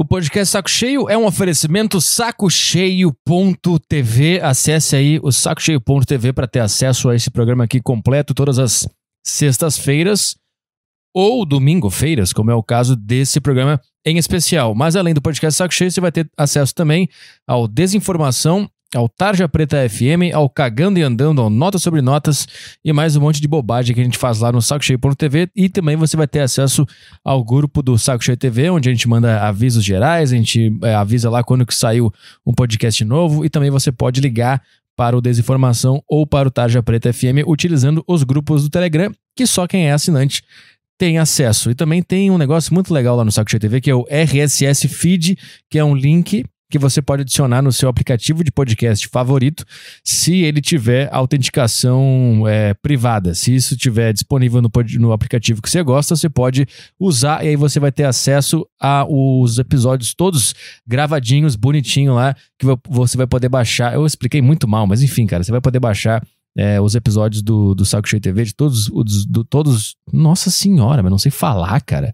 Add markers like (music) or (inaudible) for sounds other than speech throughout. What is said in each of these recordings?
O podcast Saco Cheio é um oferecimento sacocheio.tv. Acesse aí o sacocheio.tv para ter acesso a esse programa aqui completo todas as sextas-feiras ou domingo-feiras, como é o caso desse programa em especial. Mas além do podcast Saco Cheio, você vai ter acesso também ao Desinformação ao Tarja Preta FM, ao Cagando e Andando, ao Notas sobre Notas e mais um monte de bobagem que a gente faz lá no sacocheio.tv e também você vai ter acesso ao grupo do Saco Cheio TV, onde a gente manda avisos gerais, a gente é, avisa lá quando que saiu um podcast novo e também você pode ligar para o Desinformação ou para o Tarja Preta FM utilizando os grupos do Telegram, que só quem é assinante tem acesso. E também tem um negócio muito legal lá no Saco Cheio TV, que é o RSS Feed, que é um link que você pode adicionar no seu aplicativo de podcast favorito, se ele tiver autenticação é, privada. Se isso tiver disponível no, no, aplicativo que você gosta, você pode usar e aí você vai ter acesso aos episódios todos gravadinhos, bonitinho lá, que você vai poder baixar. Eu expliquei muito mal, mas enfim, cara, você vai poder baixar. É, os episódios do, do Saco Cheio TV, de todos os. Todos, nossa Senhora, mas não sei falar, cara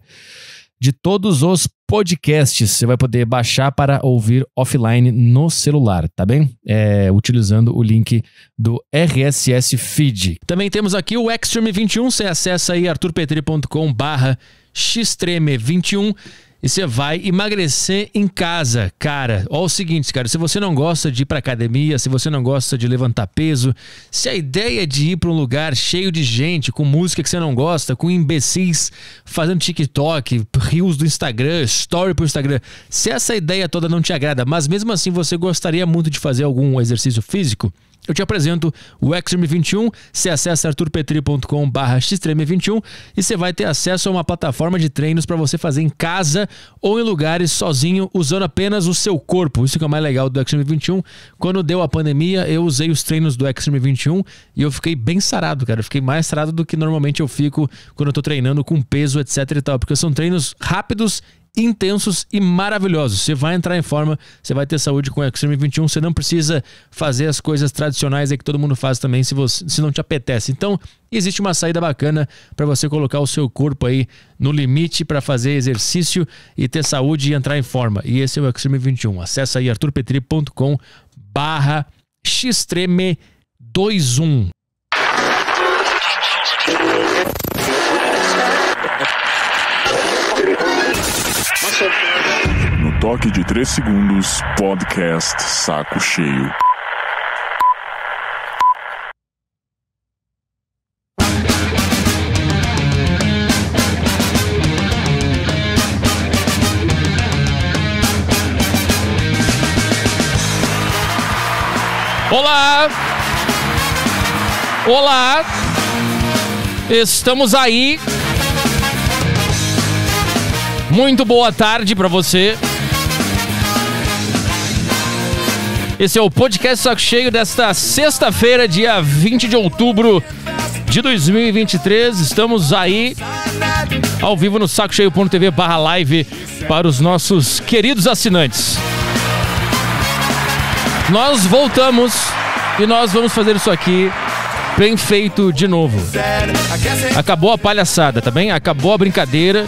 de todos os podcasts. Você vai poder baixar para ouvir offline no celular, tá bem? É, utilizando o link do RSS Feed. Também temos aqui o Xtreme 21. Você acessa aí arturpetri.com barra xtreme 21 e você vai emagrecer em casa, cara. Olha o seguinte, cara, se você não gosta de ir para academia, se você não gosta de levantar peso, se a ideia de ir para um lugar cheio de gente, com música que você não gosta, com imbecis fazendo TikTok, rios do Instagram, story pro Instagram, se essa ideia toda não te agrada, mas mesmo assim você gostaria muito de fazer algum exercício físico, eu te apresento o Xtreme 21. Você acessa arturpetri.com/xtreme21 e você vai ter acesso a uma plataforma de treinos para você fazer em casa ou em lugares sozinho, usando apenas o seu corpo. Isso que é o mais legal do Xtreme 21. Quando deu a pandemia, eu usei os treinos do Xtreme 21 e eu fiquei bem sarado, cara. Eu fiquei mais sarado do que normalmente eu fico quando eu tô treinando com peso, etc e tal, porque são treinos rápidos intensos e maravilhosos. Você vai entrar em forma, você vai ter saúde com o Extreme 21, você não precisa fazer as coisas tradicionais aí que todo mundo faz também se você se não te apetece. Então, existe uma saída bacana para você colocar o seu corpo aí no limite para fazer exercício e ter saúde e entrar em forma. E esse é o Extreme 21. Acesse aí arturpetri.com/xtreme21 toque de 3 segundos, podcast Saco Cheio. Olá! Olá! Estamos aí. Muito boa tarde para você. Esse é o podcast Saco Cheio desta sexta-feira, dia 20 de outubro de 2023. Estamos aí ao vivo no sacocheio.tv barra live para os nossos queridos assinantes. Nós voltamos e nós vamos fazer isso aqui bem feito de novo. Acabou a palhaçada, tá bem? Acabou a brincadeira.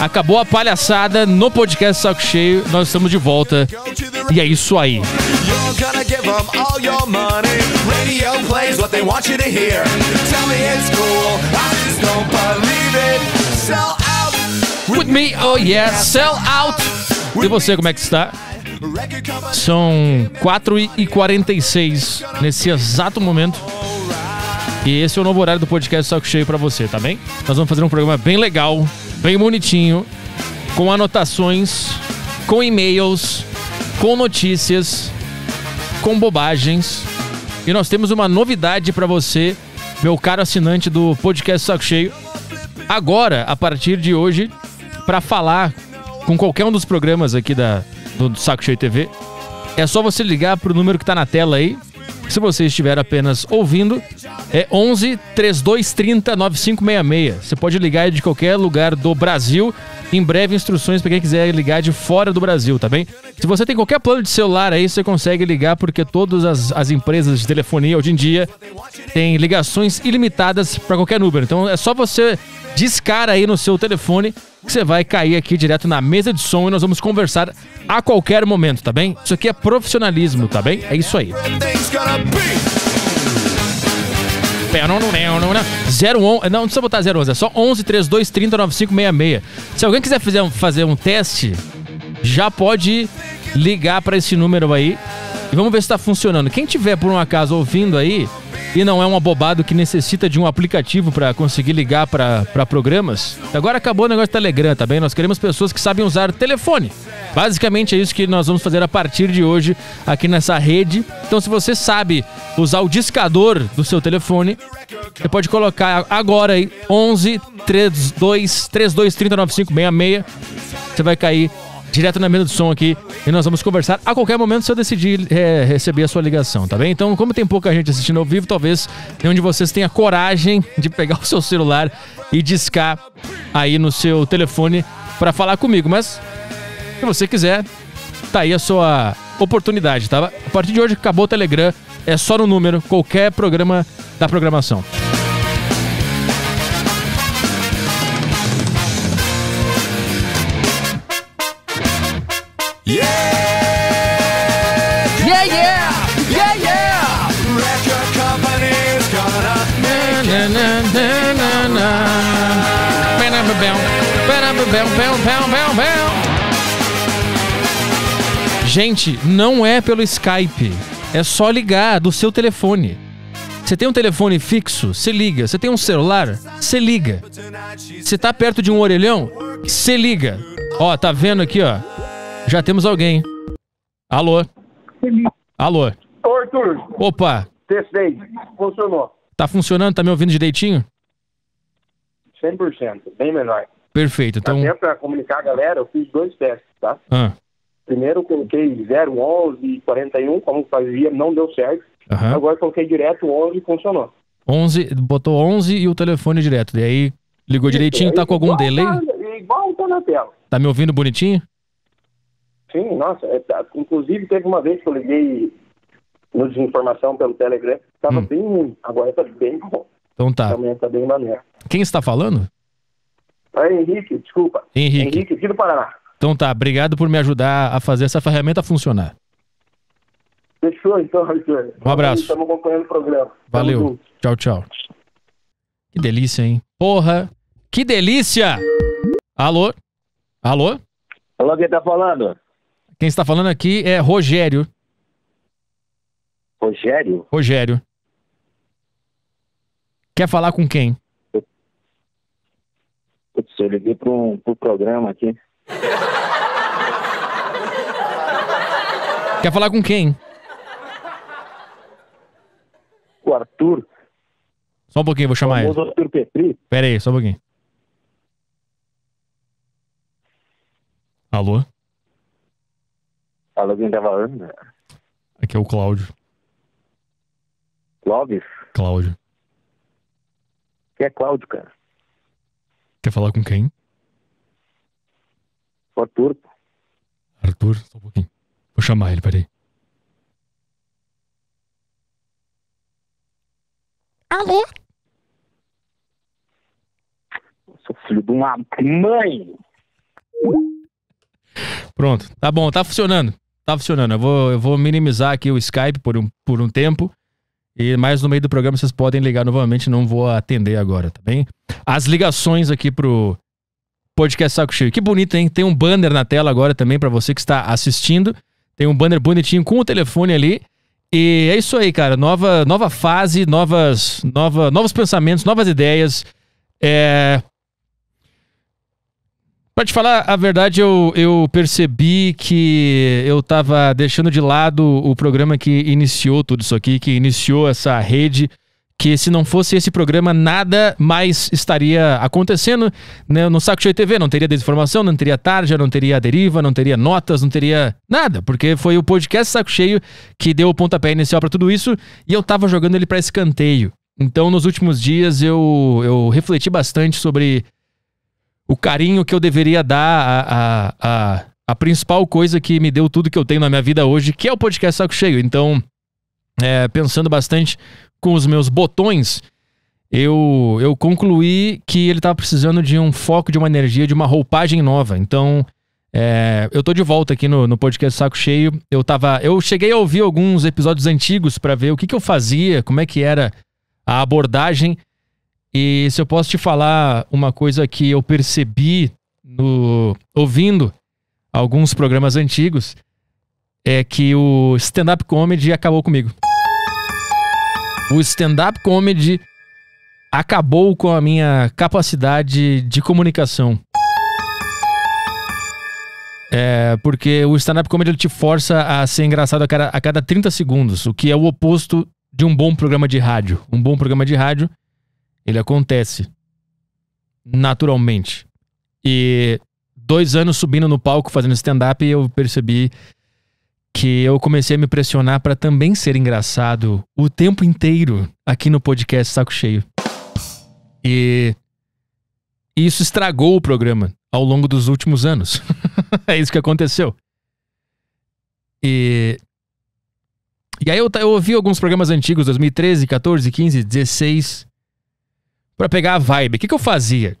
Acabou a palhaçada no podcast Saco Cheio. Nós estamos de volta. E é isso aí. I'm gonna give them all your money. Radio plays what they want you to hear. Tell me it's cool, I just don't believe it. Sell out. With me, oh yeah, sell out. E você, como é que está? São 4 e 46 nesse exato momento. E esse é o novo horário do podcast Saco Cheio para você, tá bem? Nós vamos fazer um programa bem legal, bem bonitinho, com anotações, com e-mails, com notícias com bobagens. E nós temos uma novidade para você, meu caro assinante do podcast Saco Cheio. Agora, a partir de hoje, para falar com qualquer um dos programas aqui da, do, do Saco Cheio TV, é só você ligar pro número que tá na tela aí, se você estiver apenas ouvindo, é 11 3230 9566. Você pode ligar de qualquer lugar do Brasil. Em breve, instruções para quem quiser ligar de fora do Brasil, tá bem? Se você tem qualquer plano de celular aí, você consegue ligar, porque todas as, as empresas de telefonia hoje em dia têm ligações ilimitadas para qualquer número. Então é só você discar aí no seu telefone que você vai cair aqui direto na mesa de som e nós vamos conversar a qualquer momento, tá bem? Isso aqui é profissionalismo, tá bem? É isso aí. 011, não, precisa botar 011, é só 11 32 30 9566. Se alguém quiser fazer um, fazer um teste, já pode ligar para esse número aí e vamos ver se está funcionando. Quem tiver por um acaso ouvindo aí e não é um abobado que necessita de um aplicativo para conseguir ligar para programas, agora acabou o negócio do Telegram, tá bem? Nós queremos pessoas que sabem usar telefone. Basicamente é isso que nós vamos fazer a partir de hoje aqui nessa rede. Então, se você sabe usar o discador do seu telefone, você pode colocar agora aí 11 32 32 30 66. Você vai cair direto na mesa do som aqui e nós vamos conversar a qualquer momento se eu decidir é, receber a sua ligação, tá bem? Então, como tem pouca gente assistindo ao vivo, talvez nenhum de vocês tenha coragem de pegar o seu celular e discar aí no seu telefone para falar comigo, mas se você quiser, tá aí a sua oportunidade, tá? A partir de hoje acabou o Telegram, é só no número, qualquer programa da programação. Gente, não é pelo Skype. É só ligar do seu telefone. Você tem um telefone fixo? Se liga. Você tem um celular? Se liga. Você tá perto de um orelhão? Se liga. Ó, tá vendo aqui, ó. Já temos alguém. Alô? Alô? Arthur. Opa. Testei. Funcionou. Tá funcionando? Tá me ouvindo direitinho? 100%. Bem melhor. Perfeito. Então... Até para comunicar a galera, eu fiz dois testes, tá? Ah. Primeiro coloquei 0, 11 41, como fazia, não deu certo. Uhum. Agora coloquei direto 11 e funcionou. 11, botou 11 e o telefone direto. E aí ligou direitinho, tá é com algum delay? Tá, igual tá na tela. Tá me ouvindo bonitinho? Sim, nossa. É, tá, inclusive teve uma vez que eu liguei no desinformação pelo Telegram, tava hum. bem ruim. Agora tá bem bom. Então tá. Também tá bem maneiro. Quem está falando? É Henrique, desculpa. Henrique. Henrique, aqui do Paraná. Então tá, obrigado por me ajudar a fazer essa ferramenta funcionar. Fechou então, Alexandre. Um abraço. Estamos acompanhando o programa. Valeu. Tchau, tchau. Que delícia, hein? Porra! Que delícia! Alô? Alô? Alô, quem tá falando? Quem está falando aqui é Rogério. Rogério? Rogério. Quer falar com quem? eu liguei para um pro programa aqui. Quer falar com quem? O Arthur. Só um pouquinho, vou chamar ele. Arthur Petri. Pera aí, só um pouquinho. Alô? Alô, quem tá falando? Aqui é o Cláudio. Cláudio? Cláudio. Quem é Cláudio, cara? Quer falar com quem? Arthur. Arthur, só um pouquinho. Vou chamar ele, peraí. Alô? Sou filho de uma mãe. Pronto, tá bom, tá funcionando. Tá funcionando. Eu vou, eu vou minimizar aqui o Skype por um, por um tempo e mais no meio do programa vocês podem ligar novamente, não vou atender agora, tá bem? As ligações aqui pro podcast Saco Cheio. Que bonito, hein? Tem um banner na tela agora também para você que está assistindo. Tem um banner bonitinho com o telefone ali. E é isso aí, cara. Nova, nova fase, novas, nova, novos pensamentos, novas ideias. É, Pra te falar a verdade, eu, eu percebi que eu tava deixando de lado o programa que iniciou tudo isso aqui, que iniciou essa rede, que se não fosse esse programa, nada mais estaria acontecendo né, no Saco Cheio TV. Não teria desinformação, não teria tarja, não teria deriva, não teria notas, não teria nada, porque foi o podcast Saco Cheio que deu o pontapé inicial para tudo isso e eu tava jogando ele para escanteio. Então, nos últimos dias, eu, eu refleti bastante sobre o carinho que eu deveria dar a, a, a, a, principal coisa que me deu tudo que eu tenho na minha vida hoje, que é o podcast Saco Cheio. Então, é, pensando bastante com os meus botões, eu, eu concluí que ele estava precisando de um foco, de uma energia, de uma roupagem nova. Então, é, eu tô de volta aqui no, no podcast Saco Cheio. Eu tava, eu cheguei a ouvir alguns episódios antigos para ver o que, que eu fazia, como é que era a abordagem. E se eu posso te falar uma coisa que eu percebi no ouvindo alguns programas antigos, é que o stand-up comedy acabou comigo. O stand-up comedy acabou com a minha capacidade de comunicação. É, porque o stand-up comedy ele te força a ser engraçado a cada, a cada 30 segundos, o que é o oposto de um bom programa de rádio. Um bom programa de rádio, ele acontece naturalmente. E dois anos subindo no palco fazendo stand-up, eu percebi que eu comecei a me pressionar para também ser engraçado o tempo inteiro aqui no podcast Saco Cheio. E isso estragou o programa ao longo dos últimos anos. (laughs) é isso que aconteceu. E. E aí eu, eu ouvi alguns programas antigos, 2013, 14, 15, 16 para pegar a vibe. O que, que eu fazia?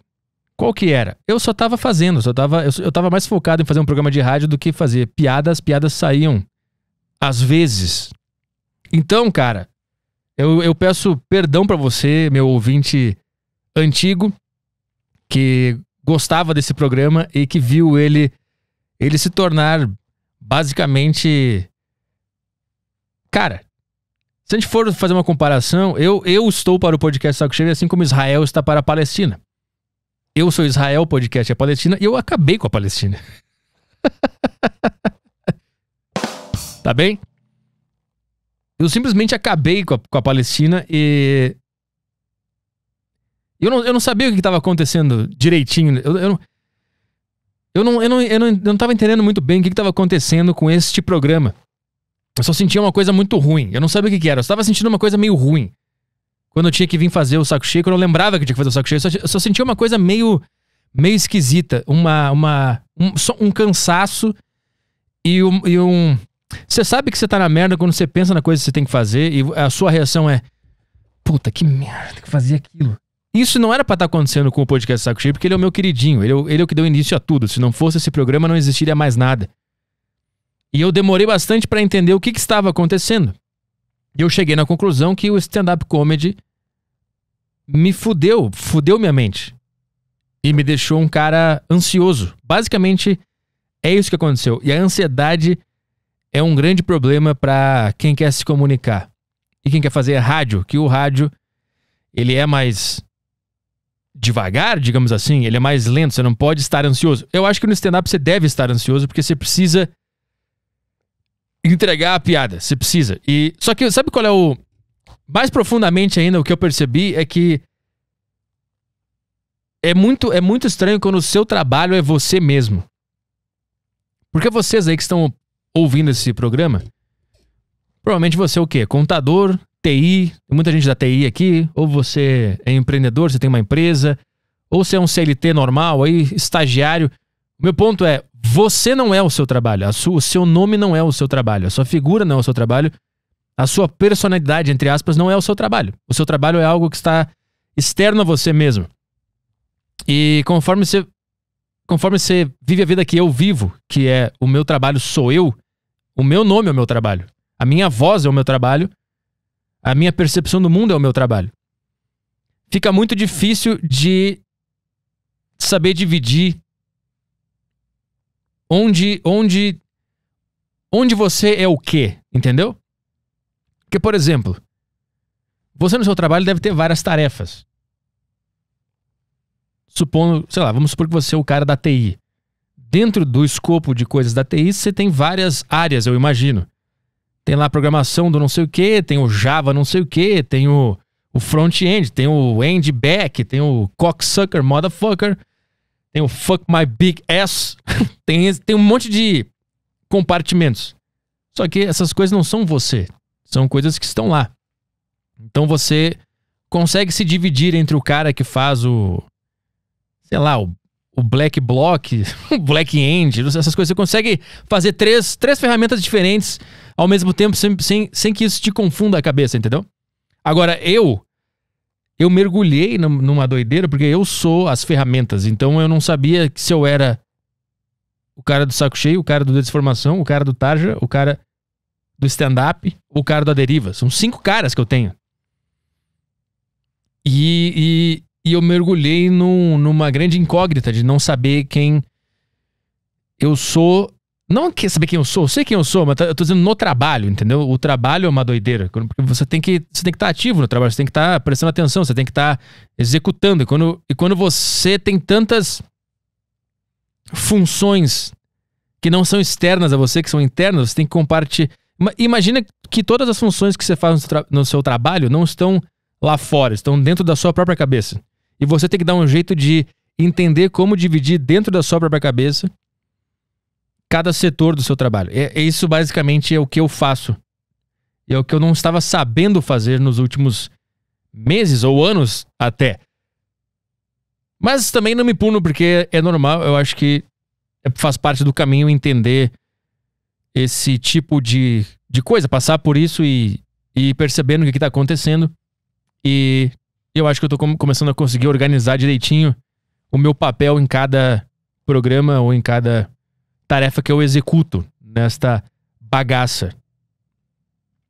Qual que era? Eu só tava fazendo, só tava, eu, eu tava mais focado em fazer um programa de rádio do que fazer piadas, piadas saíam. Às vezes. Então, cara, eu, eu peço perdão para você, meu ouvinte antigo, que gostava desse programa e que viu ele, ele se tornar basicamente. Cara, se a gente for fazer uma comparação, eu, eu estou para o podcast Saco Cheio, assim como Israel está para a Palestina. Eu sou Israel, podcast é a Palestina, e eu acabei com a Palestina. (laughs) tá bem? Eu simplesmente acabei com a, com a Palestina e. Eu não, eu não sabia o que estava acontecendo direitinho. Eu, eu, não, eu, não, eu, não, eu, não, eu não entendendo muito bem o que estava acontecendo com este programa. Eu só sentia uma coisa muito ruim. Eu não sabia o que, que era. Eu estava sentindo uma coisa meio ruim. Quando eu tinha que vir fazer o saco cheio, quando eu lembrava que eu tinha que fazer o saco cheio, eu só, eu só sentia uma coisa meio meio esquisita. Uma, uma, um, um cansaço e um, e um. Você sabe que você tá na merda quando você pensa na coisa que você tem que fazer e a sua reação é: Puta, que merda que fazia aquilo. Isso não era pra estar tá acontecendo com o podcast Saco Cheio, porque ele é o meu queridinho. Ele, é ele é o que deu início a tudo. Se não fosse esse programa, não existiria mais nada. E eu demorei bastante para entender o que, que estava acontecendo. E eu cheguei na conclusão que o stand-up comedy me fudeu, fudeu minha mente. E me deixou um cara ansioso. Basicamente, é isso que aconteceu. E a ansiedade é um grande problema para quem quer se comunicar. E quem quer fazer rádio, que o rádio ele é mais devagar, digamos assim, ele é mais lento, você não pode estar ansioso. Eu acho que no stand-up você deve estar ansioso, porque você precisa entregar a piada. Você precisa. E só que sabe qual é o mais profundamente ainda o que eu percebi é que é muito é muito estranho quando o seu trabalho é você mesmo. Porque vocês aí que estão ouvindo esse programa, provavelmente você é o quê? Contador, TI, muita gente da TI aqui, ou você é empreendedor, você tem uma empresa, ou você é um CLT normal aí, estagiário. O meu ponto é, você não é o seu trabalho, sua, o seu nome não é o seu trabalho, a sua figura não é o seu trabalho, a sua personalidade, entre aspas, não é o seu trabalho. O seu trabalho é algo que está externo a você mesmo. E conforme você, conforme você vive a vida que eu vivo, que é o meu trabalho sou eu, o meu nome é o meu trabalho, a minha voz é o meu trabalho, a minha percepção do mundo é o meu trabalho. Fica muito difícil de saber dividir onde onde onde você é o quê, entendeu? Porque por exemplo, você no seu trabalho deve ter várias tarefas. Supondo, sei lá, vamos supor que você é o cara da TI. Dentro do escopo de coisas da TI, você tem várias áreas, eu imagino. Tem lá a programação do não sei o que, tem o Java não sei o que, tem o, o front-end, tem o end-back, tem o cocksucker motherfucker, tem o fuck my big ass, (laughs) tem, tem um monte de compartimentos. Só que essas coisas não são você, são coisas que estão lá. Então você consegue se dividir entre o cara que faz o, sei lá, o, o black block, (laughs) o black end, essas coisas. Você consegue fazer três, três ferramentas diferentes ao mesmo tempo sem, sem, sem que isso te confunda a cabeça, entendeu? Agora, eu eu mergulhei numa doideira, porque eu sou as ferramentas. Então eu não sabia se eu era o cara do saco cheio, o cara do Desformação, o cara do Tarja, o cara do stand-up, o cara da deriva. São cinco caras que eu tenho. E, e, e eu mergulhei num, numa grande incógnita de não saber quem eu sou não quer saber quem eu sou, eu sei quem eu sou, mas tá, eu tô dizendo no trabalho, entendeu? O trabalho é uma doideira. Porque você tem que você tem que estar tá ativo no trabalho, você tem que estar tá prestando atenção, você tem que estar tá executando. E quando, e quando você tem tantas funções que não são externas a você, que são internas, você tem que compartilhar. Imagina que todas as funções que você faz no, no seu trabalho não estão lá fora, estão dentro da sua própria cabeça. E você tem que dar um jeito de entender como dividir dentro da sua própria cabeça cada setor do seu trabalho. É, é, isso basicamente é o que eu faço. É o que eu não estava sabendo fazer nos últimos meses ou anos até. Mas também não me puno, porque é normal, eu acho que é, faz parte do caminho entender esse tipo de, de coisa, passar por isso e, e percebendo o que está acontecendo. E eu acho que eu estou com, começando a conseguir organizar direitinho o meu papel em cada programa ou em cada tarefa que eu executo nesta bagaça.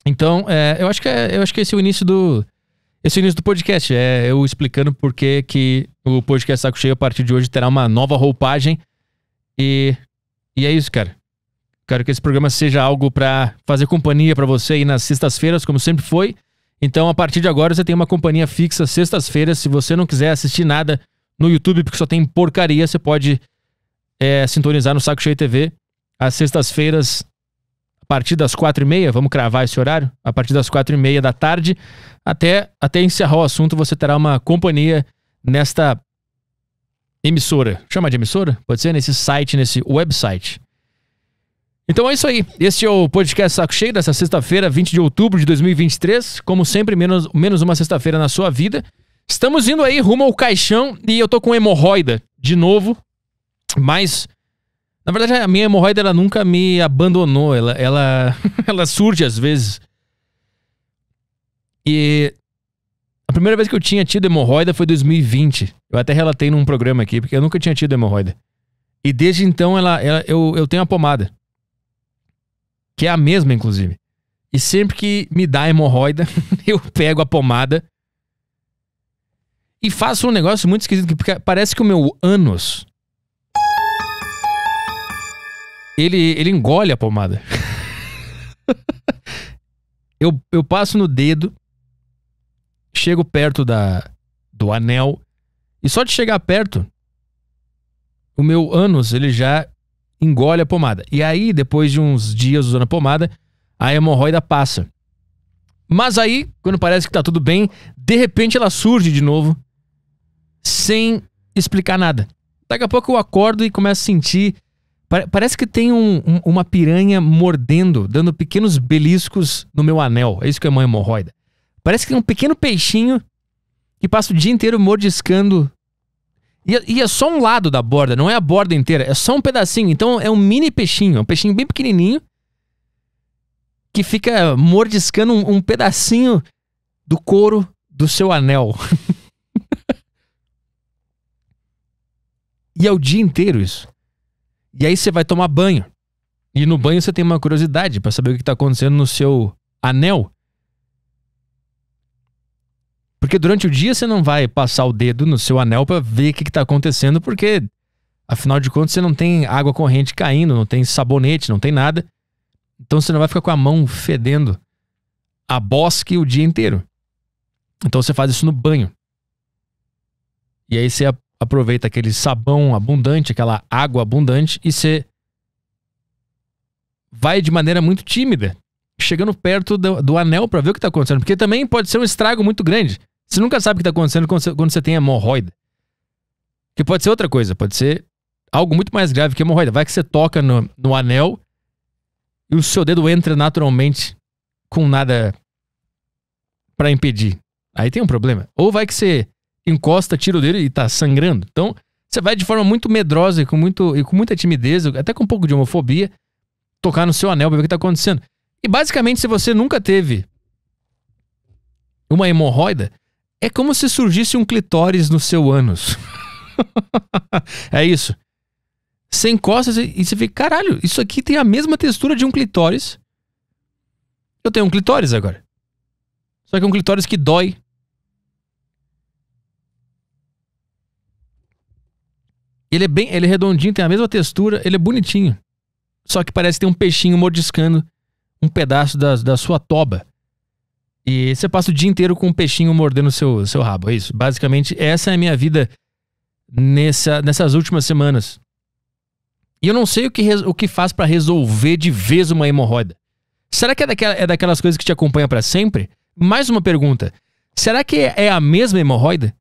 Então, é, eu, acho que é, eu acho que esse é o início do. Esse é o início do podcast. É eu explicando por que, que o podcast Saco Cheio a partir de hoje terá uma nova roupagem. E, e é isso, cara. Quero que esse programa seja algo para fazer companhia para você aí nas sextas-feiras, como sempre foi. Então, a partir de agora, você tem uma companhia fixa sextas-feiras. Se você não quiser assistir nada no YouTube, porque só tem porcaria, você pode é, sintonizar no Saco Cheio TV às sextas-feiras, a partir das quatro e meia, vamos cravar esse horário, a partir das quatro e meia da tarde, até, até encerrar o assunto, você terá uma companhia nesta emissora. Chama de emissora? Pode ser? Nesse site, nesse website. Então é isso aí. Este é o podcast Saco Cheio dessa sexta-feira, 20 de outubro de 2023. Como sempre, menos, menos uma sexta-feira na sua vida. Estamos indo aí rumo ao caixão e eu tô com hemorroida de novo. Mas, na verdade, a minha hemorroida ela nunca me abandonou. Ela, ela, (laughs) ela surge às vezes. E a primeira vez que eu tinha tido hemorroida foi em 2020. Eu até relatei num programa aqui, porque eu nunca tinha tido hemorroida. E desde então ela, ela eu, eu tenho a pomada. Que é a mesma, inclusive. E sempre que me dá hemorroida, (laughs) eu pego a pomada e faço um negócio muito esquisito, porque parece que o meu ânus ele, ele engole a pomada. eu, eu passo no dedo, chego perto da, do anel, e só de chegar perto, o meu ânus ele já engole a pomada. E aí, depois de uns dias usando a pomada, a hemorroida passa. Mas aí, quando parece que tá tudo bem, de repente ela surge de novo, sem explicar nada. Daqui a pouco eu acordo e começo a sentir Parece que tem um, um, uma piranha mordendo, dando pequenos beliscos no meu anel. É isso que é uma hemorroida. Parece que tem um pequeno peixinho que passa o dia inteiro mordiscando. E, é, e é só um lado da borda, não é a borda inteira, é só um pedacinho. Então é um mini peixinho, é um peixinho bem pequenininho que fica mordiscando um, um pedacinho do couro do seu anel. (laughs) e é o dia inteiro isso. E aí você vai tomar banho. E no banho você tem uma curiosidade para saber o que está acontecendo no seu anel. Porque durante o dia você não vai passar o dedo no seu anel para ver o que está acontecendo, porque afinal de contas você não tem água corrente caindo, não tem sabonete, não tem nada. Então você não vai ficar com a mão fedendo a bosque o dia inteiro. Então você faz isso no banho. E aí você aproveita aquele sabão abundante, aquela água abundante e você vai de maneira muito tímida, chegando perto do, do anel para ver o que está acontecendo, porque também pode ser um estrago muito grande. Você nunca sabe o que está acontecendo quando você, quando você tem hemorroida. Que pode ser outra coisa, pode ser algo muito mais grave que hemorroida. Vai que você toca no, no anel e o seu dedo entra naturalmente com nada para impedir. Aí tem um problema. Ou vai que você encosta, tira o dedo e tá sangrando. Então, você vai de forma muito medrosa e com, muito, e com muita timidez, até com um pouco de homofobia, tocar no seu anel pra ver o que tá acontecendo. E basicamente, se você nunca teve uma hemorroida, é como se surgisse um clitóris no seu ânus. (laughs) é isso. Você encosta e você fica, caralho, isso aqui tem a mesma textura de um clitóris. Eu tenho um clitóris agora. Só que é um clitóris que dói Ele é bem, ele é redondinho, tem a mesma textura, ele é bonitinho. Só que parece que tem um peixinho mordiscando um pedaço da, da sua toba. E você passa o dia inteiro com um peixinho mordendo seu, seu rabo. É isso. Basicamente, essa é a minha vida nessa, nessas últimas semanas. E eu não sei o que, o que faz para resolver de vez uma hemorroida. Será que é, daquela, é daquelas coisas que te acompanha para sempre? Mais uma pergunta. Será que é a mesma hemorroida?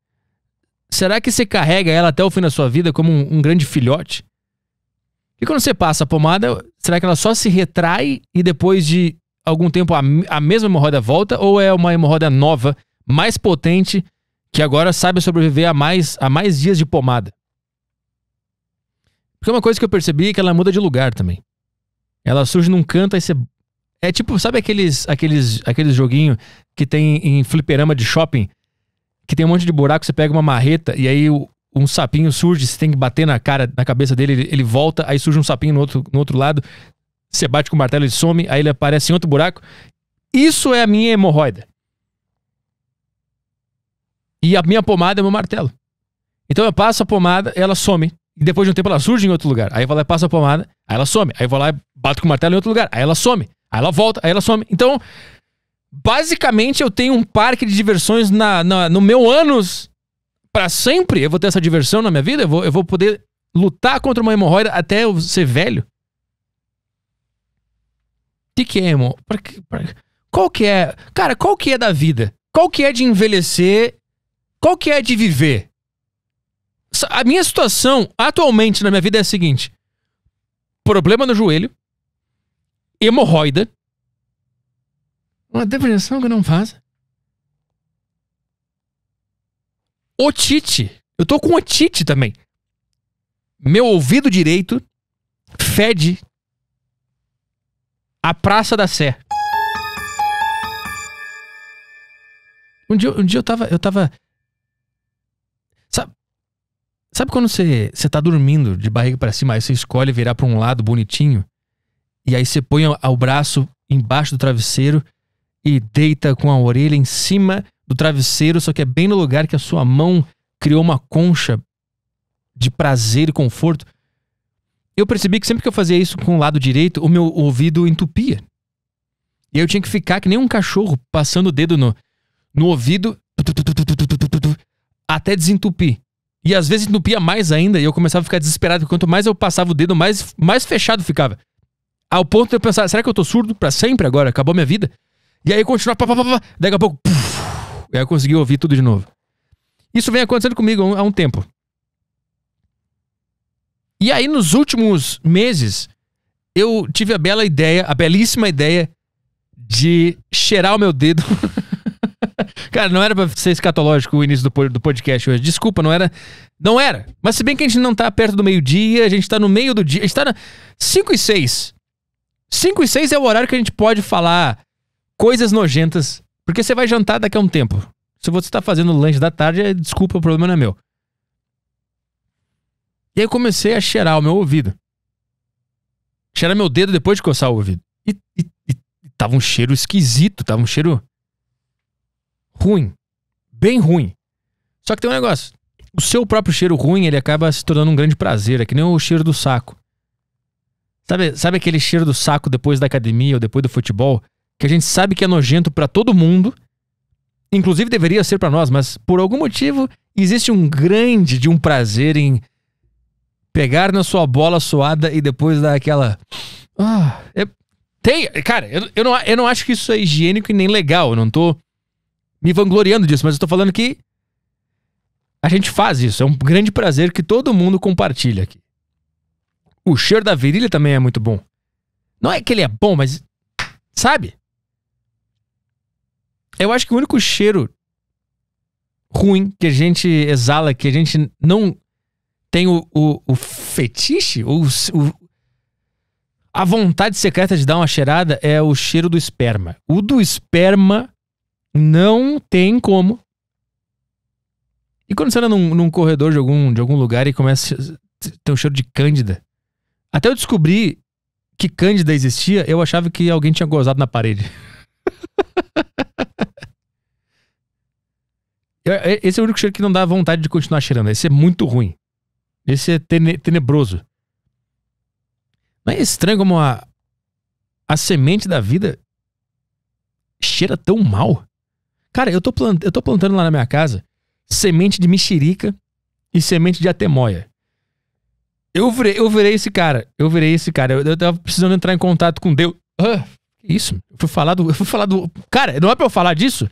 será que você carrega ela até o fim da sua vida como um, um grande filhote? E quando você passa a pomada, será que ela só se retrai e depois de algum tempo a, a mesma hemorroida volta? Ou é uma hemorroida nova, mais potente, que agora sabe sobreviver a mais, a mais dias de pomada? Porque uma coisa que eu percebi é que ela muda de lugar também. Ela surge num canto, aí você. É tipo, sabe aqueles, aqueles, aqueles joguinho que tem em fliperama de shopping? que tem um monte de buraco, você pega uma marreta e aí o, um sapinho surge, você tem que bater na cara, na cabeça dele, ele, ele volta, aí surge um sapinho no outro, no outro lado, você bate com o martelo, ele some, aí ele aparece em outro buraco. Isso é a minha hemorroida. E a minha pomada é o meu martelo. Então eu passo a pomada, ela some. E depois de um tempo ela surge em outro lugar. Aí eu vou lá e passo a pomada, aí ela some. Aí eu vou lá e bato com o martelo em outro lugar, aí ela some. Aí ela volta, aí ela some. Então, basicamente eu tenho um parque de diversões na, na no meu ânus para sempre. Eu vou ter essa diversão na minha vida? Eu vou, eu vou poder lutar contra uma hemorroida até eu ser velho? O que, que é, irmão? Qual que é? Cara, qual que é da vida? Qual que é de envelhecer? Qual que é de viver? A minha situação atualmente na minha vida é a seguinte: problema no joelho, hemorroida, uma depressão que não faz. Otite. Eu tô com otite também. Meu ouvido direito fede a Praça da Sé. Um dia, um dia eu tava. Eu tava. Sabe, sabe quando você, você tá dormindo de barriga para cima, aí você escolhe virar para um lado bonitinho, e aí você põe o, o braço embaixo do travesseiro e deita com a orelha em cima do travesseiro, só que é bem no lugar que a sua mão criou uma concha de prazer e conforto. Eu percebi que sempre que eu fazia isso com o lado direito, o meu ouvido entupia. E eu tinha que ficar que nem um cachorro passando o dedo no, no ouvido até desentupir. E às vezes entupia mais ainda e eu começava a ficar desesperado. Quanto mais eu passava o dedo, mais, mais fechado ficava. Ao ponto de eu pensar, será que eu tô surdo para sempre agora? Acabou minha vida? E aí continua. Pá, pá, pá, pá, daqui a pouco. Puf, e aí eu consegui ouvir tudo de novo. Isso vem acontecendo comigo há um tempo. E aí, nos últimos meses, eu tive a bela ideia, a belíssima ideia de cheirar o meu dedo. (laughs) Cara, não era pra ser escatológico o início do, do podcast hoje. Desculpa, não era. Não era. Mas se bem que a gente não tá perto do meio-dia, a gente tá no meio do dia. A gente tá na 5 e 6. 5 e 6 é o horário que a gente pode falar Coisas nojentas. Porque você vai jantar daqui a um tempo. Se você está fazendo lanche da tarde, é, desculpa, o problema não é meu. E aí eu comecei a cheirar o meu ouvido. Cheirar meu dedo depois de coçar o ouvido. E, e, e tava um cheiro esquisito, tava um cheiro ruim. Bem ruim. Só que tem um negócio. O seu próprio cheiro ruim, ele acaba se tornando um grande prazer. É que nem o cheiro do saco. Sabe, sabe aquele cheiro do saco depois da academia ou depois do futebol? que a gente sabe que é nojento para todo mundo, inclusive deveria ser para nós, mas por algum motivo existe um grande de um prazer em pegar na sua bola suada e depois dar aquela. Ah, é... Tem, cara, eu, eu, não, eu não acho que isso é higiênico e nem legal. Eu não tô me vangloriando disso, mas eu tô falando que a gente faz isso. É um grande prazer que todo mundo compartilha aqui. O cheiro da virilha também é muito bom. Não é que ele é bom, mas. Sabe? Eu acho que o único cheiro ruim que a gente exala, que a gente não tem o, o, o fetiche, ou a vontade secreta de dar uma cheirada é o cheiro do esperma. O do esperma não tem como. E quando você anda num, num corredor de algum, de algum lugar e começa a ter um cheiro de cândida. Até eu descobri que cândida existia, eu achava que alguém tinha gozado na parede. (laughs) É, esse é o único cheiro que não dá vontade de continuar cheirando. Esse é muito ruim. Esse é tene, tenebroso. Não é estranho como a, a semente da vida cheira tão mal? Cara, eu tô, plant, eu tô plantando lá na minha casa semente de mexerica e semente de atemoia. Eu virei, eu virei esse cara. Eu virei esse cara. Eu, eu tava precisando entrar em contato com Deus. Ah, isso? Eu fui falar do. Eu fui falar do. Cara, não é pra eu falar disso?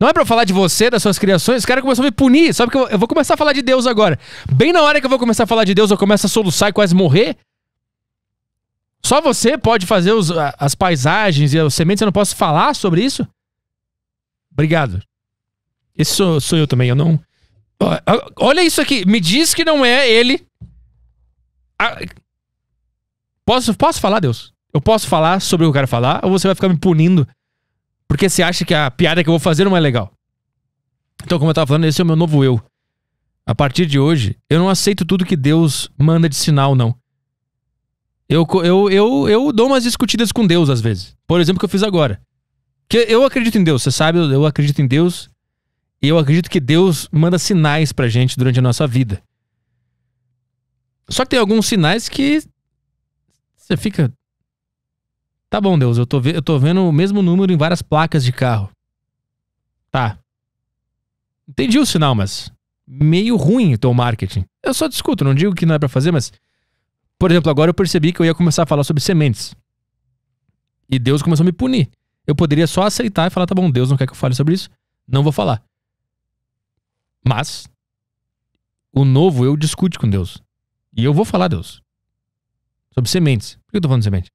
Não é para falar de você, das suas criações. Os caras começam a me punir. Sabe que eu, eu, vou começar a falar de Deus agora. Bem na hora que eu vou começar a falar de Deus, eu começo a soluçar e quase morrer. Só você pode fazer os, as paisagens e as sementes. Eu não posso falar sobre isso? Obrigado. Esse sou, sou eu também. Eu não. Olha isso aqui. Me diz que não é ele. posso, posso falar, Deus? Eu posso falar sobre o que eu quero falar? Ou você vai ficar me punindo? Porque você acha que a piada que eu vou fazer não é legal. Então, como eu tava falando, esse é o meu novo eu. A partir de hoje, eu não aceito tudo que Deus manda de sinal, não. Eu, eu, eu, eu dou umas discutidas com Deus às vezes. Por exemplo, o que eu fiz agora. Que eu acredito em Deus, você sabe, eu, eu acredito em Deus. E eu acredito que Deus manda sinais pra gente durante a nossa vida. Só que tem alguns sinais que você fica. Tá bom, Deus, eu tô, eu tô vendo o mesmo número em várias placas de carro. Tá. Entendi o sinal, mas meio ruim o teu marketing. Eu só discuto, não digo que não é para fazer, mas por exemplo, agora eu percebi que eu ia começar a falar sobre sementes. E Deus começou a me punir. Eu poderia só aceitar e falar, tá bom, Deus não quer que eu fale sobre isso, não vou falar. Mas o novo eu discute com Deus. E eu vou falar, Deus. Sobre sementes. Por que eu tô falando de semente?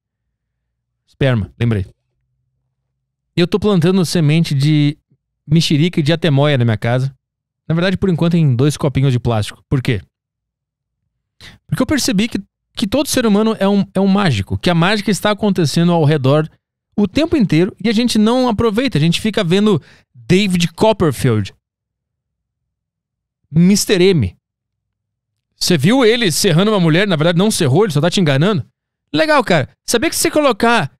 Esperma, lembrei. Eu tô plantando semente de mexerica e de atemoia na minha casa. Na verdade, por enquanto, em dois copinhos de plástico. Por quê? Porque eu percebi que, que todo ser humano é um, é um mágico, que a mágica está acontecendo ao redor o tempo inteiro e a gente não aproveita, a gente fica vendo David Copperfield, Mr. M. Você viu ele serrando uma mulher? Na verdade, não serrou, ele só tá te enganando. Legal, cara. Sabia que se você colocar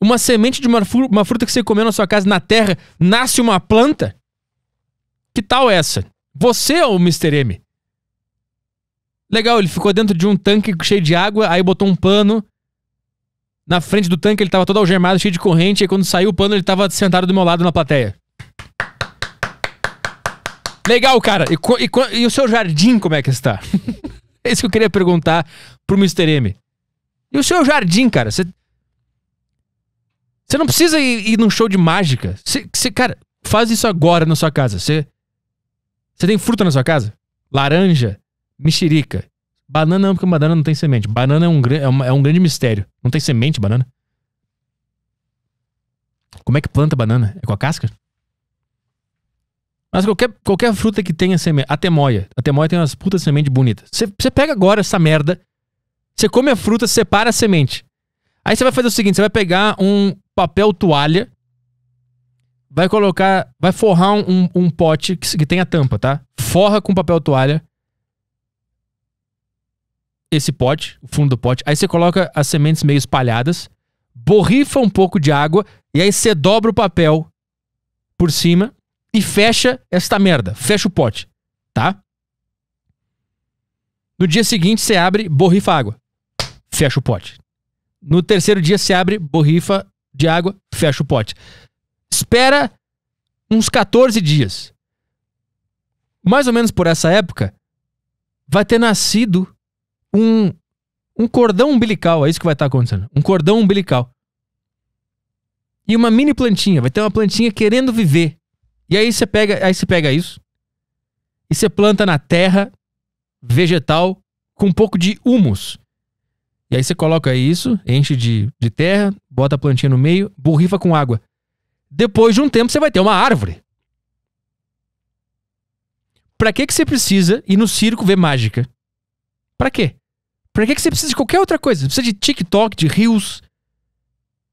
uma semente de uma, uma fruta que você comeu na sua casa, na terra, nasce uma planta? Que tal essa? Você é o Mr. M. Legal, ele ficou dentro de um tanque cheio de água, aí botou um pano. Na frente do tanque ele tava todo algemado, cheio de corrente, e quando saiu o pano ele tava sentado do meu lado na plateia. Legal, cara. E, e, e o seu jardim, como é que está? (laughs) é isso que eu queria perguntar pro Mr. M. E o seu jardim, cara? Você você não precisa ir, ir num show de mágica. Você, você, cara, faz isso agora na sua casa. Você, você tem fruta na sua casa? Laranja, mexerica. Banana não, porque banana não tem semente. Banana é um, é, uma, é um grande mistério. Não tem semente, banana? Como é que planta banana? É com a casca? Mas qualquer, qualquer fruta que tenha semente. A temoia. A temoia tem umas putas sementes bonitas. Você pega agora essa merda. Você come a fruta, separa a semente. Aí você vai fazer o seguinte: você vai pegar um papel toalha, vai colocar, vai forrar um, um, pote que, que tem a tampa, tá? Forra com papel toalha esse pote, o fundo do pote. Aí você coloca as sementes meio espalhadas, borrifa um pouco de água e aí você dobra o papel por cima e fecha esta merda, fecha o pote, tá? No dia seguinte você abre, borrifa água, fecha o pote. No terceiro dia você abre, borrifa de água, fecha o pote. Espera uns 14 dias. Mais ou menos por essa época, vai ter nascido um, um cordão umbilical. É isso que vai estar acontecendo. Um cordão umbilical. E uma mini plantinha. Vai ter uma plantinha querendo viver. E aí você pega, aí você pega isso. E você planta na terra vegetal com um pouco de humus. E aí você coloca isso, enche de, de terra, bota a plantinha no meio, borrifa com água. Depois de um tempo você vai ter uma árvore. Para que que você precisa ir no circo ver mágica? Para quê? Para que que você precisa de qualquer outra coisa? Você precisa de TikTok, de Rios,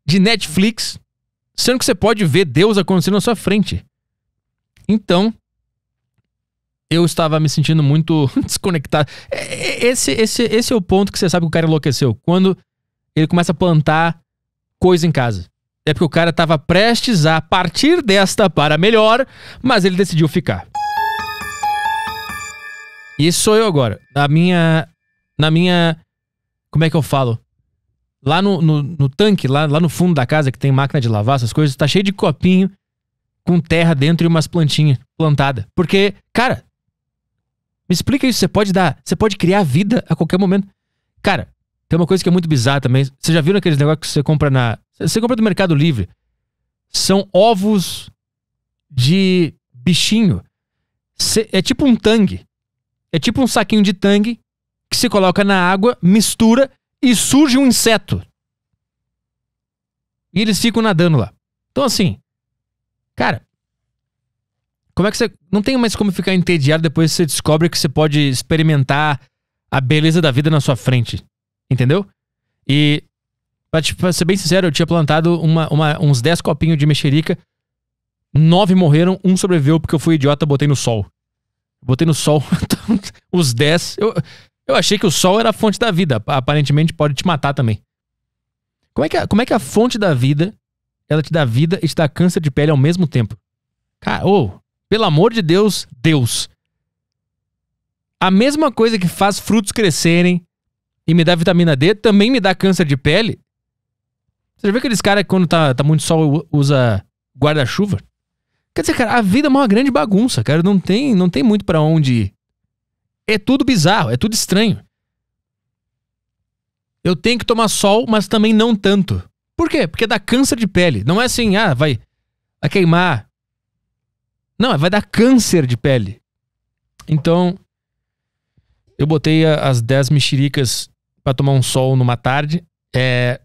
de Netflix, sendo que você pode ver Deus acontecendo na sua frente. Então, eu estava me sentindo muito (laughs) desconectado. É, é, esse, esse, esse é o ponto que você sabe que o cara enlouqueceu. Quando ele começa a plantar coisa em casa. É porque o cara estava prestes a partir desta para melhor, mas ele decidiu ficar. E sou eu agora. Na minha. Na minha. Como é que eu falo? Lá no, no, no tanque, lá, lá no fundo da casa, que tem máquina de lavar, essas coisas, tá cheio de copinho com terra dentro e umas plantinhas plantadas. Porque, cara, me explica isso. Você pode dar. Você pode criar vida a qualquer momento. Cara, tem uma coisa que é muito bizarra também. Você já viu aqueles negócios que você compra na. Você compra do Mercado Livre. São ovos de bichinho. Cê... É tipo um tangue. É tipo um saquinho de tangue que se coloca na água, mistura e surge um inseto. E eles ficam nadando lá. Então, assim. Cara. Como é que você. Não tem mais como ficar entediado depois que você descobre que você pode experimentar a beleza da vida na sua frente. Entendeu? E, pra, te, pra ser bem sincero, eu tinha plantado uma, uma, uns 10 copinhos de mexerica. Nove morreram, um sobreviveu porque eu fui idiota, botei no sol. Botei no sol (laughs) então, os 10. Eu, eu achei que o sol era a fonte da vida. Aparentemente pode te matar também. Como é que a, como é que a fonte da vida ela te dá vida e te dá câncer de pele ao mesmo tempo? Cara, oh, pelo amor de Deus, Deus. A mesma coisa que faz frutos crescerem, e me dá vitamina D, também me dá câncer de pele. Você já viu aqueles caras que quando tá, tá muito sol usa guarda-chuva? Quer dizer, cara, a vida é uma grande bagunça, cara. Não tem, não tem muito para onde ir. É tudo bizarro, é tudo estranho. Eu tenho que tomar sol, mas também não tanto. Por quê? Porque dá câncer de pele. Não é assim, ah, vai, a queimar. Não, vai dar câncer de pele. Então, eu botei as 10 mexericas para tomar um sol numa tarde. É,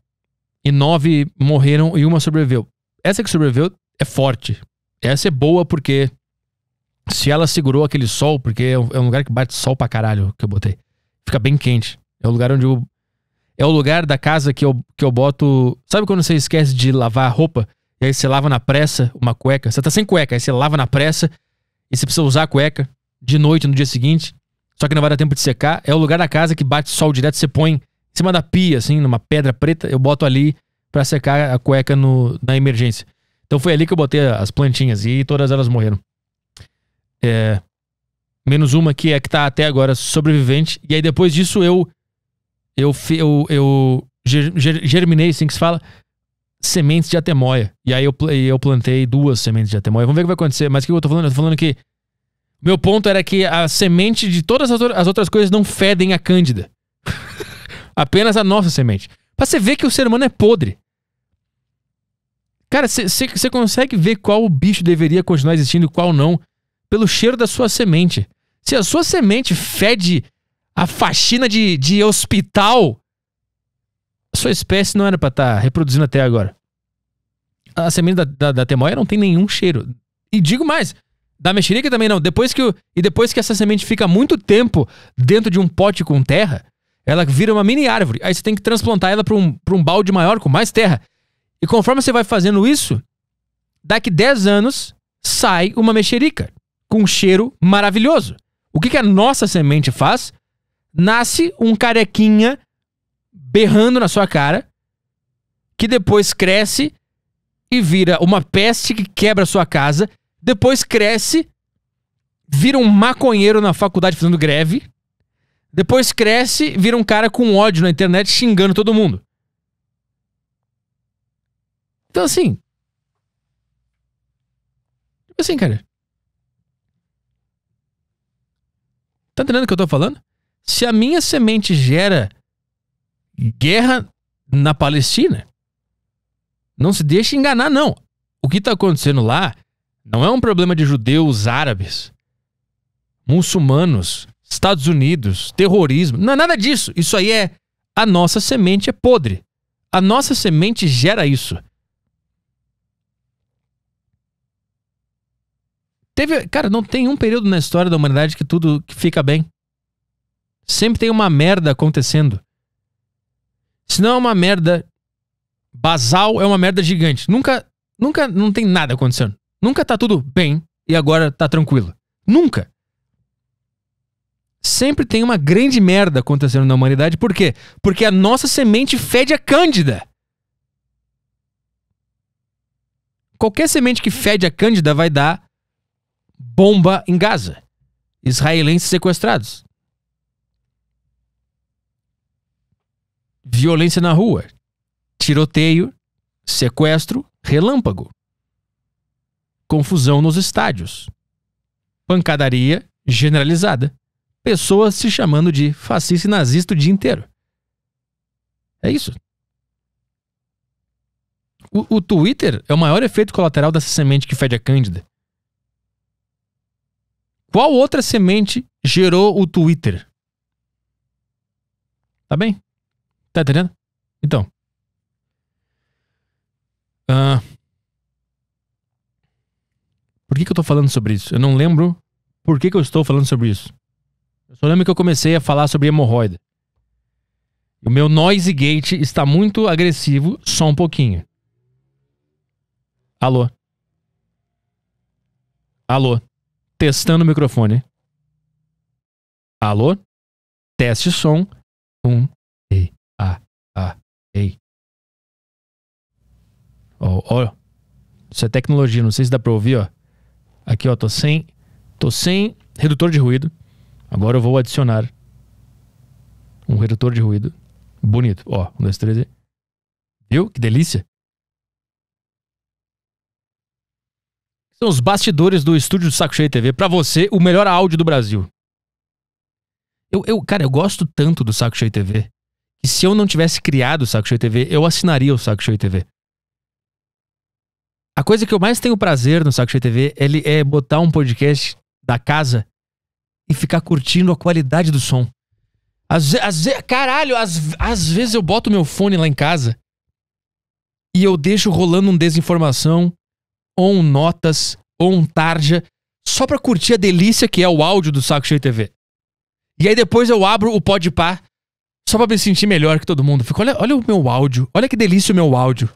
e nove morreram e uma sobreviveu. Essa que sobreviveu é forte. Essa é boa porque se ela segurou aquele sol, porque é, é um lugar que bate sol pra caralho que eu botei. Fica bem quente. É o lugar onde eu. É o lugar da casa que eu, que eu boto. Sabe quando você esquece de lavar a roupa? E aí você lava na pressa uma cueca. Você tá sem cueca, aí você lava na pressa e você precisa usar a cueca de noite no dia seguinte só que não vai dar tempo de secar. É o lugar da casa que bate sol direto, você põe em cima da pia, assim, numa pedra preta, eu boto ali para secar a cueca no, na emergência. Então foi ali que eu botei as plantinhas e todas elas morreram. É, menos uma que é que tá até agora sobrevivente. E aí depois disso eu eu eu, eu germinei, assim que se fala, sementes de atemoia. E aí eu, eu plantei duas sementes de atemoia. Vamos ver o que vai acontecer. Mas o que eu tô falando? Eu tô falando que meu ponto era que a semente de todas as outras coisas não fedem a Cândida. (laughs) Apenas a nossa semente. Pra você ver que o ser humano é podre. Cara, você consegue ver qual bicho deveria continuar existindo e qual não pelo cheiro da sua semente. Se a sua semente fede a faxina de, de hospital, a sua espécie não era para estar tá reproduzindo até agora. A semente da, da, da temoia não tem nenhum cheiro. E digo mais, da mexerica também não. Depois que o, e depois que essa semente fica muito tempo dentro de um pote com terra, ela vira uma mini árvore. Aí você tem que transplantar ela para um, um balde maior com mais terra. E conforme você vai fazendo isso, daqui 10 anos sai uma mexerica com um cheiro maravilhoso. O que, que a nossa semente faz? Nasce um carequinha berrando na sua cara, que depois cresce e vira uma peste que quebra a sua casa depois cresce, vira um maconheiro na faculdade fazendo greve. Depois cresce, vira um cara com ódio na internet xingando todo mundo. Então assim. Tipo assim, cara. Tá entendendo o que eu tô falando? Se a minha semente gera guerra na Palestina, não se deixe enganar, não. O que tá acontecendo lá não é um problema de judeus, árabes, muçulmanos, Estados Unidos, terrorismo. Não é nada disso. Isso aí é a nossa semente é podre. A nossa semente gera isso. Teve, cara, não tem um período na história da humanidade que tudo fica bem. Sempre tem uma merda acontecendo. Se não é uma merda basal, é uma merda gigante. Nunca, nunca não tem nada acontecendo. Nunca tá tudo bem e agora tá tranquilo. Nunca. Sempre tem uma grande merda acontecendo na humanidade. Por quê? Porque a nossa semente fede a cândida. Qualquer semente que fede a cândida vai dar bomba em Gaza. Israelenses sequestrados. Violência na rua. Tiroteio, sequestro, relâmpago confusão nos estádios, pancadaria generalizada, pessoas se chamando de fascista e nazista o dia inteiro. É isso. O, o Twitter é o maior efeito colateral dessa semente que fede a Cândida. Qual outra semente gerou o Twitter? Tá bem? Tá entendendo? Então. Uh, por que, que eu tô falando sobre isso? Eu não lembro por que, que eu estou falando sobre isso. Eu só lembro que eu comecei a falar sobre hemorroida. O meu noise gate está muito agressivo, só um pouquinho. Alô? Alô? Testando o microfone. Alô? Teste som. Um, e, a, a, ei. Ó, oh, ó. Oh. Isso é tecnologia, não sei se dá pra ouvir, ó. Aqui, ó, tô sem, tô sem redutor de ruído. Agora eu vou adicionar um redutor de ruído. Bonito. Ó, um, dois, três Viu? Que delícia. São os bastidores do estúdio do Saco Cheio TV. Pra você, o melhor áudio do Brasil. Eu, eu, cara, eu gosto tanto do Saco Cheio TV. que se eu não tivesse criado o Saco Cheio TV, eu assinaria o Saco Cheio TV. A coisa que eu mais tenho prazer no Saco Cheio TV ele é botar um podcast da casa e ficar curtindo a qualidade do som. Às, às, caralho, às, às vezes eu boto meu fone lá em casa e eu deixo rolando um desinformação, ou um notas, ou um tarja, só pra curtir a delícia que é o áudio do Saco Cheio TV. E aí depois eu abro o pá só pra me sentir melhor que todo mundo. Fico, olha, olha o meu áudio, olha que delícia o meu áudio.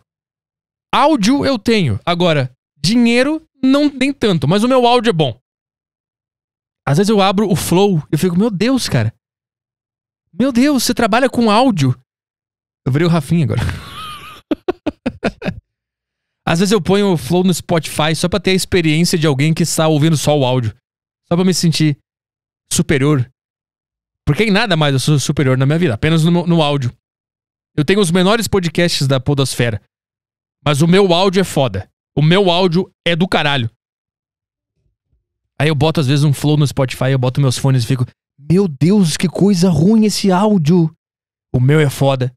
Áudio eu tenho. Agora, dinheiro não tem tanto, mas o meu áudio é bom. Às vezes eu abro o Flow e fico, meu Deus, cara. Meu Deus, você trabalha com áudio. Eu virei o Rafinha agora. (laughs) Às vezes eu ponho o Flow no Spotify só pra ter a experiência de alguém que está ouvindo só o áudio. Só pra me sentir superior. Porque em nada mais eu sou superior na minha vida, apenas no, no áudio. Eu tenho os menores podcasts da Podosfera mas o meu áudio é foda. O meu áudio é do caralho. Aí eu boto às vezes um flow no Spotify, eu boto meus fones e fico, meu Deus, que coisa ruim esse áudio. O meu é foda.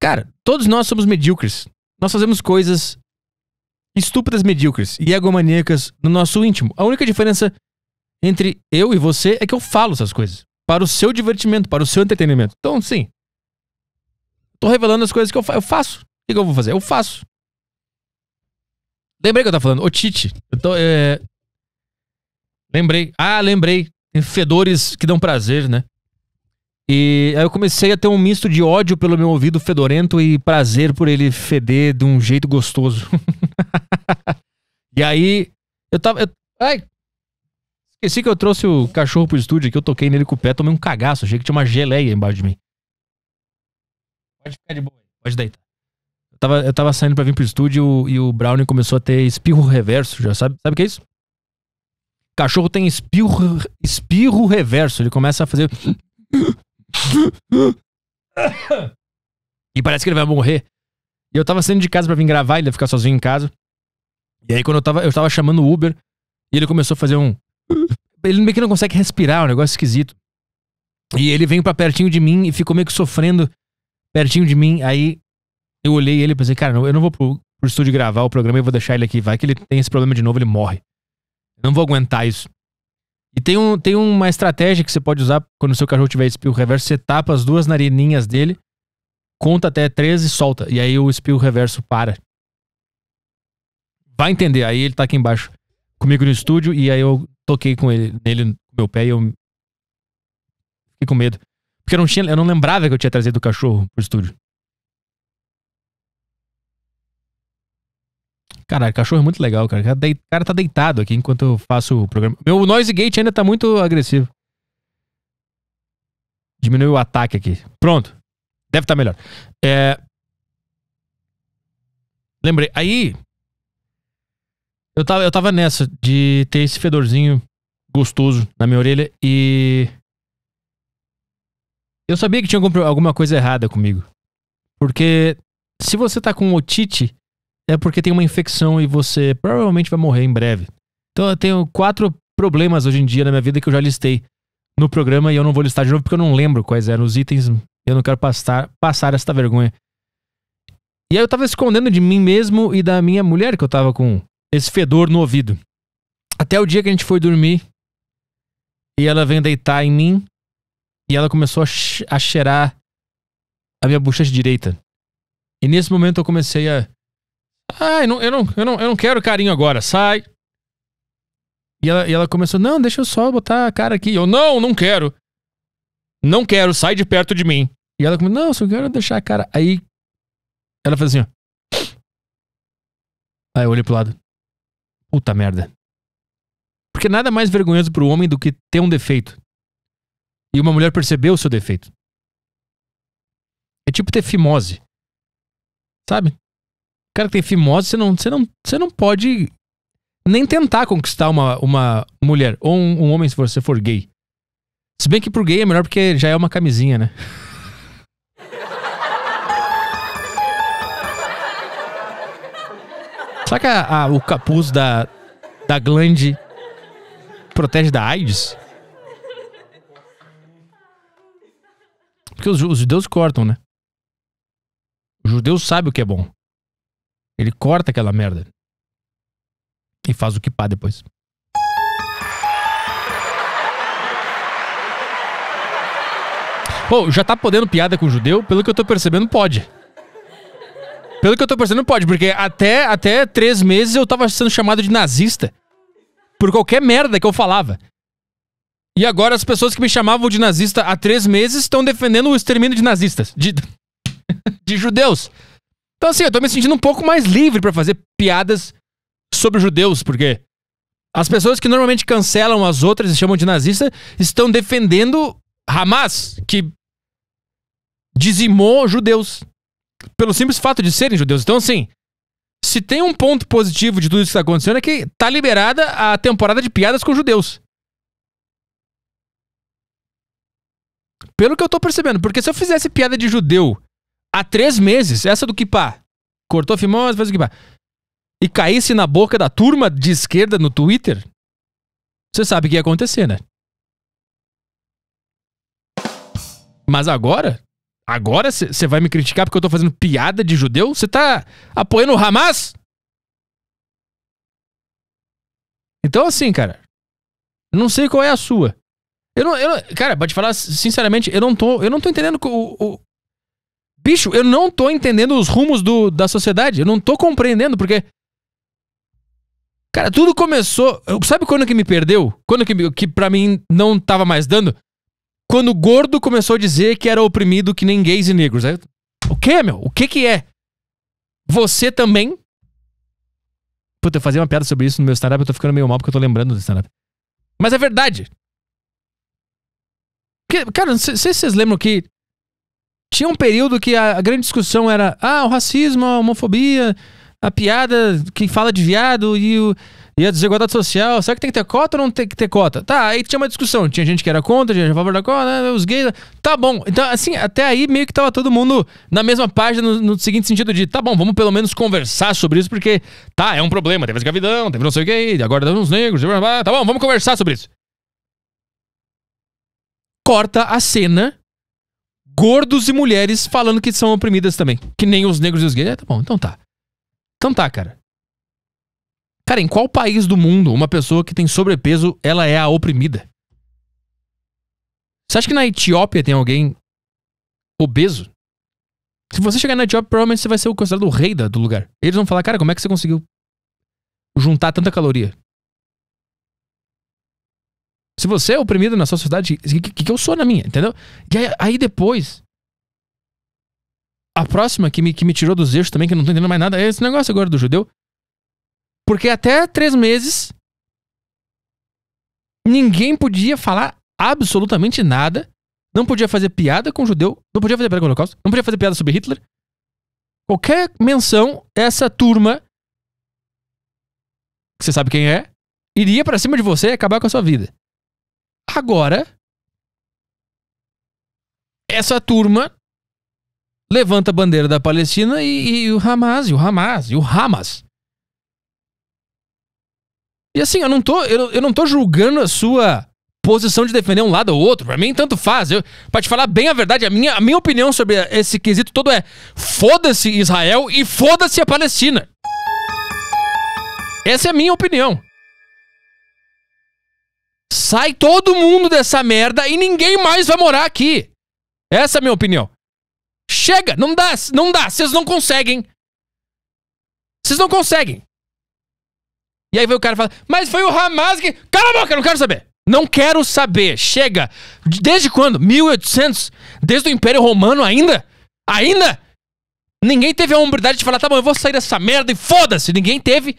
Cara, todos nós somos medíocres. Nós fazemos coisas estúpidas medíocres e egomaníacas no nosso íntimo. A única diferença entre eu e você é que eu falo essas coisas. Para o seu divertimento, para o seu entretenimento. Então, sim. Tô revelando as coisas que eu, fa eu faço que, que eu vou fazer? Eu faço. Lembrei que eu tava falando. Ô, Tite. Eu então, tô, é... Lembrei. Ah, lembrei. Tem fedores que dão prazer, né? E aí eu comecei a ter um misto de ódio pelo meu ouvido fedorento e prazer por ele feder de um jeito gostoso. (laughs) e aí, eu tava... Eu... ai, Esqueci que eu trouxe o cachorro pro estúdio que eu toquei nele com o pé, tomei um cagaço, achei que tinha uma geleia embaixo de mim. Pode ficar de boa, pode deitar tava, eu tava saindo pra vir pro estúdio e o Brownie começou a ter espirro reverso, já sabe? Sabe o que é isso? Cachorro tem espirro, espirro reverso, ele começa a fazer. (coughs) e parece que ele vai morrer. E eu tava saindo de casa pra vir gravar, ele ia ficar sozinho em casa. E aí quando eu tava, eu tava chamando o Uber e ele começou a fazer um. (coughs) Ele meio que não consegue respirar, é um negócio esquisito. E ele veio pra pertinho de mim e ficou meio que sofrendo pertinho de mim. Aí eu olhei ele e pensei, cara, eu não vou pro, pro estúdio gravar o programa, e vou deixar ele aqui. Vai que ele tem esse problema de novo, ele morre. Eu não vou aguentar isso. E tem, um, tem uma estratégia que você pode usar quando o seu cachorro tiver espirro reverso, você tapa as duas narininhas dele, conta até três e solta. E aí o espirro reverso para. Vai entender. Aí ele tá aqui embaixo comigo no estúdio e aí eu toquei com ele, nele, no meu pé e eu fiquei com medo. Porque eu não, tinha, eu não lembrava que eu tinha trazido o cachorro pro estúdio. Caralho, cachorro é muito legal, cara. O cara, tá deitado aqui enquanto eu faço o programa. Meu noise gate ainda tá muito agressivo. Diminuiu o ataque aqui. Pronto. Deve estar tá melhor. É... Lembrei. Aí. Eu tava, eu tava nessa de ter esse fedorzinho gostoso na minha orelha e. Eu sabia que tinha alguma coisa errada comigo. Porque se você tá com otite, é porque tem uma infecção e você provavelmente vai morrer em breve. Então eu tenho quatro problemas hoje em dia na minha vida que eu já listei no programa e eu não vou listar de novo porque eu não lembro quais eram os itens. Eu não quero passar, passar esta vergonha. E aí eu tava escondendo de mim mesmo e da minha mulher que eu tava com esse fedor no ouvido. Até o dia que a gente foi dormir e ela vem deitar em mim e ela começou a cheirar a minha bochecha direita. E nesse momento eu comecei a ah, eu não, eu não, eu não, eu não quero carinho agora, sai. E ela, e ela começou, não, deixa eu só botar a cara aqui. Eu, não, não quero. Não quero, sai de perto de mim. E ela começou, não, só quero deixar a cara. Aí ela fez assim, ó. Aí eu olhei pro lado. Puta merda. Porque nada mais vergonhoso pro homem do que ter um defeito. E uma mulher percebeu o seu defeito. É tipo ter fimose. Sabe? cara que tem fimose, você não, você não, você não pode nem tentar conquistar uma, uma mulher ou um, um homem se você for gay. Se bem que por gay é melhor porque já é uma camisinha, né? Só (laughs) que a, a, o capuz da, da glande protege da AIDS? Porque os, os judeus cortam, né? O judeu sabe o que é bom. Ele corta aquela merda. E faz o que pá depois. Pô, já tá podendo piada com judeu? Pelo que eu tô percebendo, pode. Pelo que eu tô percebendo, pode, porque até, até três meses eu tava sendo chamado de nazista. Por qualquer merda que eu falava. E agora as pessoas que me chamavam de nazista há três meses estão defendendo o extermínio de nazistas. De, (laughs) de judeus. Então, assim, eu tô me sentindo um pouco mais livre para fazer piadas sobre judeus, porque as pessoas que normalmente cancelam as outras e chamam de nazista estão defendendo Hamas, que dizimou judeus. Pelo simples fato de serem judeus. Então, assim, se tem um ponto positivo de tudo isso que está acontecendo é que tá liberada a temporada de piadas com judeus. Pelo que eu tô percebendo, porque se eu fizesse piada de judeu há três meses, essa do Kipá. Cortou fimose, fez o Kipá. E caísse na boca da turma de esquerda no Twitter, você sabe o que ia acontecer, né? Mas agora, agora você vai me criticar porque eu tô fazendo piada de judeu? Você tá apoiando o Hamas? Então, assim, cara, eu não sei qual é a sua. Eu não, eu cara, pra te falar sinceramente, eu não tô, eu não tô entendendo o, o, Bicho, eu não tô entendendo os rumos do, da sociedade. Eu não tô compreendendo, porque. Cara, tudo começou. sabe quando que me perdeu? Quando que, que pra mim não tava mais dando? Quando o gordo começou a dizer que era oprimido que nem gays e negros. Aí, o que, meu? O que que é? Você também? Puta, eu fazia uma piada sobre isso no meu stand-up, eu tô ficando meio mal porque eu tô lembrando do stand-up. Mas é verdade. cara, não sei se vocês lembram que tinha um período que a, a, grande discussão era ah, o racismo, a homofobia, a piada que fala de viado e, o, e a desigualdade social. Será que tem que ter cota ou não tem que ter cota? Tá, aí tinha uma discussão. Tinha gente que era contra, tinha gente a favor da cota, né, os gays. Tá bom. Então, assim, até aí meio que tava todo mundo na mesma página no, no, seguinte sentido de tá bom, vamos pelo menos conversar sobre isso porque tá, é um problema. Teve escravidão, teve não sei o que, agora temos uns negros, tá bom, vamos conversar sobre isso. Corta a cena gordos e mulheres falando que são oprimidas também. Que nem os negros e os gays. É, tá bom, então tá. Então tá, cara. Cara, em qual país do mundo uma pessoa que tem sobrepeso, ela é a oprimida? Você acha que na Etiópia tem alguém obeso? Se você chegar na Etiópia, provavelmente você vai ser considerado o rei do lugar. Eles vão falar, cara, como é que você conseguiu juntar tanta caloria? Se você é oprimido na sua sociedade, o que, que, eu sou na minha, entendeu? E aí, aí, depois. A próxima que me, que me tirou dos eixos também, que eu não tô entendendo mais nada, é esse negócio agora do judeu. Porque até três meses. Ninguém podia falar absolutamente nada. Não podia fazer piada com o judeu. Não podia fazer piada com o Holocausto. Não podia fazer piada sobre Hitler. Qualquer menção, essa turma. Que você sabe quem é. Iria para cima de você e acabar com a sua vida. Agora, essa turma levanta a bandeira da Palestina e, e o Hamas, e o Hamas, e o Hamas. E assim, eu não tô, eu, eu não tô julgando a sua posição de defender um lado ou outro. Pra mim, tanto faz. Eu, pra te falar bem a verdade, a minha, a minha opinião sobre esse quesito todo é: foda-se Israel e foda-se a Palestina. Essa é a minha opinião. Sai todo mundo dessa merda e ninguém mais vai morar aqui. Essa é a minha opinião. Chega, não dá, não dá, vocês não conseguem. Vocês não conseguem. E aí veio o cara e fala, mas foi o Hamas que... Cala a boca, não quero saber. Não quero saber, chega. Desde quando? 1800? Desde o Império Romano ainda? Ainda? Ninguém teve a hombridade de falar, tá bom, eu vou sair dessa merda e foda-se. Ninguém teve.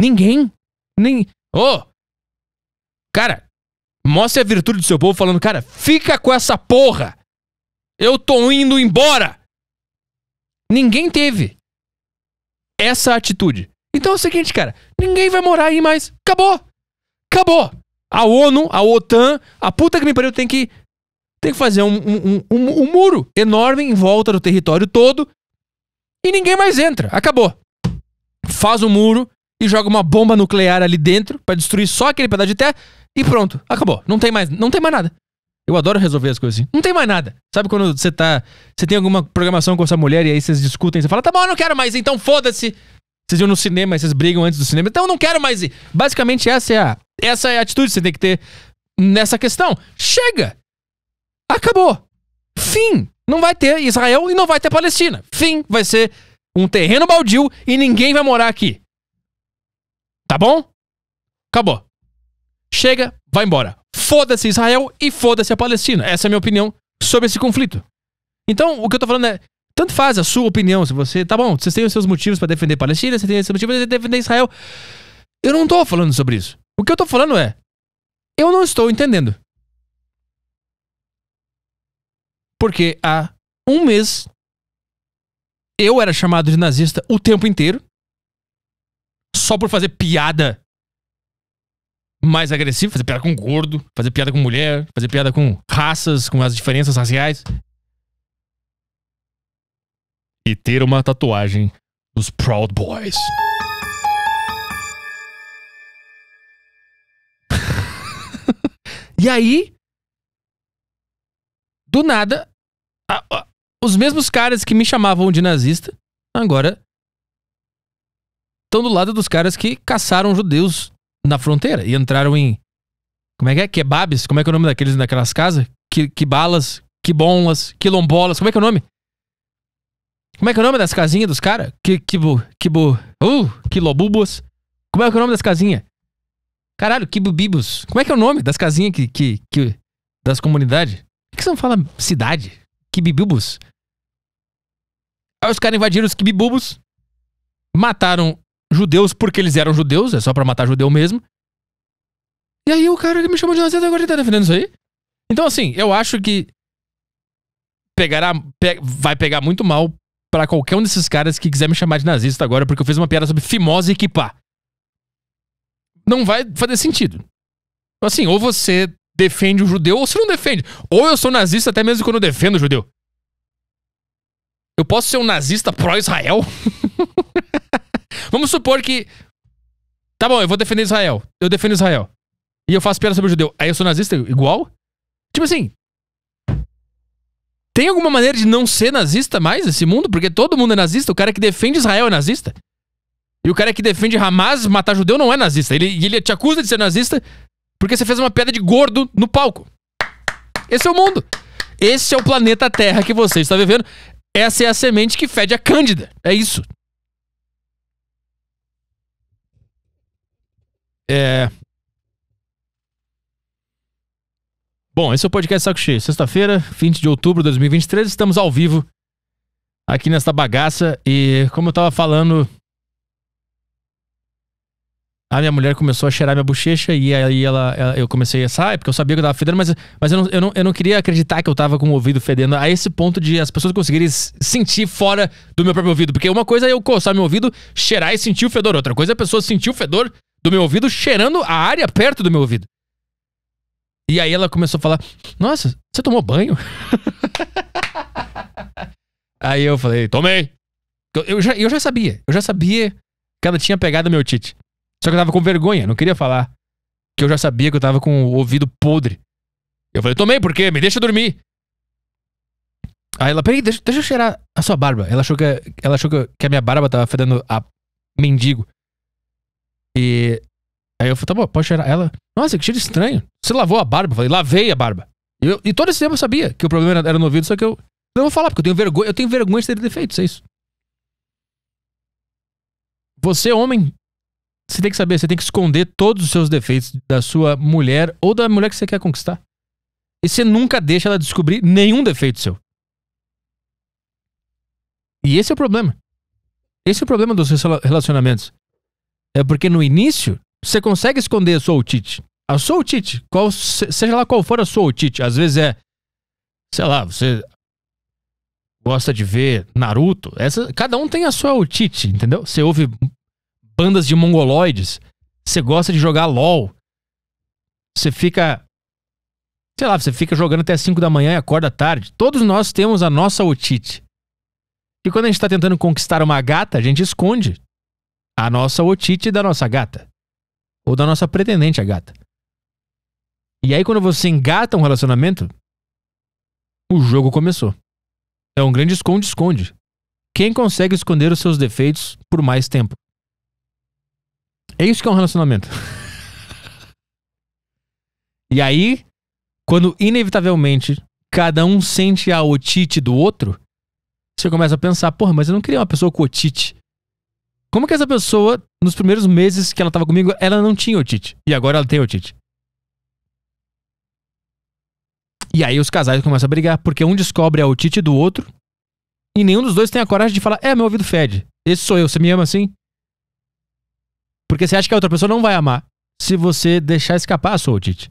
Ninguém. Nem... Ô, oh, Cara, mostre a virtude do seu povo falando, cara, fica com essa porra. Eu tô indo embora. Ninguém teve essa atitude. Então é o seguinte, cara, ninguém vai morar aí mais. Acabou. Acabou. A ONU, a OTAN, a puta que me pariu tem que tem que fazer um, um, um, um muro enorme em volta do território todo e ninguém mais entra. Acabou. Faz o um muro e joga uma bomba nuclear ali dentro para destruir só aquele pedaço de terra e pronto, acabou. Não tem mais, não tem mais nada. Eu adoro resolver as coisas assim. Não tem mais nada. Sabe quando você tá. Você tem alguma programação com essa mulher e aí vocês discutem, você fala, tá bom, eu não quero mais, então foda-se. Vocês iam no cinema, vocês brigam antes do cinema, então eu não quero mais ir. Basicamente, essa é a, essa é a atitude que você tem que ter nessa questão. Chega! Acabou! Fim! Não vai ter Israel e não vai ter Palestina. Fim! Vai ser um terreno baldio e ninguém vai morar aqui. Tá bom? Acabou. Chega, vai embora. Foda-se Israel e foda-se a Palestina. Essa é a minha opinião sobre esse conflito. Então, o que eu tô falando é, tanto faz a sua opinião, se você, tá bom, vocês têm os seus motivos para defender Palestina, você tem os seus motivos para defender Israel. Eu não tô falando sobre isso. O que eu tô falando é, eu não estou entendendo. Porque há um mês eu era chamado de nazista o tempo inteiro só por fazer piada mais agressivo, fazer piada com gordo, fazer piada com mulher, fazer piada com raças, com as diferenças raciais. E ter uma tatuagem dos Proud Boys. (laughs) e aí, do nada, a, a, os mesmos caras que me chamavam de nazista, agora estão do lado dos caras que caçaram judeus na fronteira e entraram em. Como é que é? Kebabs? Como é que é o nome daqueles daquelas casas? Que, que balas? Que bonlas? Quilombolas? Como é que é o nome? Como é que é o nome das casinhas dos caras? Que, que, bu, que, bu, uh, quilobubos? Como é que é o nome das casinhas? Caralho, que bubibos. Como é que é o nome das casinhas que, que, que das comunidades? Por que você não fala cidade? Quibibubos? Aí os caras invadiram os quibibubos, mataram judeus porque eles eram judeus, é só para matar judeu mesmo. E aí o cara que me chamou de nazista agora ele tá defendendo isso aí. Então, assim, eu acho que pegará, pe vai pegar muito mal para qualquer um desses caras que quiser me chamar de nazista agora, porque eu fiz uma piada sobre fimose e kipá. Não vai fazer sentido. Então, assim, ou você defende o judeu, ou você não defende. Ou eu sou nazista até mesmo quando eu defendo o judeu. Eu posso ser um nazista pró-Israel? (laughs) Vamos supor que. Tá bom, eu vou defender Israel. Eu defendo Israel. E eu faço piada sobre o judeu. Aí eu sou nazista igual? Tipo assim. Tem alguma maneira de não ser nazista mais nesse mundo? Porque todo mundo é nazista. O cara que defende Israel é nazista. E o cara que defende Hamas matar judeu não é nazista. Ele, ele te acusa de ser nazista porque você fez uma piada de gordo no palco. Esse é o mundo. Esse é o planeta Terra que você está vivendo. Essa é a semente que fede a Cândida. É isso. É... Bom, esse é o podcast Saco Cheio. Sexta-feira, 20 de outubro de 2023, estamos ao vivo aqui nesta bagaça. E como eu tava falando, a minha mulher começou a cheirar minha bochecha e aí ela, ela eu comecei a sair, porque eu sabia que eu tava fedendo, mas, mas eu, não, eu, não, eu não queria acreditar que eu tava com o ouvido fedendo a esse ponto de as pessoas conseguirem sentir fora do meu próprio ouvido. Porque uma coisa é eu coçar meu ouvido, cheirar e sentir o fedor, outra coisa é a pessoa sentir o fedor do meu ouvido, cheirando a área perto do meu ouvido. E aí ela começou a falar: Nossa, você tomou banho? (laughs) aí eu falei: Tomei. Eu já, eu já sabia, eu já sabia que ela tinha pegado meu tite. Só que eu tava com vergonha, não queria falar. Que eu já sabia que eu tava com o ouvido podre. Eu falei: Tomei, por quê? Me deixa dormir. Aí ela, peraí, deixa, deixa eu cheirar a sua barba. Ela achou que, ela achou que, que a minha barba tava fedendo a mendigo. E aí eu falei, tá bom, pode cheirar. Ela, nossa, que cheiro estranho. Você lavou a barba? Eu falei, lavei a barba. E, eu, e todo esse tempo eu sabia que o problema era, era no ouvido, só que eu não vou falar, porque eu tenho vergonha, eu tenho vergonha de ter defeitos, é isso. Você, homem, você tem que saber, você tem que esconder todos os seus defeitos da sua mulher ou da mulher que você quer conquistar. E você nunca deixa ela descobrir nenhum defeito seu. E esse é o problema. Esse é o problema dos relacionamentos. É porque no início, você consegue esconder a sua otite. A ah, sua otite, qual, seja lá qual for a sua otite, às vezes é, sei lá, você gosta de ver Naruto. Essa, cada um tem a sua otite, entendeu? Você ouve bandas de mongoloides, você gosta de jogar LOL, você fica sei lá, você fica jogando até 5 da manhã e acorda tarde. Todos nós temos a nossa otite. E quando a gente está tentando conquistar uma gata, a gente esconde a nossa otite da nossa gata. Ou da nossa pretendente a gata. E aí, quando você engata um relacionamento, o jogo começou. É um grande esconde-esconde. Quem consegue esconder os seus defeitos por mais tempo? É isso que é um relacionamento. (laughs) e aí, quando inevitavelmente cada um sente a otite do outro, você começa a pensar, porra, mas eu não queria uma pessoa com otite. Como que essa pessoa, nos primeiros meses que ela estava comigo, ela não tinha otite. E agora ela tem otite. E aí os casais começam a brigar, porque um descobre a otite do outro, e nenhum dos dois tem a coragem de falar: É, meu ouvido fede. Esse sou eu, você me ama assim? Porque você acha que a outra pessoa não vai amar se você deixar escapar a sua otite.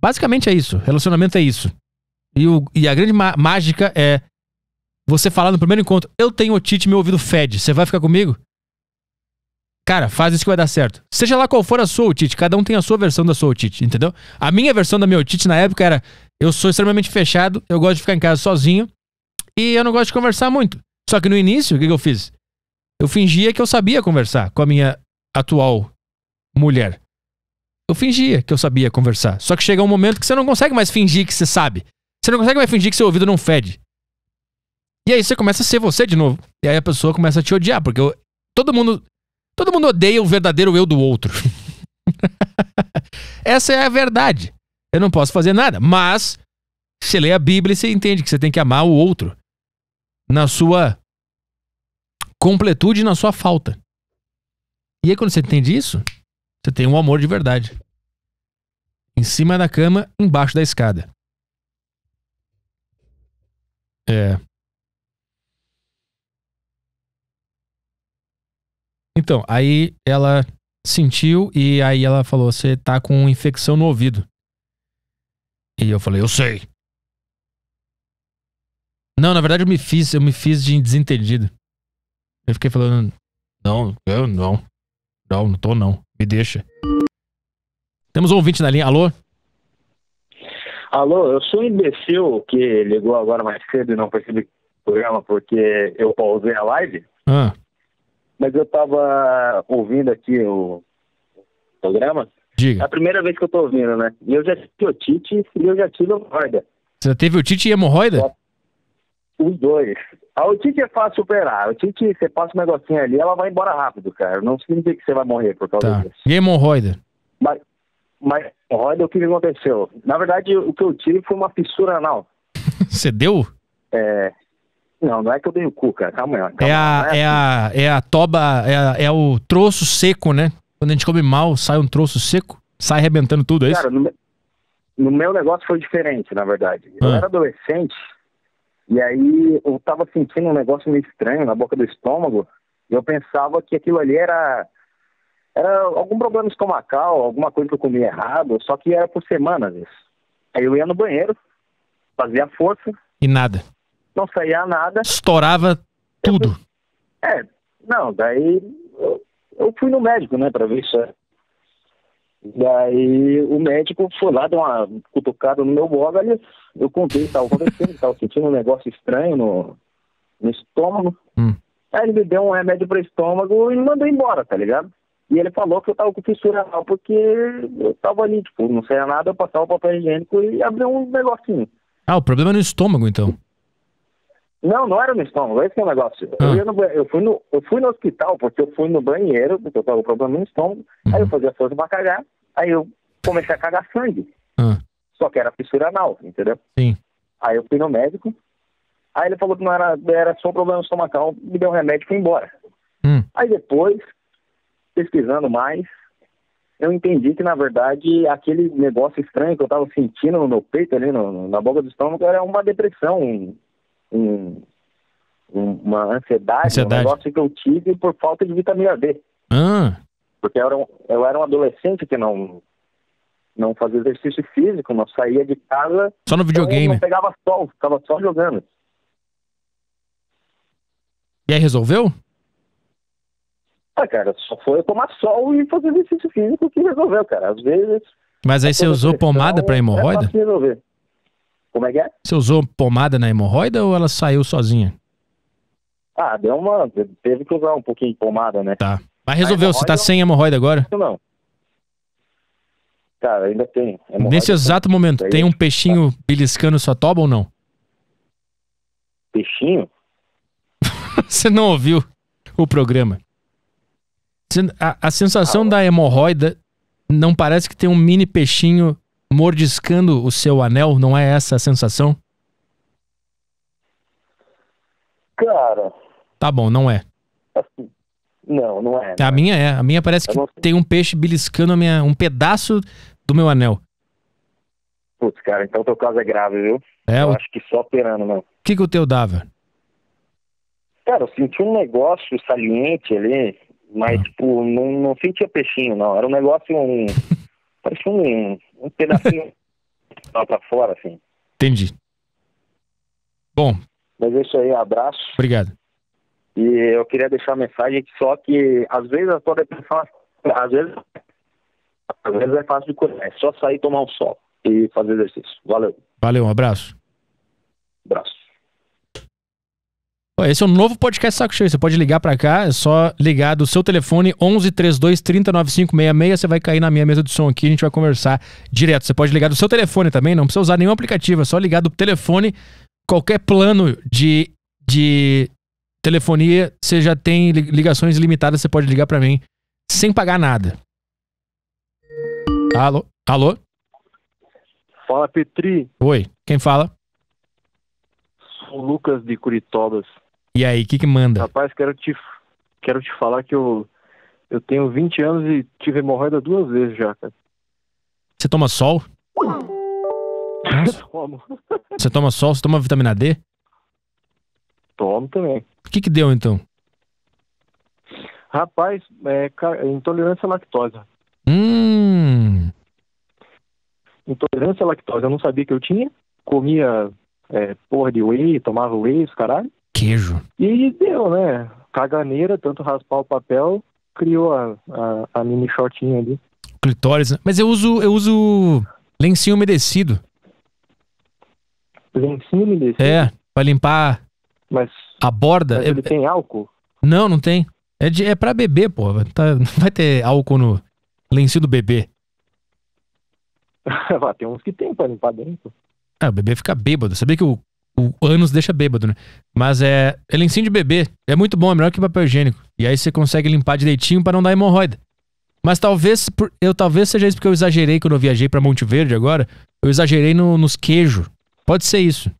Basicamente é isso. Relacionamento é isso. E, o, e a grande má mágica é você falar no primeiro encontro, eu tenho otite, meu ouvido fede, você vai ficar comigo? Cara, faz isso que vai dar certo. Seja lá qual for a sua otite, cada um tem a sua versão da sua otite, entendeu? A minha versão da minha otite na época era: eu sou extremamente fechado, eu gosto de ficar em casa sozinho e eu não gosto de conversar muito. Só que no início, o que, que eu fiz? Eu fingia que eu sabia conversar com a minha atual mulher. Eu fingia que eu sabia conversar. Só que chega um momento que você não consegue mais fingir que você sabe. Você não consegue mais fingir que seu ouvido não fede. E aí você começa a ser você de novo. E aí a pessoa começa a te odiar, porque eu, todo mundo todo mundo odeia o verdadeiro eu do outro. (laughs) Essa é a verdade. Eu não posso fazer nada, mas você lê a Bíblia e você entende que você tem que amar o outro na sua completude e na sua falta. E aí quando você entende isso, você tem um amor de verdade. Em cima da cama, embaixo da escada. É. Então, aí ela sentiu e aí ela falou: Você tá com infecção no ouvido. E eu falei: Eu sei. Não, na verdade eu me fiz, eu me fiz de desentendido. Eu fiquei falando: Não, eu não. Não, não tô não. Me deixa. Temos um ouvinte na linha. Alô? Alô, eu sou um imbecil que ligou agora mais cedo e não percebi o programa porque eu pausei a live. Ah mas eu estava ouvindo aqui o programa. Diga. É a primeira vez que eu estou ouvindo, né? E eu já tive o tite e eu já tive hemorroida. Você já teve tite e hemorroida? Os dois. A ah, otite é fácil superar. A otite, você passa um negocinho ali, ela vai embora rápido, cara. Não significa que você vai morrer por causa tá. disso. E hemorroida? Mas, mas hemorroida, o que aconteceu? Na verdade, o que eu tive foi uma fissura anal. (laughs) você deu? É, não, não é que eu dei o cu, cara. Calma, calma é, a, é, é, a, é a toba, é, a, é o troço seco, né? Quando a gente come mal, sai um troço seco, sai arrebentando tudo, é isso? Cara, no, no, meu negócio foi diferente, na verdade. Eu ah. era adolescente, e aí eu tava sentindo um negócio meio estranho na boca do estômago, e eu pensava que aquilo ali era era algum problema estomacal, alguma coisa que eu comia errado, só que era por semanas isso. Aí eu ia no banheiro, fazia força. E nada não saía nada. Estourava tudo. é, não, daí eu, fui no médico, né, para ver isso. É. Daí o médico foi lá, deu uma cutucada no meu bógalo, eu contei, estava acontecendo, estava sentindo um negócio estranho no, no estômago. Hum. Aí ele me deu um remédio para estômago e me mandou embora, tá ligado? E ele falou que eu tava com fissura anal porque eu tava ali, tipo, não saía nada, eu passava o papel higiênico e abriu um negocinho. Ah, o problema é no estômago, então. Não, não era no estômago, esse é o negócio. Ah. Eu, no, eu, fui no, eu fui no hospital, porque eu fui no banheiro, porque eu tava com problema no estômago, uhum. aí eu uhum. fazia força pra cagar, aí eu comecei a cagar sangue. Ah. Só que era fissura anal, entendeu? Sim. Aí eu fui no médico, aí ele falou que não era, era só um problema estomacal, me deu um remédio e foi embora. Hum. Aí depois, pesquisando mais, eu entendi que, na verdade, aquele negócio estranho que eu tava sentindo no meu peito, ali no, na boca do estômago, era uma depressão, um, uma ansiedade, ansiedade, um negócio que eu tive por falta de vitamina D. Ah. Porque eu era, um, eu era um adolescente que não não fazia exercício físico, não saía de casa. Só no videogame. Não pegava sol, ficava só jogando. E aí resolveu? Ah, cara, só foi tomar sol e fazer exercício físico que resolveu, cara. Às vezes. Mas aí você usou pomada para é hemorroida? É resolver. Como é que é? Você usou pomada na hemorroida ou ela saiu sozinha? Ah, deu uma. Teve que usar um pouquinho de pomada, né? Tá. Mas resolveu, você tá sem hemorroida agora? Não. Cara, ainda tem. Nesse exato tem. momento, tem um peixinho tá. beliscando sua toba ou não? Peixinho? (laughs) você não ouviu o programa. A, a sensação ah, da hemorroida não parece que tem um mini peixinho mordiscando o seu anel? Não é essa a sensação? Cara. Tá bom, não é. Assim, não, não é. Não a né? minha é. A minha parece que tem um peixe beliscando a minha, um pedaço do meu anel. Putz, cara, então o teu caso é grave, viu? É, eu o... acho que só operando, não. Né? O que, que o teu dava? Cara, eu senti um negócio saliente ali, mas, ah. tipo, não, não sentia peixinho, não. Era um negócio, um, (laughs) Parece um, um pedacinho (laughs) para fora, assim. Entendi. Bom. Mas é isso aí, abraço. Obrigado. E eu queria deixar a mensagem só que às vezes a tua depressão, às vezes, às vezes é fácil de correr É só sair tomar um sol e fazer exercício. Valeu. Valeu, um abraço. Abraço. Esse é o um novo podcast Saco Cheio. Você pode ligar para cá, é só ligar do seu telefone 11 32 30 9566. Você vai cair na minha mesa de som aqui, a gente vai conversar direto. Você pode ligar do seu telefone também, não precisa usar nenhum aplicativo, é só ligar do telefone. Qualquer plano de, de telefonia, você já tem ligações ilimitadas, você pode ligar para mim sem pagar nada. Alô? Alô? Fala, Petri. Oi, quem fala? Sou o Lucas de Curitibas. E aí, o que, que manda? Rapaz, quero te, quero te falar que eu, eu tenho 20 anos e tive hemorroida duas vezes já, cara. Você toma sol? Eu (laughs) tomo. Você toma sol? Você toma vitamina D? Tomo também. O que que deu, então? Rapaz, é, é, intolerância à lactose. Hum. Intolerância à lactose. Eu não sabia que eu tinha. Comia é, porra de whey, tomava whey, os caralho. Queijo. E deu, né? Caganeira, tanto raspar o papel, criou a, a, a mini shortinha ali. Clitóris, né? Mas eu uso, eu uso lencinho umedecido. Lencinho umedecido? É, pra limpar mas, a borda. Mas é, ele é, tem álcool? Não, não tem. É, de, é pra beber, pô. Tá, (laughs) não vai ter álcool no lencinho do bebê. (laughs) tem uns que tem pra limpar dentro. Ah, o bebê fica bêbado. Sabia que o o anos deixa bêbado, né? Mas é lencinho de bebê. É muito bom, é melhor que papel higiênico. E aí você consegue limpar direitinho para não dar hemorroida. Mas talvez, eu talvez seja isso porque eu exagerei quando eu viajei para Monte Verde agora. Eu exagerei no, nos queijos. Pode ser isso.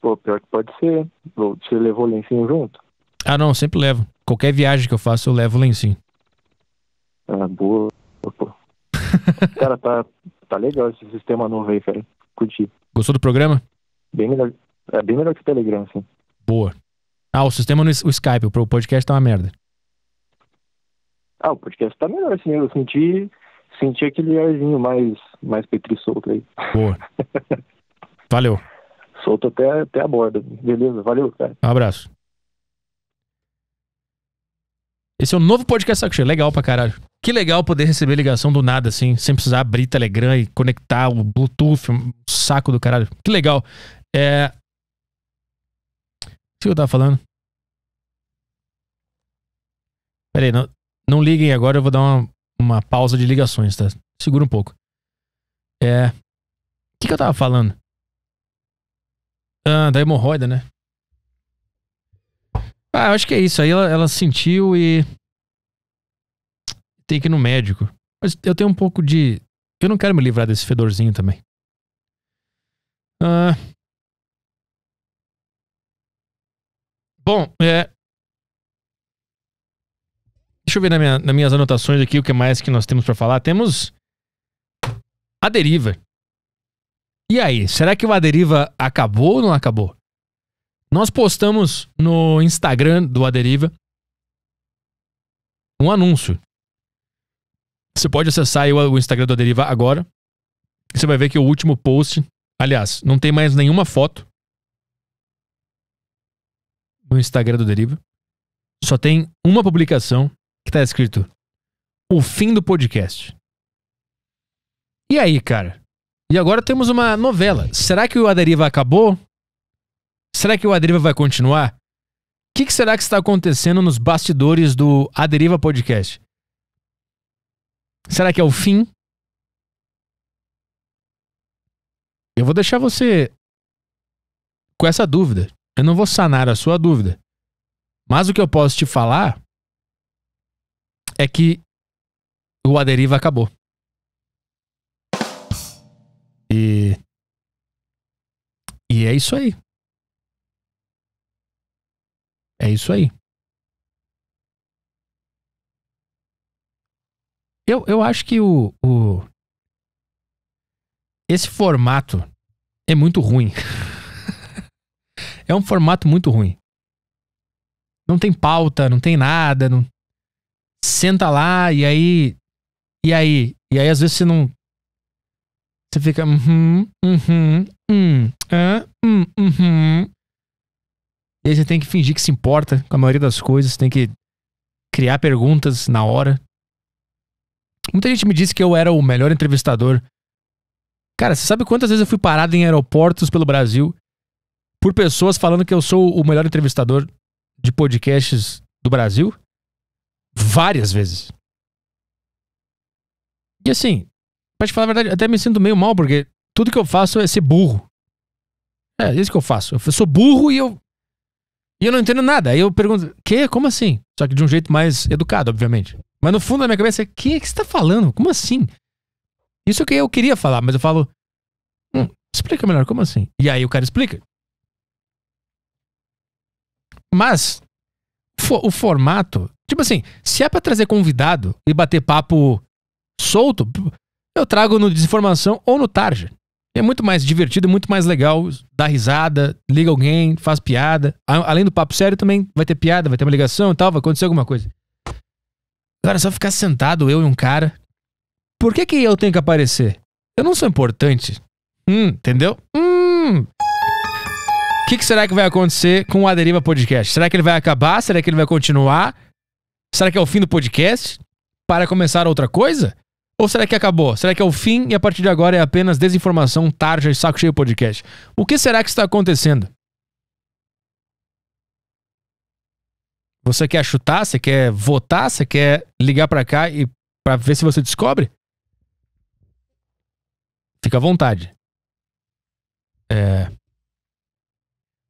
Pô, pior que pode ser. Você levou o lencinho junto? Ah, não, sempre levo. Qualquer viagem que eu faço, eu levo o lencinho. Ah, boa. Pô. (laughs) Cara, tá, tá legal esse sistema novo aí, cara. Curti. Gostou do programa? Bem melhor, é bem melhor que o Telegram, sim. Boa. Ah, o sistema no o Skype, o podcast tá uma merda. Ah, o podcast tá melhor, assim. Eu senti, senti aquele arzinho mais, mais petri solto aí. Boa. (laughs) Valeu. Solto até, até a borda. Beleza, valeu, cara. Um abraço. Esse é o novo podcast Saco Legal pra caralho. Que legal poder receber ligação do nada, assim, sem precisar abrir Telegram e conectar o Bluetooth, um saco do caralho. Que legal. É. O que eu tava falando? Pera aí, não, não liguem agora, eu vou dar uma, uma pausa de ligações, tá? Segura um pouco. É. O que, que eu tava falando? Ah, da hemorroida, né? Ah, eu acho que é isso. Aí ela, ela sentiu e. Tem que ir no médico. Mas eu tenho um pouco de. Eu não quero me livrar desse fedorzinho também. Ah, Bom, é... Deixa eu ver na minha, nas minhas anotações aqui o que mais que nós temos para falar. Temos a deriva. E aí, será que o Aderiva acabou ou não acabou? Nós postamos no Instagram do Aderiva um anúncio. Você pode acessar o Instagram do Aderiva agora. Você vai ver que o último post, aliás, não tem mais nenhuma foto no Instagram do Deriva, só tem uma publicação que tá escrito O fim do podcast. E aí, cara? E agora temos uma novela. Será que o Aderiva acabou? Será que o Aderiva vai continuar? O que, que, será que está acontecendo nos bastidores do Aderiva Podcast? Será que é o fim? Eu vou deixar você com essa dúvida. Eu não vou sanar a sua dúvida. Mas o que eu posso te falar é que o Aderiva acabou. E. E é isso aí. É isso aí. Eu, eu acho que o, o. Esse formato é muito ruim. (laughs) É um formato muito ruim. Não tem pauta, não tem nada. Não... Senta lá e aí. E aí? E aí, às vezes, você não. Você fica. Uhum, uhum, uhum, uhum, uhum. E aí você tem que fingir que se importa com a maioria das coisas, tem que criar perguntas na hora. Muita gente me disse que eu era o melhor entrevistador. Cara, você sabe quantas vezes eu fui parado em aeroportos pelo Brasil por pessoas falando que eu sou o melhor entrevistador de podcasts do Brasil várias vezes. E assim, pra te falar a verdade, até me sinto meio mal, porque tudo que eu faço é ser burro. É, isso que eu faço. Eu sou burro e eu. E eu não entendo nada. Aí eu pergunto, que? Como assim? Só que de um jeito mais educado, obviamente. Mas no fundo da minha cabeça é, que é que você tá falando? Como assim? Isso é que eu queria falar, mas eu falo, hum, explica melhor, como assim? E aí o cara explica. Mas fo o formato, tipo assim, se é para trazer convidado e bater papo solto, eu trago no Desinformação ou no Tarja. É muito mais divertido, é muito mais legal, dá risada, liga alguém, faz piada. Além do papo sério também vai ter piada, vai ter uma ligação e tal, vai acontecer alguma coisa. agora só ficar sentado eu e um cara. Por que que eu tenho que aparecer? Eu não sou importante. Hum, entendeu? Hum, o que, que, será que vai acontecer com o Aderiva Podcast? Será que ele vai acabar? Será que ele vai continuar? Será que é o fim do podcast? Para começar outra coisa? Ou será que acabou? Será que é o fim e a partir de agora é apenas desinformação, tarja e saco cheio podcast? O que será que está acontecendo? Você quer chutar? Você quer votar? Você quer ligar para cá e para ver se você descobre? Fica à vontade. É.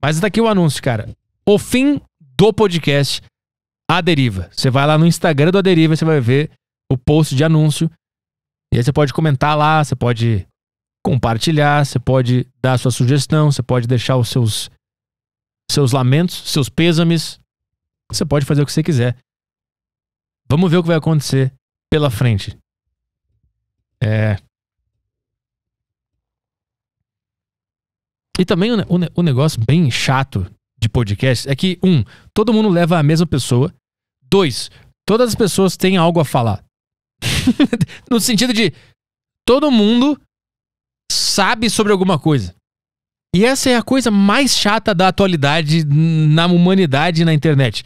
Mas aqui o anúncio, cara. O fim do podcast A Deriva. Você vai lá no Instagram do A Deriva, você vai ver o post de anúncio. E aí você pode comentar lá, você pode compartilhar, você pode dar sua sugestão, você pode deixar os seus seus lamentos, seus pêsames. Você pode fazer o que você quiser. Vamos ver o que vai acontecer pela frente. É, E também o, o, o negócio bem chato de podcast é que, um, todo mundo leva a mesma pessoa. Dois, todas as pessoas têm algo a falar. (laughs) no sentido de, todo mundo sabe sobre alguma coisa. E essa é a coisa mais chata da atualidade na humanidade e na internet.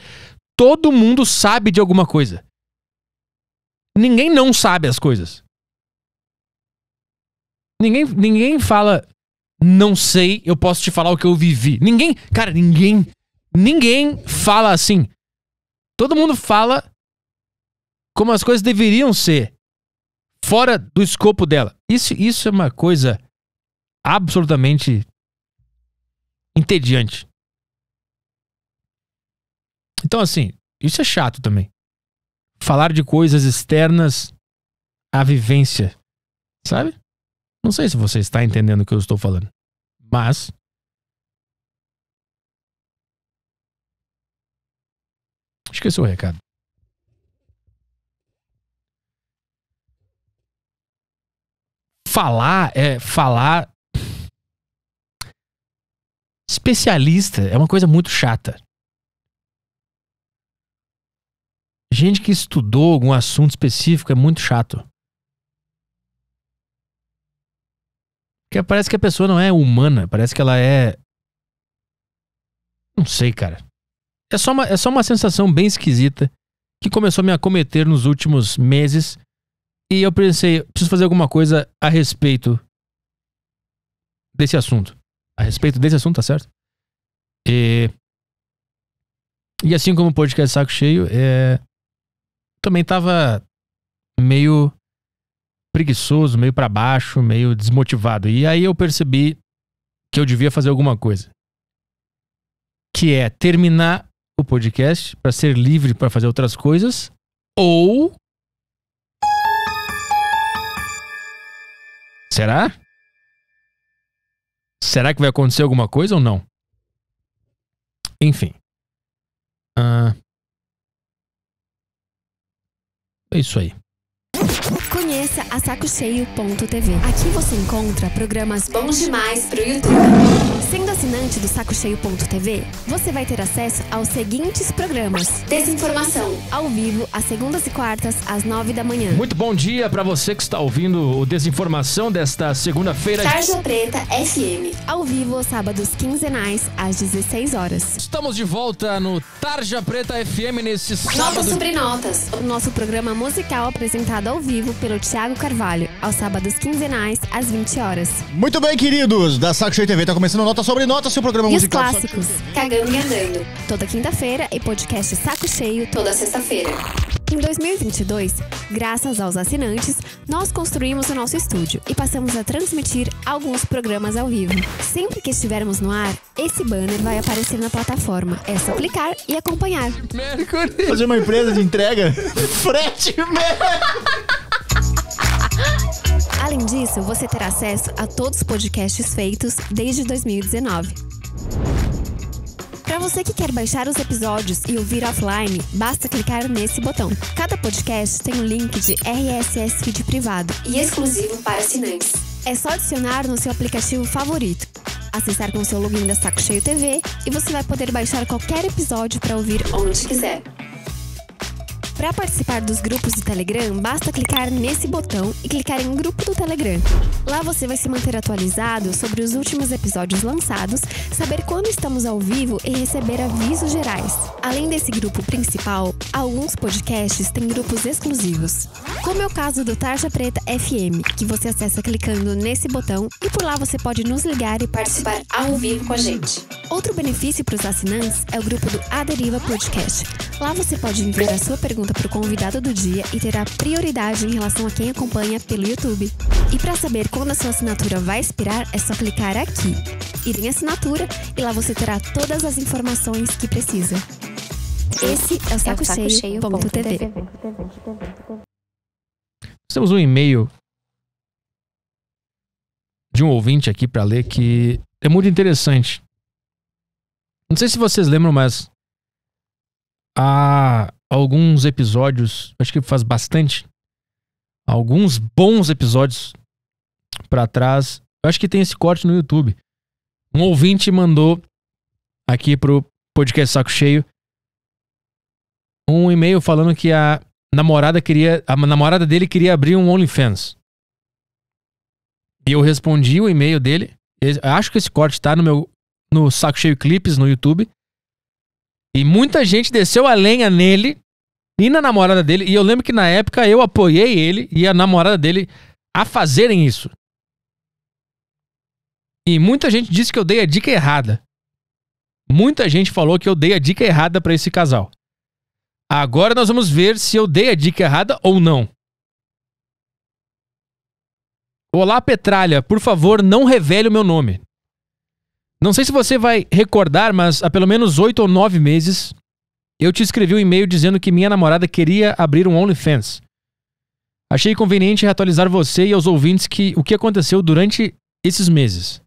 Todo mundo sabe de alguma coisa. Ninguém não sabe as coisas. Ninguém, ninguém fala, não sei, eu posso te falar o que eu vivi. Ninguém, cara, ninguém, ninguém fala assim. Todo mundo fala como as coisas deveriam ser fora do escopo dela. Isso, isso é uma coisa absolutamente entediante. Então, assim, isso é chato também. Falar de coisas externas à vivência, sabe? Não sei se você está entendendo o que eu estou falando. Mas. esqueci o recado. Falar é falar. Especialista é uma coisa muito chata. Gente que estudou algum assunto específico é muito chato. parece que a pessoa não é humana, parece que ela é. Não sei, cara. É só uma, é só uma sensação bem esquisita que começou a me acometer nos últimos meses. E eu pensei, preciso fazer alguma coisa a respeito desse assunto. A respeito desse assunto, tá certo? E, e assim como o podcast Saco Cheio, é, também tava meio preguiçoso, meio para baixo, meio desmotivado. E aí eu percebi que eu devia fazer alguma coisa. Que é terminar o podcast para ser livre para fazer outras coisas ou Será? Será que vai acontecer alguma coisa ou não? Enfim. Uh... É isso aí. Acesse a sacocheio.tv. Aqui você encontra programas bons demais pro YouTube. Sendo assinante do sacocheio.tv, você vai ter acesso aos seguintes programas: Desinformação, ao vivo às segundas e quartas às nove da manhã. Muito bom dia para você que está ouvindo o Desinformação desta segunda-feira. Tarja Preta FM, ao vivo aos sábados quinzenais às 16 horas. Estamos de volta no Tarja Preta FM nesses sábado. Notas sobre notas, o nosso programa musical apresentado ao vivo pelo Tiago Carvalho, aos sábados quinzenais, às 20 horas. Muito bem, queridos, da Saco Cheio TV tá começando Nota Sobre Nota, seu programa e musical. os clássicos, Cagando e Andando, toda quinta-feira e podcast Saco Cheio toda sexta-feira. Em 2022, graças aos assinantes, nós construímos o nosso estúdio e passamos a transmitir alguns programas ao vivo. Sempre que estivermos no ar, esse banner vai aparecer na plataforma. É só clicar e acompanhar. Mercury. Fazer uma empresa de entrega? (laughs) Frete, merda! Além disso, você terá acesso a todos os podcasts feitos desde 2019. Para você que quer baixar os episódios e ouvir offline, basta clicar nesse botão. Cada podcast tem um link de RSS feed privado e exclusivo para assinantes. É só adicionar no seu aplicativo favorito, acessar com seu login da Saco Cheio TV e você vai poder baixar qualquer episódio para ouvir onde quiser. Para participar dos grupos do Telegram, basta clicar nesse botão e clicar em Grupo do Telegram. Lá você vai se manter atualizado sobre os últimos episódios lançados, saber quando estamos ao vivo e receber avisos gerais. Além desse grupo principal, alguns podcasts têm grupos exclusivos, como é o caso do Tarja Preta FM, que você acessa clicando nesse botão e por lá você pode nos ligar e participar ao vivo com a gente. Outro benefício para os assinantes é o grupo do Aderiva Podcast. Lá você pode enviar a sua pergunta pergunta para o convidado do dia e terá prioridade em relação a quem acompanha pelo YouTube. E para saber quando a sua assinatura vai expirar, é só clicar aqui, ir em assinatura e lá você terá todas as informações que precisa. Esse é o Saco, é o saco Cheio. Ponto TV. temos um e-mail de um ouvinte aqui para ler que é muito interessante. Não sei se vocês lembram, mas a alguns episódios, acho que faz bastante, alguns bons episódios para trás. Eu acho que tem esse corte no YouTube. Um ouvinte mandou aqui pro podcast Saco Cheio um e-mail falando que a namorada queria, a namorada dele queria abrir um OnlyFans. E eu respondi o e-mail dele. Acho que esse corte tá no meu no Saco Cheio Clips no YouTube. E muita gente desceu a lenha nele e na namorada dele. E eu lembro que na época eu apoiei ele e a namorada dele a fazerem isso. E muita gente disse que eu dei a dica errada. Muita gente falou que eu dei a dica errada para esse casal. Agora nós vamos ver se eu dei a dica errada ou não. Olá, Petralha, por favor, não revele o meu nome. Não sei se você vai recordar, mas há pelo menos oito ou nove meses eu te escrevi um e-mail dizendo que minha namorada queria abrir um OnlyFans. Achei conveniente atualizar você e aos ouvintes que o que aconteceu durante esses meses.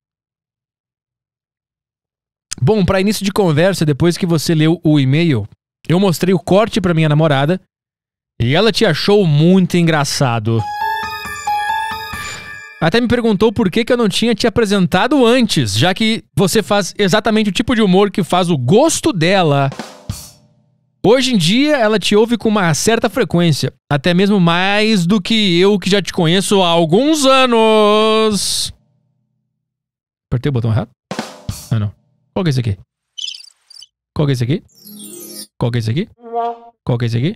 Bom, para início de conversa, depois que você leu o e-mail, eu mostrei o corte para minha namorada e ela te achou muito engraçado. Até me perguntou por que, que eu não tinha te apresentado antes, já que você faz exatamente o tipo de humor que faz o gosto dela. Hoje em dia, ela te ouve com uma certa frequência, até mesmo mais do que eu que já te conheço há alguns anos. Apertei o botão errado? Ah, não. Qual que é esse aqui? Qual que é esse aqui? Qual que é esse aqui? Qual que é esse aqui?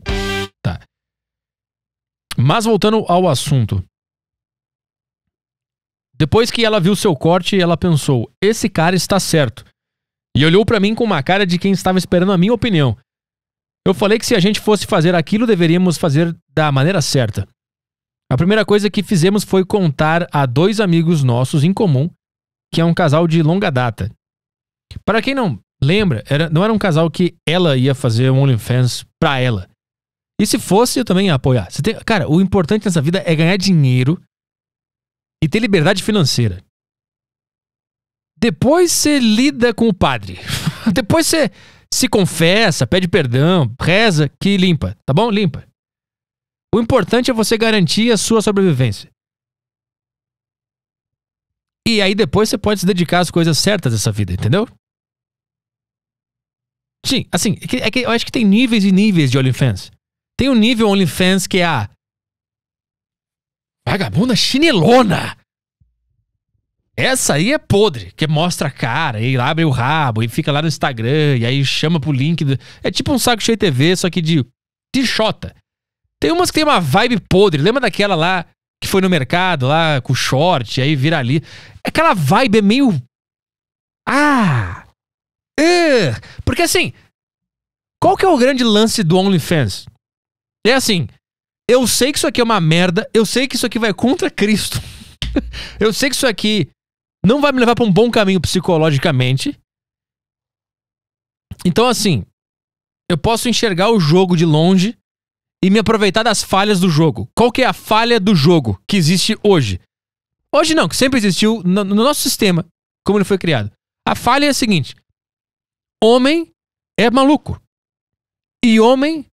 Tá. Mas voltando ao assunto. Depois que ela viu seu corte, ela pensou: esse cara está certo. E olhou para mim com uma cara de quem estava esperando a minha opinião. Eu falei que se a gente fosse fazer aquilo, deveríamos fazer da maneira certa. A primeira coisa que fizemos foi contar a dois amigos nossos em comum, que é um casal de longa data. Para quem não lembra, era, não era um casal que ela ia fazer um OnlyFans pra ela. E se fosse, eu também ia apoiar. Tem, cara, o importante nessa vida é ganhar dinheiro e ter liberdade financeira. Depois você lida com o padre. (laughs) Depois você se confessa, pede perdão, reza, que limpa, tá bom? Limpa. O importante é você garantir a sua sobrevivência. E aí depois você pode se dedicar às coisas certas dessa vida, entendeu? Sim, assim, é que, é que eu acho que tem níveis e níveis de OnlyFans. Tem um nível OnlyFans que é, ah, Vagabunda chinelona. Essa aí é podre, que mostra a cara, e abre o rabo, e fica lá no Instagram, e aí chama pro link. Do... É tipo um saco cheio de TV, só que de tichota. Tem umas que tem uma vibe podre. Lembra daquela lá que foi no mercado, lá com short, aí vira ali. Aquela vibe é meio. Ah! Uh, porque assim, qual que é o grande lance do OnlyFans? É assim, eu sei que isso aqui é uma merda, eu sei que isso aqui vai contra Cristo. (laughs) eu sei que isso aqui não vai me levar para um bom caminho psicologicamente. Então, assim, eu posso enxergar o jogo de longe e me aproveitar das falhas do jogo. Qual que é a falha do jogo que existe hoje? Hoje não, que sempre existiu no, no nosso sistema, como ele foi criado. A falha é a seguinte: homem é maluco. E homem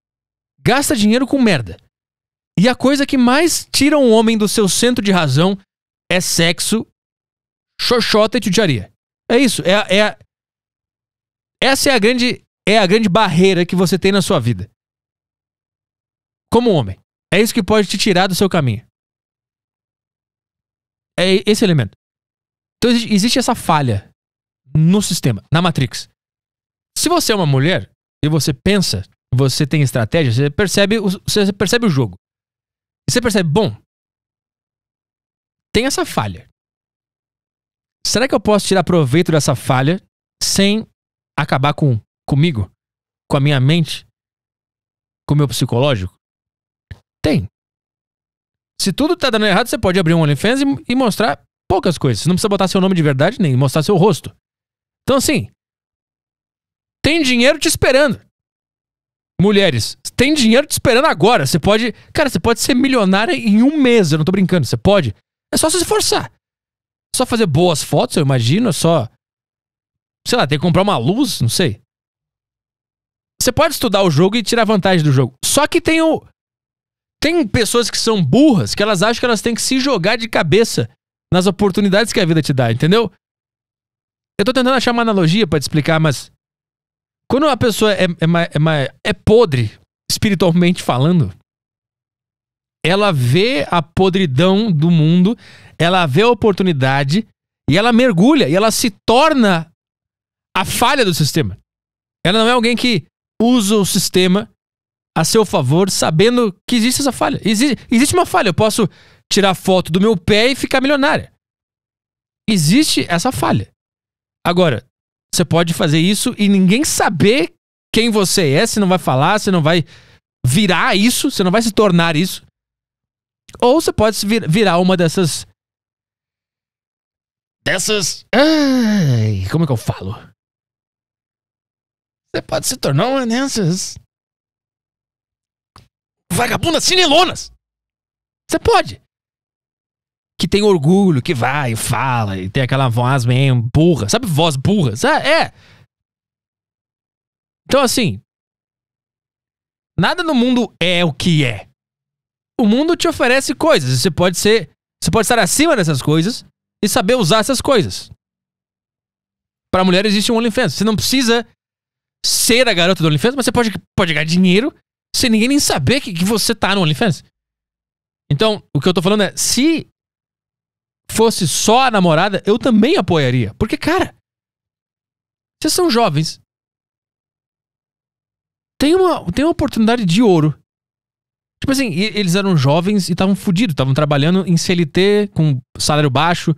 gasta dinheiro com merda. E a coisa que mais tira um homem do seu centro de razão é sexo, xoxota e tutiaria. É isso. É, é a... Essa é a, grande, é a grande barreira que você tem na sua vida. Como homem. É isso que pode te tirar do seu caminho. É esse elemento. Então existe essa falha no sistema, na Matrix. Se você é uma mulher e você pensa, você tem estratégia, você percebe, você percebe o jogo você percebe, bom, tem essa falha. Será que eu posso tirar proveito dessa falha sem acabar com comigo, com a minha mente, com o meu psicológico? Tem. Se tudo tá dando errado, você pode abrir um OnlyFans e, e mostrar poucas coisas. Você não precisa botar seu nome de verdade nem mostrar seu rosto. Então, assim, tem dinheiro te esperando. Mulheres, tem dinheiro te esperando agora. Você pode. Cara, você pode ser milionária em um mês. Eu não tô brincando. Você pode. É só se esforçar. É só fazer boas fotos, eu imagino. É só. Sei lá, ter que comprar uma luz, não sei. Você pode estudar o jogo e tirar vantagem do jogo. Só que tem o. Tem pessoas que são burras que elas acham que elas têm que se jogar de cabeça nas oportunidades que a vida te dá, entendeu? Eu tô tentando achar uma analogia para te explicar, mas quando uma pessoa é, é, é, é podre, espiritualmente falando, ela vê a podridão do mundo, ela vê a oportunidade e ela mergulha e ela se torna a falha do sistema. Ela não é alguém que usa o sistema a seu favor, sabendo que existe essa falha. existe uma falha. Eu posso tirar foto do meu pé e ficar milionária. Existe essa falha. Agora, você pode fazer isso e ninguém saber quem você é, você não vai falar, você não vai virar isso, você não vai se tornar isso. Ou você pode virar uma dessas. Dessas. Ai, como é que eu falo? Você pode se tornar uma dessas. Vagabundas cinelonas! Você pode! que tem orgulho, que vai, fala, e tem aquela voz meio burra. Sabe voz burra? É. Então, assim. Nada no mundo é o que é. O mundo te oferece coisas. Você pode ser. Você pode estar acima dessas coisas e saber usar essas coisas. Para mulher existe um OnlyFans. Você não precisa ser a garota do OnlyFans, mas você pode, pode ganhar dinheiro sem ninguém nem saber que, que você tá no OnlyFans. Então, o que eu tô falando é, se fosse só a namorada, eu também apoiaria. Porque, cara, vocês são jovens. Tem uma, tem uma oportunidade de ouro. Tipo assim, eles eram jovens e estavam fodidos, estavam trabalhando em CLT com salário baixo,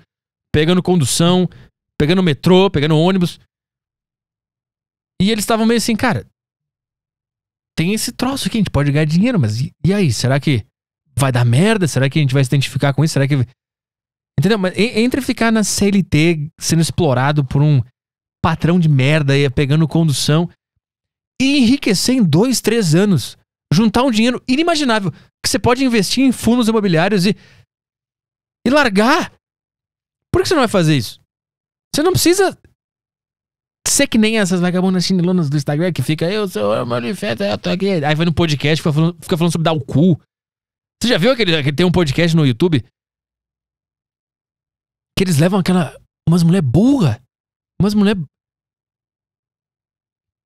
pegando condução, pegando metrô, pegando ônibus. E eles estavam meio assim, cara, tem esse troço aqui, a gente pode ganhar dinheiro, mas e, e aí? Será que vai dar merda? Será que a gente vai se identificar com isso? Será que Entendeu? Mas entre ficar na CLT sendo explorado por um patrão de merda e pegando condução e enriquecer em dois, três anos, juntar um dinheiro inimaginável que você pode investir em fundos imobiliários e e largar. Por que você não vai fazer isso? Você não precisa ser que nem essas vagabundas chinelonas do Instagram que fica, eu sou o manifesto, eu tô aqui. Aí vai no podcast, fica falando, fica falando sobre dar o cu. Você já viu aquele que tem um podcast no YouTube que eles levam aquela. Umas mulher burra. Umas mulher.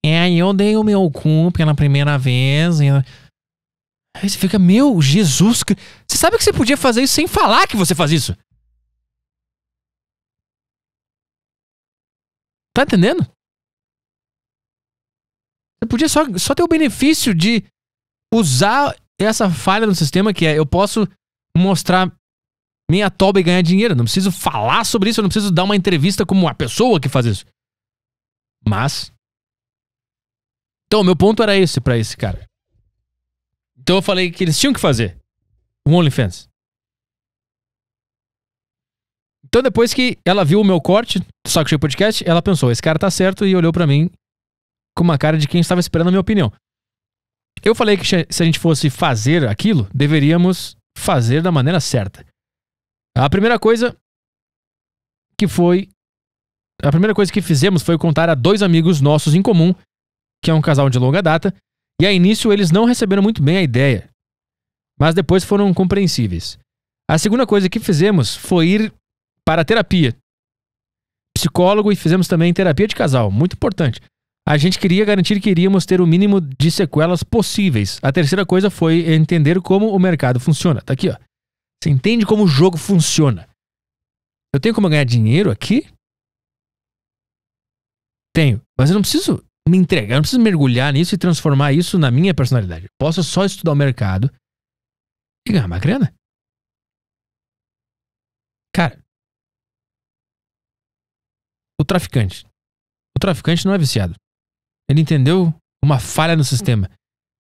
É, aí eu dei o meu cu pela primeira vez. E... Aí você fica, meu Jesus. Você sabe que você podia fazer isso sem falar que você faz isso? Tá entendendo? Você podia só, só ter o benefício de usar essa falha no sistema que é eu posso mostrar minha toba e ganhar dinheiro. não preciso falar sobre isso, eu não preciso dar uma entrevista como a pessoa que faz isso. Mas. Então, meu ponto era esse para esse cara. Então eu falei que eles tinham que fazer um OnlyFans. Então depois que ela viu o meu corte do Saco Cheio Podcast, ela pensou, esse cara tá certo e olhou para mim com uma cara de quem estava esperando a minha opinião. Eu falei que se a gente fosse fazer aquilo, deveríamos fazer da maneira certa. A primeira coisa que foi. A primeira coisa que fizemos foi contar a dois amigos nossos em comum, que é um casal de longa data, e a início eles não receberam muito bem a ideia, mas depois foram compreensíveis. A segunda coisa que fizemos foi ir para a terapia. Psicólogo e fizemos também terapia de casal, muito importante. A gente queria garantir que iríamos ter o mínimo de sequelas possíveis. A terceira coisa foi entender como o mercado funciona. Tá aqui, ó. Você entende como o jogo funciona? Eu tenho como ganhar dinheiro aqui? Tenho, mas eu não preciso me entregar, eu não preciso mergulhar nisso e transformar isso na minha personalidade. Eu posso só estudar o mercado e ganhar uma grana. Cara, o traficante. O traficante não é viciado. Ele entendeu uma falha no sistema.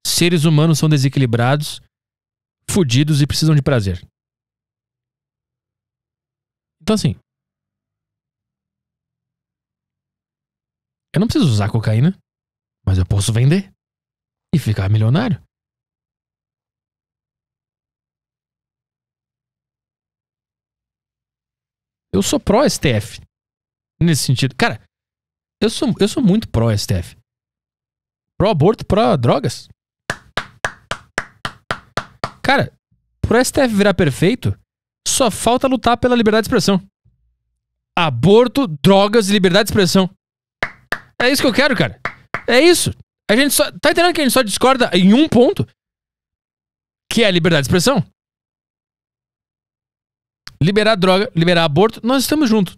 Seres humanos são desequilibrados, fudidos e precisam de prazer. Então assim. Eu não preciso usar cocaína, mas eu posso vender e ficar milionário. Eu sou pró-STF. Nesse sentido. Cara, eu sou, eu sou muito pró-STF. Pró-aborto, pró-drogas. Cara, pro STF virar perfeito, só falta lutar pela liberdade de expressão. Aborto, drogas e liberdade de expressão. É isso que eu quero, cara. É isso. A gente só. Tá entendendo que a gente só discorda em um ponto? Que é a liberdade de expressão. Liberar droga, liberar aborto, nós estamos juntos.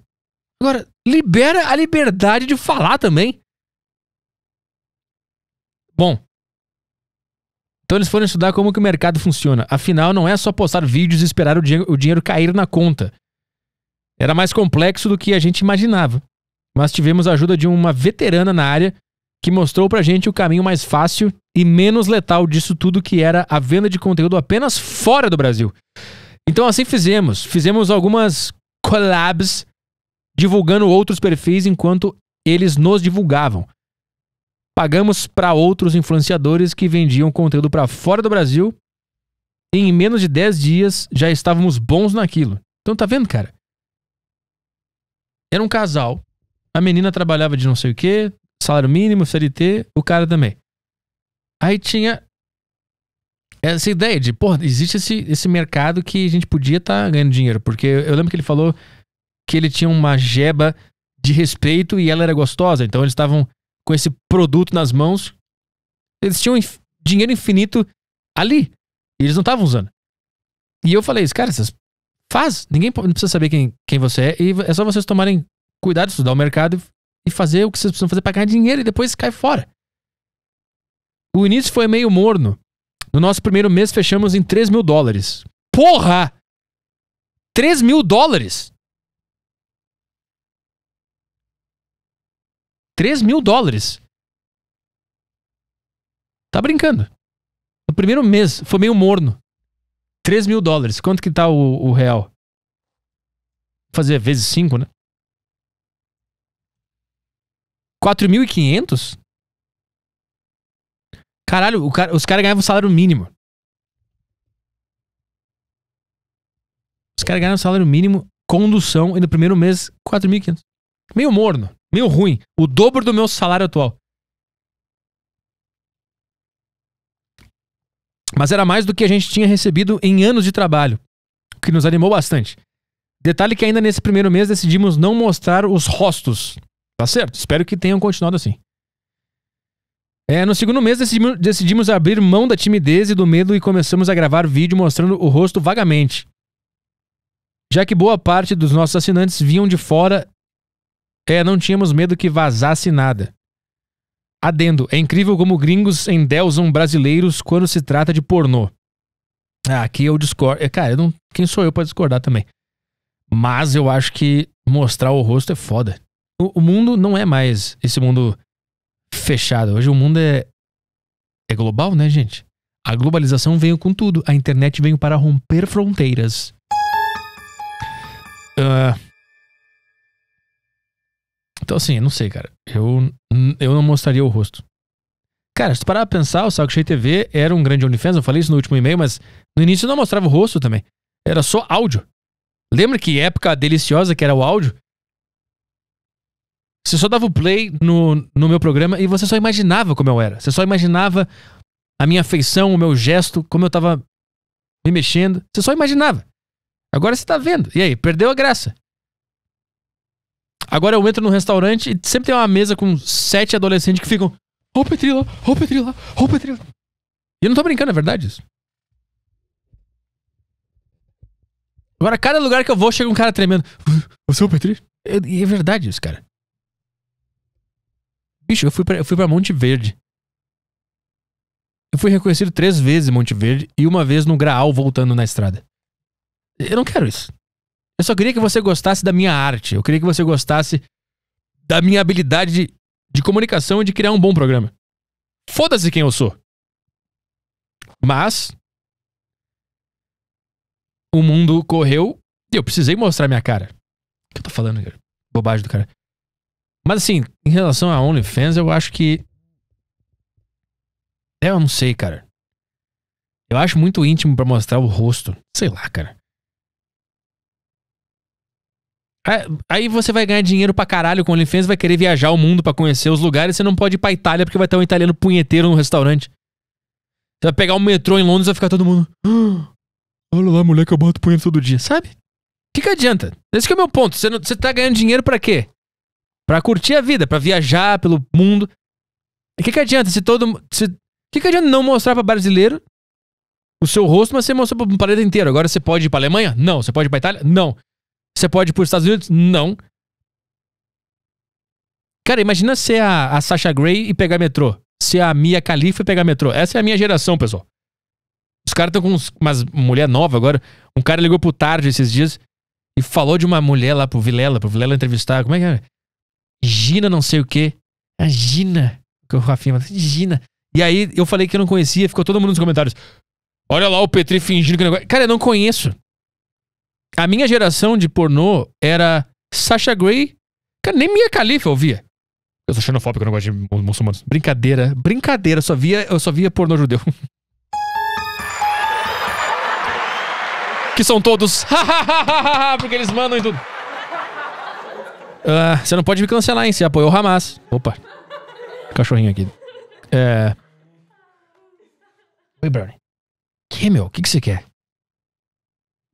Agora, libera a liberdade de falar também. Bom, então eles foram estudar como que o mercado funciona. Afinal, não é só postar vídeos e esperar o, dinhe o dinheiro cair na conta. Era mais complexo do que a gente imaginava. Mas tivemos a ajuda de uma veterana na área que mostrou pra gente o caminho mais fácil e menos letal disso tudo que era a venda de conteúdo apenas fora do Brasil. Então assim fizemos. Fizemos algumas collabs divulgando outros perfis enquanto eles nos divulgavam. Pagamos para outros influenciadores que vendiam conteúdo para fora do Brasil. E em menos de 10 dias já estávamos bons naquilo. Então tá vendo, cara? Era um casal. A menina trabalhava de não sei o quê, salário mínimo, CLT, o cara também. Aí tinha essa ideia de, pô, existe esse, esse mercado que a gente podia estar tá ganhando dinheiro. Porque eu lembro que ele falou que ele tinha uma jeba de respeito e ela era gostosa. Então eles estavam com esse produto nas mãos. Eles tinham inf dinheiro infinito ali. E eles não estavam usando. E eu falei isso, cara, vocês faz. Ninguém não precisa saber quem, quem você é. E é só vocês tomarem cuidado, estudar o mercado e fazer o que vocês precisam fazer para ganhar dinheiro e depois cai fora. O início foi meio morno. No nosso primeiro mês fechamos em 3 mil dólares. Porra! 3 mil dólares! 3 mil dólares. Tá brincando. No primeiro mês, foi meio morno. 3 mil dólares. Quanto que tá o, o real? fazer vezes 5, né? 4.500? Caralho, cara, os caras ganhavam salário mínimo. Os caras ganhavam salário mínimo, condução e no primeiro mês 4.500. Meio morno. Meu ruim. O dobro do meu salário atual. Mas era mais do que a gente tinha recebido em anos de trabalho, o que nos animou bastante. Detalhe que ainda nesse primeiro mês decidimos não mostrar os rostos. Tá certo? Espero que tenham continuado assim. É, no segundo mês decidimos, decidimos abrir mão da timidez e do medo e começamos a gravar vídeo mostrando o rosto vagamente. Já que boa parte dos nossos assinantes vinham de fora é, não tínhamos medo que vazasse nada. Adendo, é incrível como gringos endeusam brasileiros quando se trata de pornô. Ah, aqui eu discordo. É, cara, eu não... quem sou eu para discordar também? Mas eu acho que mostrar o rosto é foda. O, o, mundo não é mais esse mundo fechado. Hoje o mundo é, é global, né, gente? A globalização veio com tudo. A internet veio para romper fronteiras. Uh, então, assim, não sei, cara. Eu, eu não mostraria o rosto. Cara, se tu parar pra pensar, o Saco Cheio TV era um grande OnlyFans, eu falei isso no último e-mail, mas no início eu não mostrava o rosto também. Era só áudio. Lembra que época deliciosa que era o áudio? Você só dava o play no, no meu programa e você só imaginava como eu era. Você só imaginava a minha feição, o meu gesto, como eu tava me mexendo. Você só imaginava. Agora você tá vendo. E aí, perdeu a graça. Agora eu entro num restaurante e sempre tem uma mesa com sete adolescentes que ficam. Ô Petri lá, ô Petri lá, ô Petri lá. E eu não tô brincando, é verdade isso. Agora, cada lugar que eu vou, chega um cara tremendo. Você é o Petri? É, é verdade isso, cara. Bicho, eu fui pra, eu fui pra Monte Verde. Eu fui reconhecido três vezes em Monte Verde e uma vez no Graal voltando na estrada. Eu não quero isso. Eu só queria que você gostasse da minha arte. Eu queria que você gostasse da minha habilidade de, de comunicação e de criar um bom programa. Foda-se quem eu sou. Mas. O mundo correu e eu precisei mostrar minha cara. O que eu tô falando, cara? Bobagem do cara. Mas assim, em relação a OnlyFans, eu acho que. É, eu não sei, cara. Eu acho muito íntimo para mostrar o rosto. Sei lá, cara. É, aí você vai ganhar dinheiro pra caralho com o OnlyFans, vai querer viajar o mundo para conhecer os lugares, você não pode ir pra Itália porque vai ter um italiano punheteiro no restaurante. Você vai pegar o um metrô em Londres e vai ficar todo mundo. Ah, olha lá, mulher que eu boto punheta todo dia, sabe? O que, que adianta? Esse que é o meu ponto. Você, não, você tá ganhando dinheiro para quê? Pra curtir a vida, para viajar pelo mundo. O que, que adianta se todo. Se, o que, que adianta não mostrar pra brasileiro o seu rosto, mas você mostrou pro planeta inteiro. Agora você pode ir pra Alemanha? Não. Você pode ir pra Itália? Não. Você pode ir para os Estados Unidos? Não. Cara, imagina ser a, a Sasha Grey e pegar metrô. Ser a Mia Khalifa e pegar metrô. Essa é a minha geração, pessoal. Os caras estão com uns, umas mulher nova agora. Um cara ligou pro tarde esses dias e falou de uma mulher lá pro Vilela, pro Vilela entrevistar. Como é que é? Gina não sei o quê. É a Gina. Que o Rafinha Gina. E aí eu falei que eu não conhecia, ficou todo mundo nos comentários. Olha lá o Petri fingindo que não conhece. Cara, eu não conheço. A minha geração de pornô era Sasha Grey. Cara, nem Mia Khalifa eu via. Eu sou xenofóbico, eu não gosto de muçulmanos. Brincadeira, brincadeira. Eu só via, eu só via pornô judeu. (laughs) que são todos. (laughs) porque eles mandam e tudo. Uh, você não pode me cancelar, hein? Você apoiou o Hamas. Opa. Cachorrinho aqui. É. Oi, Brownie. Que, meu? O que, que você quer?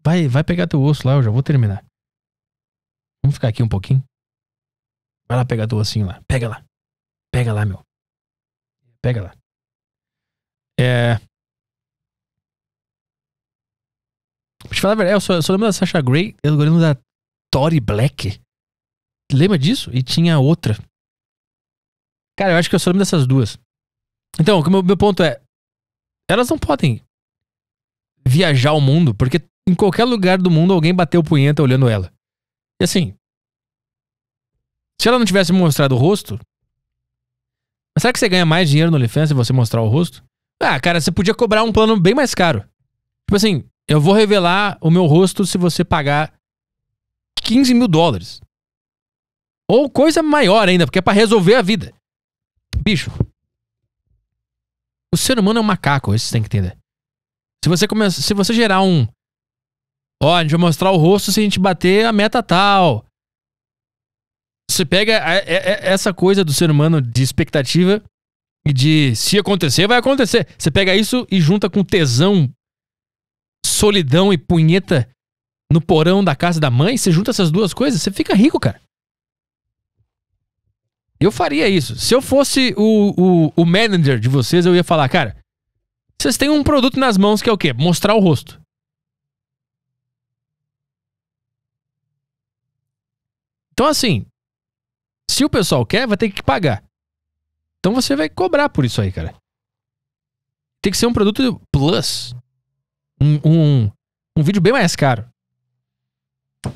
Vai, vai pegar teu osso lá, eu já vou terminar. Vamos ficar aqui um pouquinho? Vai lá pegar teu ossinho lá. Pega lá. Pega lá, meu. Pega lá. É. eu te falar a verdade, é, eu só, eu só lembro da Sasha Gray. eu lembro da Tori Black. Lembra disso? E tinha outra. Cara, eu acho que eu só lembro dessas duas. Então, o meu, meu ponto é: elas não podem viajar o mundo, porque em qualquer lugar do mundo alguém bateu punheta olhando ela. E assim. Se ela não tivesse mostrado o rosto. Mas será que você ganha mais dinheiro no OnlyFans se você mostrar o rosto? Ah, cara, você podia cobrar um plano bem mais caro. Tipo assim, eu vou revelar o meu rosto se você pagar 15 mil dólares. Ou coisa maior ainda, porque é para resolver a vida. Bicho. O ser humano é um macaco, isso tem que entender. Se você começa, se você gerar um Ó, a gente vai mostrar o rosto se a gente bater a meta tal. Você pega a, a, é, a, é, essa coisa do ser humano de expectativa e de se acontecer, vai acontecer. Você pega isso e junta com tesão, solidão e punheta no porão da casa da mãe, você junta essas duas coisas, você fica rico, cara. Eu faria isso. Se eu fosse o, o, o manager de vocês, eu ia falar, cara, vocês têm um produto nas mãos que é o quê? Mostrar o rosto. Então, assim, se o pessoal quer, vai ter que pagar. Então você vai cobrar por isso aí, cara. Tem que ser um produto plus. Um, um, um vídeo bem mais caro.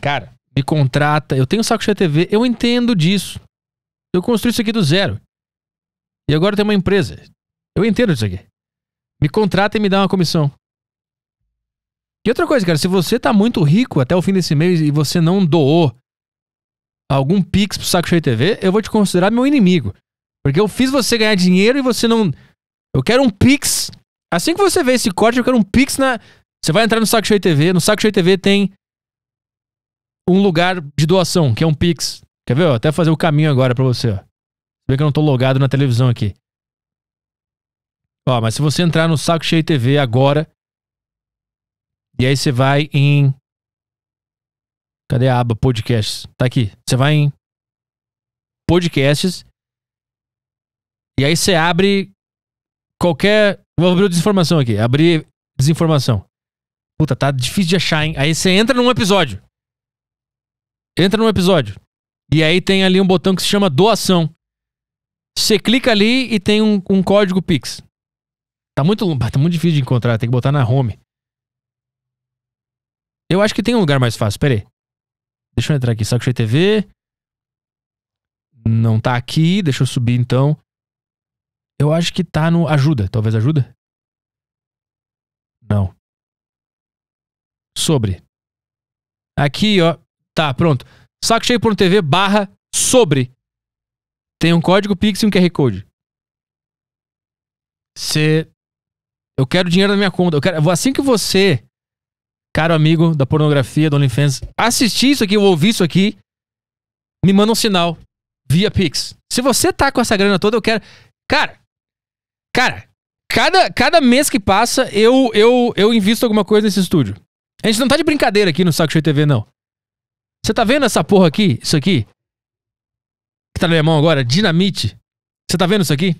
Cara, me contrata. Eu tenho um saco de TV. Eu entendo disso. Eu construí isso aqui do zero. E agora eu tenho uma empresa. Eu entendo disso aqui. Me contrata e me dá uma comissão. E outra coisa, cara, se você tá muito rico até o fim desse mês e você não doou algum pix pro Saco Cheio TV, eu vou te considerar meu inimigo. Porque eu fiz você ganhar dinheiro e você não. Eu quero um pix. Assim que você vê esse corte, eu quero um pix na. Você vai entrar no Saco Cheio TV. No Saco Cheio TV tem um lugar de doação, que é um pix. Quer ver? Ó, até fazer o caminho agora pra você, ó. Vê que eu não tô logado na televisão aqui. Ó, mas se você entrar no Saco Cheio TV agora. E aí você vai em Cadê a aba podcasts? Tá aqui. Você vai em podcasts e aí você abre qualquer. Vou abrir desinformação aqui. Abrir desinformação. Puta, tá difícil de achar, hein? Aí você entra num episódio. Entra num episódio. E aí tem ali um botão que se chama doação. Você clica ali e tem um, um código Pix. Tá muito, tá muito difícil de encontrar, tem que botar na home. Eu acho que tem um lugar mais fácil, peraí. Deixa eu entrar aqui. Saco Cheio TV. Não tá aqui. Deixa eu subir então. Eu acho que tá no ajuda. Talvez ajuda? Não. Sobre. Aqui, ó. Tá, pronto. Sacocheio.tv barra sobre. Tem um código Pix e um QR Code. Você. Eu quero dinheiro na minha conta. Eu quero... Assim que você caro amigo da pornografia, do OnlyFans, assistir isso aqui ou ouvir isso aqui, me manda um sinal via Pix. Se você tá com essa grana toda, eu quero. Cara, cara, cada, cada mês que passa, eu, eu, eu invisto alguma coisa nesse estúdio. A gente não tá de brincadeira aqui no Saco Cheio TV, não. Você tá vendo essa porra aqui? Isso aqui? Que tá na minha mão agora? Dinamite. Você tá vendo isso aqui?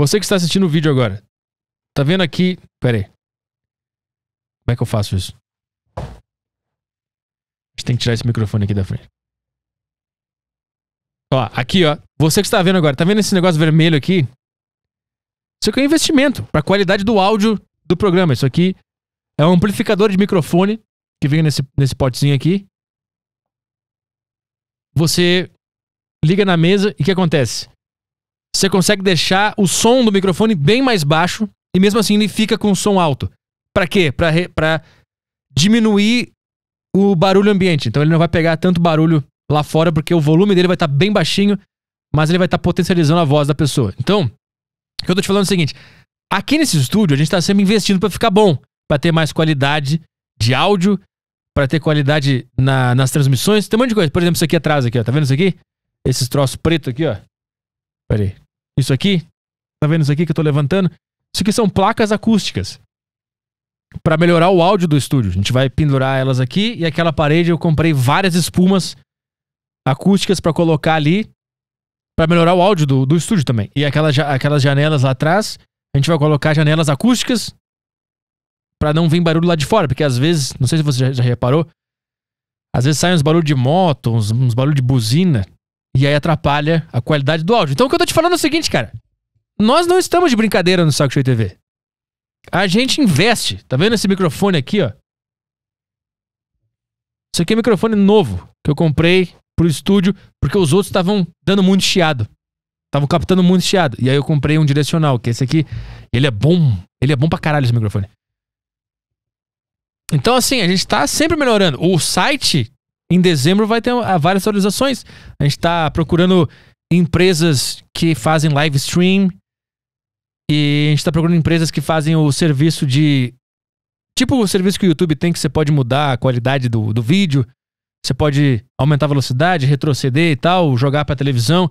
Você que está assistindo o vídeo agora. Tá vendo aqui? Pera aí. Como é que eu faço isso? A gente tem que tirar esse microfone aqui da frente. Ó, aqui, ó. Você que está vendo agora, tá vendo esse negócio vermelho aqui? Isso aqui é um investimento para a qualidade do áudio do programa. Isso aqui é um amplificador de microfone que vem nesse, nesse potezinho aqui. Você liga na mesa e o que acontece? Você consegue deixar o som do microfone bem mais baixo e mesmo assim ele fica com o som alto. Para quê? Para Pra diminuir o barulho ambiente. Então ele não vai pegar tanto barulho lá fora, porque o volume dele vai estar tá bem baixinho, mas ele vai estar tá potencializando a voz da pessoa. Então, o que eu tô te falando é o seguinte: aqui nesse estúdio a gente está sempre investindo para ficar bom, para ter mais qualidade de áudio, para ter qualidade na, nas transmissões, tem um monte de coisa. Por exemplo, isso aqui atrás aqui, ó, tá vendo isso aqui? Esses troços preto aqui, ó. Pera aí. Isso aqui? Tá vendo isso aqui que eu tô levantando? Isso aqui são placas acústicas para melhorar o áudio do estúdio. A gente vai pendurar elas aqui e aquela parede eu comprei várias espumas acústicas para colocar ali para melhorar o áudio do, do estúdio também. E aquelas, aquelas janelas lá atrás, a gente vai colocar janelas acústicas para não vir barulho lá de fora, porque às vezes, não sei se você já, já reparou, às vezes saem uns barulhos de moto, uns, uns barulhos de buzina, e aí atrapalha a qualidade do áudio. Então o que eu tô te falando é o seguinte, cara. Nós não estamos de brincadeira no Saco Show TV. A gente investe. Tá vendo esse microfone aqui, ó? Isso aqui é um microfone novo que eu comprei pro estúdio porque os outros estavam dando muito chiado. Estavam captando muito chiado. E aí eu comprei um direcional, que é esse aqui. Ele é bom. Ele é bom pra caralho esse microfone. Então, assim, a gente tá sempre melhorando. O site, em dezembro, vai ter ah, várias atualizações. A gente tá procurando empresas que fazem live stream. E a gente tá procurando empresas que fazem o serviço de. Tipo o serviço que o YouTube tem, que você pode mudar a qualidade do, do vídeo, você pode aumentar a velocidade, retroceder e tal, jogar pra televisão.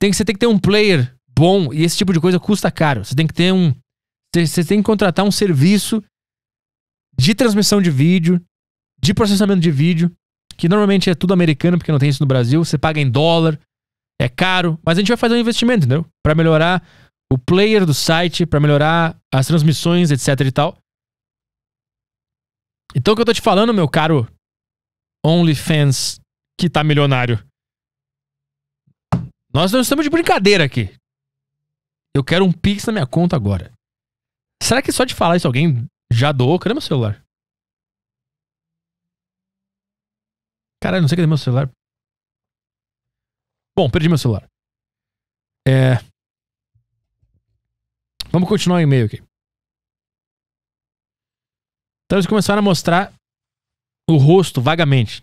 Tem que, você tem que ter um player bom e esse tipo de coisa custa caro. Você tem que ter um. Você tem que contratar um serviço de transmissão de vídeo, de processamento de vídeo, que normalmente é tudo americano, porque não tem isso no Brasil. Você paga em dólar, é caro, mas a gente vai fazer um investimento, entendeu? Para melhorar o player do site para melhorar as transmissões, etc e tal. Então o que eu tô te falando, meu caro OnlyFans que tá milionário. Nós não estamos de brincadeira aqui. Eu quero um Pix na minha conta agora. Será que só de falar isso alguém já doou? Cadê meu celular? Caralho, não sei cadê meu celular. Bom, perdi meu celular. É. Vamos continuar o e-mail aqui. Então eles começaram a mostrar o rosto vagamente.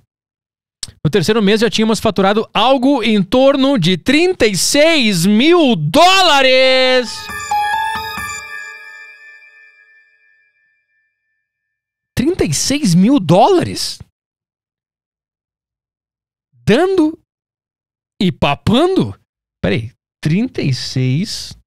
No terceiro mês já tínhamos faturado algo em torno de 36 mil dólares! 36 mil dólares? Dando e papando? Peraí, 36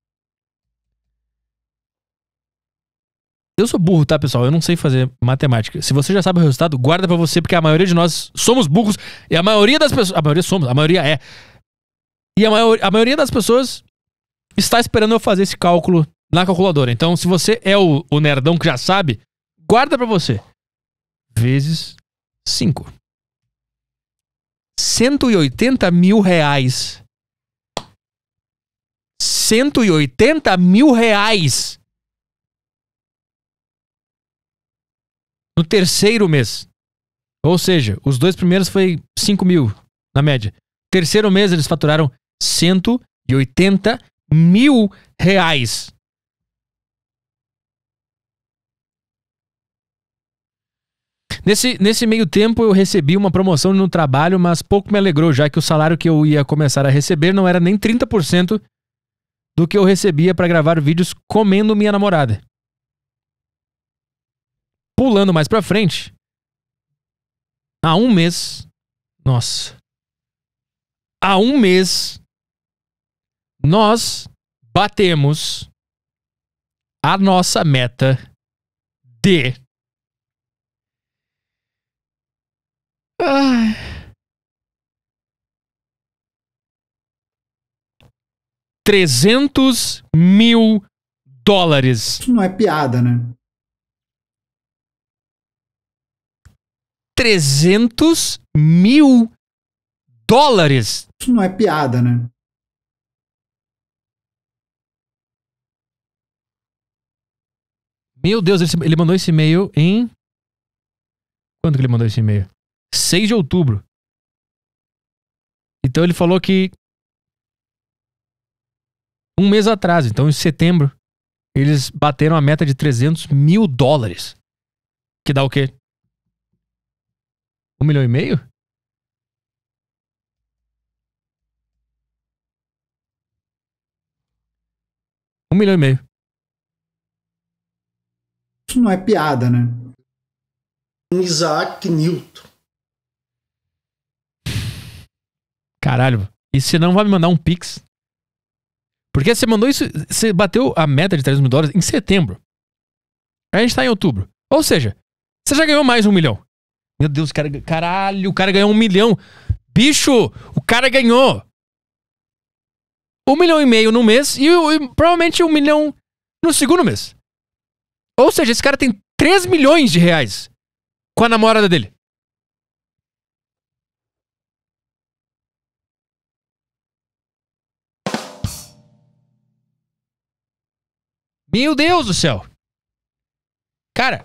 Eu sou burro, tá, pessoal? Eu não sei fazer matemática. Se você já sabe o resultado, guarda para você, porque a maioria de nós somos burros. E a maioria das pessoas. A maioria somos, a maioria é. E a, maior, a maioria das pessoas está esperando eu fazer esse cálculo na calculadora. Então, se você é o, o nerdão que já sabe, guarda para você. Vezes 5. 180 mil reais. 180 mil reais no terceiro mês. Ou seja, os dois primeiros foi 5 mil, na média. Terceiro mês eles faturaram 180 mil reais. Nesse, nesse meio tempo, eu recebi uma promoção no trabalho, mas pouco me alegrou, já que o salário que eu ia começar a receber não era nem 30% do que eu recebia para gravar vídeos comendo minha namorada. Pulando mais pra frente, há um mês. Nossa. Há um mês, nós batemos a nossa meta de. Ah. mil dólares. Isso não é piada, né? 300 mil dólares. Isso não é piada, né? Meu Deus, ele mandou esse e-mail em. Quando que ele mandou esse e-mail? 6 de outubro. Então ele falou que. Um mês atrás, então em setembro, eles bateram a meta de 300 mil dólares. Que dá o quê? Um milhão e meio? Um milhão e meio. Isso não é piada, né? Isaac Newton. Caralho. E você não vai me mandar um Pix? Porque você mandou isso. Você bateu a meta de 3 mil dólares em setembro. A gente tá em outubro. Ou seja, você já ganhou mais um milhão. Meu Deus, o cara, caralho, o cara ganhou um milhão. Bicho, o cara ganhou um milhão e meio no mês e, e, provavelmente um milhão no segundo mês. Ou seja, esse cara tem 3 milhões de reais com a namorada dele. Meu Deus do céu. Cara,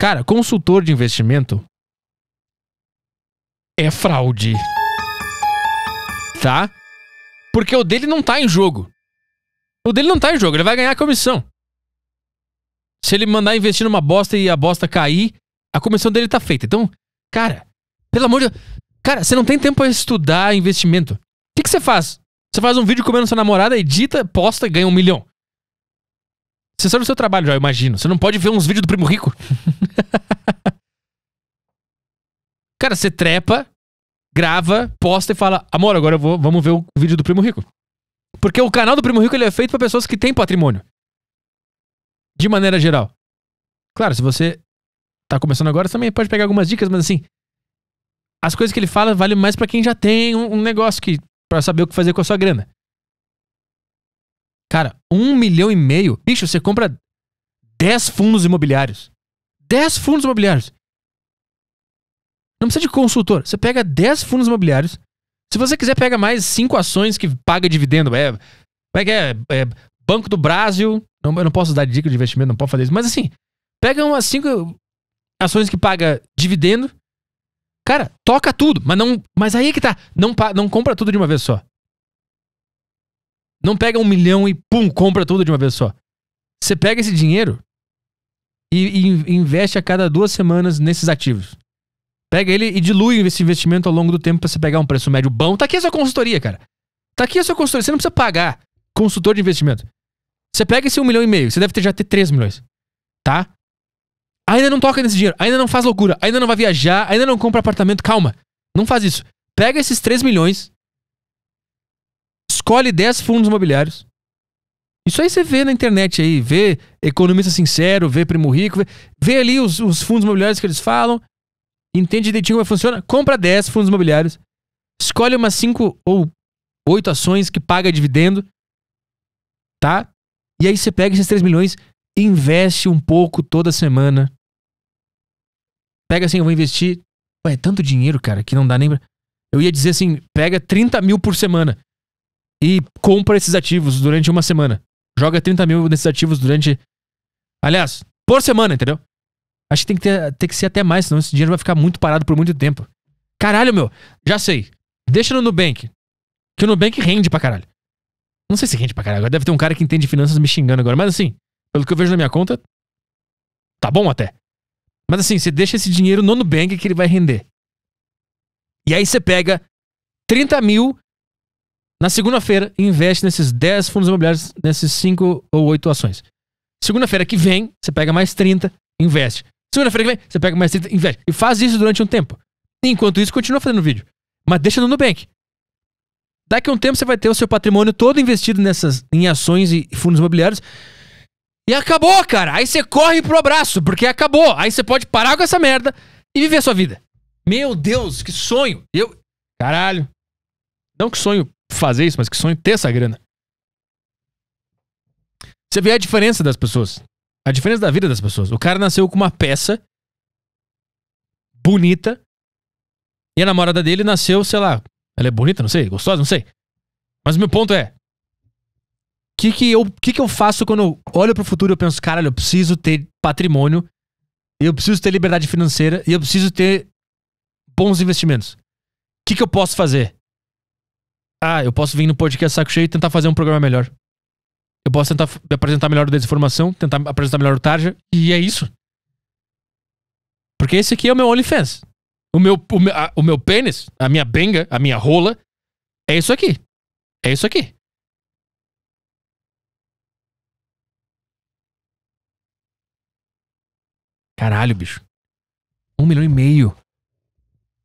Cara, consultor de investimento é fraude. Tá? Porque o dele não tá em jogo. O dele não tá em jogo, ele vai ganhar a comissão. Se ele mandar investir numa bosta e a bosta cair, a comissão dele tá feita. Então, cara, pelo amor de Deus. Cara, você não tem tempo para estudar investimento. O que, você faz? Você faz um vídeo comendo sua namorada, edita, posta e ganha um milhão. Você sabe o seu trabalho já, eu imagino. Você não pode ver uns vídeos do Primo Rico. (laughs) (laughs) Cara, você trepa, grava, posta e fala: Amor, agora eu vou, vamos ver o vídeo do Primo Rico. Porque o canal do Primo Rico ele é feito para pessoas que têm patrimônio. De maneira geral. Claro, se você tá começando agora, você também pode pegar algumas dicas, mas assim, as coisas que ele fala valem mais para quem já tem um, um negócio que para saber o que fazer com a sua grana. Cara, um milhão e meio, bicho, você compra dez fundos imobiliários. 10 fundos imobiliários. Não precisa de consultor. Você pega 10 fundos imobiliários. Se você quiser, pega mais 5 ações que paga dividendo. É, como é que é? é Banco do Brasil. Não, eu não posso dar dica de investimento, não posso fazer isso. Mas assim, pega umas 5 ações que paga dividendo. Cara, toca tudo. Mas não. Mas aí é que tá. Não, não compra tudo de uma vez só. Não pega um milhão e pum, compra tudo de uma vez só. Você pega esse dinheiro, e, e investe a cada duas semanas nesses ativos. Pega ele e dilui esse investimento ao longo do tempo para você pegar um preço médio bom. Tá aqui a sua consultoria, cara. Tá aqui a sua consultoria. Você não precisa pagar consultor de investimento. Você pega esse um milhão e meio, você deve ter já ter 3 milhões. Tá? Ainda não toca nesse dinheiro, ainda não faz loucura, ainda não vai viajar, ainda não compra apartamento. Calma, não faz isso. Pega esses 3 milhões, escolhe 10 fundos imobiliários, isso aí você vê na internet aí, vê Economista Sincero, vê Primo Rico, vê, vê ali os, os, fundos imobiliários que eles falam, entende direitinho como é funciona, compra 10 fundos imobiliários, escolhe umas 5 ou 8 ações que paga dividendo, tá? E aí você pega esses 3 milhões, investe um pouco toda semana. Pega assim, eu vou investir. Ué, é tanto dinheiro, cara, que não dá nem. Pra... Eu ia dizer assim, pega 30 mil por semana e compra esses ativos durante uma semana joga 30 mil nesses ativos durante. Aliás, por semana, entendeu? Acho que tem que, ter, tem que ser até mais, senão esse dinheiro vai ficar muito parado por muito tempo. Caralho, meu, já sei. Deixa no Nubank. Que o Nubank rende pra caralho. Não sei se rende pra caralho. Agora deve ter um cara que entende finanças me xingando agora. Mas assim, pelo que eu vejo na minha conta, tá bom até. Mas assim, você deixa esse dinheiro no Nubank que ele vai render. E aí você pega 30 mil na segunda-feira, investe nesses 10 fundos imobiliários, nesses 5 ou 8 ações. Segunda-feira que vem, você pega mais 30, investe. Segunda-feira que vem, você pega mais 30, investe. E faz isso durante um tempo. enquanto isso, continua fazendo vídeo. Mas deixa no Nubank. Daqui a um tempo, você vai ter o seu patrimônio todo investido nessas, em ações e fundos imobiliários. E acabou, cara. Aí você corre pro abraço, porque acabou. Aí você pode parar com essa merda e viver a sua vida. Meu Deus, que sonho. Eu. Caralho. Não que sonho fazer isso, mas que sonho ter essa grana. Você vê a diferença das pessoas. A diferença da vida das pessoas. O cara nasceu com uma peça bonita e a namorada dele nasceu, sei lá, ela é bonita, não sei, gostosa, não sei. Mas o meu ponto é, o que, que, eu, que, que eu faço quando eu olho pro futuro e penso, caralho, eu preciso ter patrimônio, eu preciso ter liberdade financeira e eu preciso ter bons investimentos. O que, que eu posso fazer? Ah, eu posso vir no podcast saco cheio e tentar fazer um programa melhor. Eu posso tentar apresentar melhor o Desinformação, tentar apresentar melhor o Tarja, e é isso. Porque esse aqui é o meu OnlyFans. O meu, o meu, a, o meu pênis, a minha benga, a minha rola, é isso aqui. É isso aqui. Caralho, bicho. Um milhão e meio